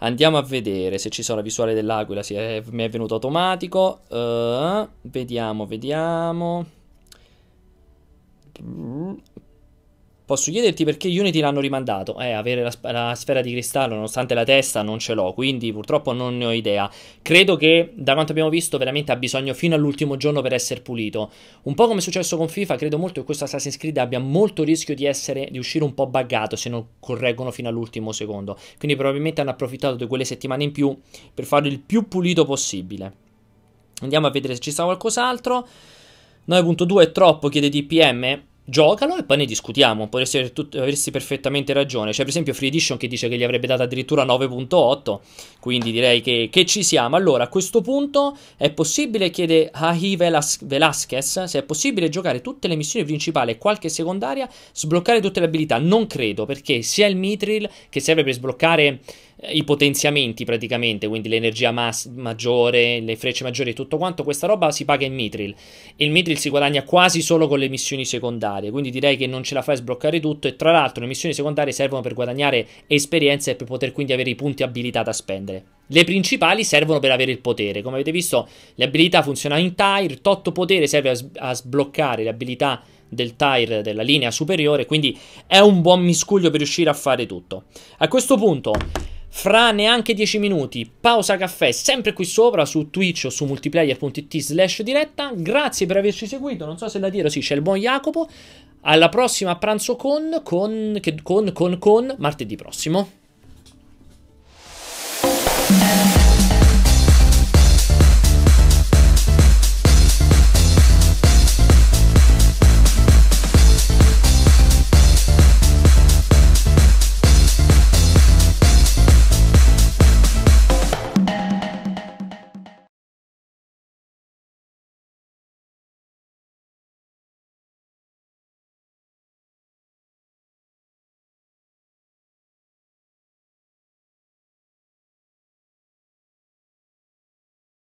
Andiamo a vedere se ci sono la visuale dell'aquila. Sì, è, mi è venuto automatico. Uh, vediamo, vediamo. Posso chiederti perché Unity l'hanno rimandato? Eh, avere la, la, sfera di cristallo nonostante la testa non ce l'ho, quindi purtroppo non ne ho idea. Credo che, da quanto abbiamo visto, veramente ha bisogno fino all'ultimo giorno per essere pulito. Un po' come è successo con FIFA, credo molto che questo Assassin's Creed abbia molto rischio di, essere, di uscire un po' buggato se non correggono fino all'ultimo secondo. Quindi probabilmente hanno approfittato di quelle settimane in più per farlo il più pulito possibile. Andiamo a vedere se ci sta qualcos'altro. 9.2 è troppo, chiede DPM giocalo e poi ne discutiamo. Potresti tut- avresti perfettamente ragione. C'è cioè, per esempio Free Edition che dice che gli avrebbe dato addirittura 9.8, quindi direi che, che ci siamo. Allora, a questo punto è possibile, chiede Ahi Velas- Velasquez, se è possibile giocare tutte le missioni principali e qualche secondaria, sbloccare tutte le abilità. Non credo, perché sia il Mitril che serve per sbloccare eh, i potenziamenti praticamente, quindi l'energia mass- maggiore, le frecce maggiori e tutto quanto, questa roba si paga in mitril. Il mitril si guadagna quasi solo con le missioni secondarie, quindi direi che non ce la fai a sbloccare tutto e tra l'altro le missioni secondarie servono per guadagnare esperienza e per poter quindi avere i punti abilità da spendere. Le principali servono per avere il potere, come avete visto le abilità funzionano in tire, Totto potere serve a, s- a sbloccare le abilità del tire della linea superiore, quindi è un buon miscuglio per riuscire a fare tutto. A questo punto fra neanche 10 minuti. Pausa caffè, sempre qui sopra su Twitch o su multiplayer.it slash diretta. Grazie per averci seguito. Non so se la tiro, sì, c'è il buon Jacopo. Alla prossima pranzo con, con, con, con, con martedì prossimo.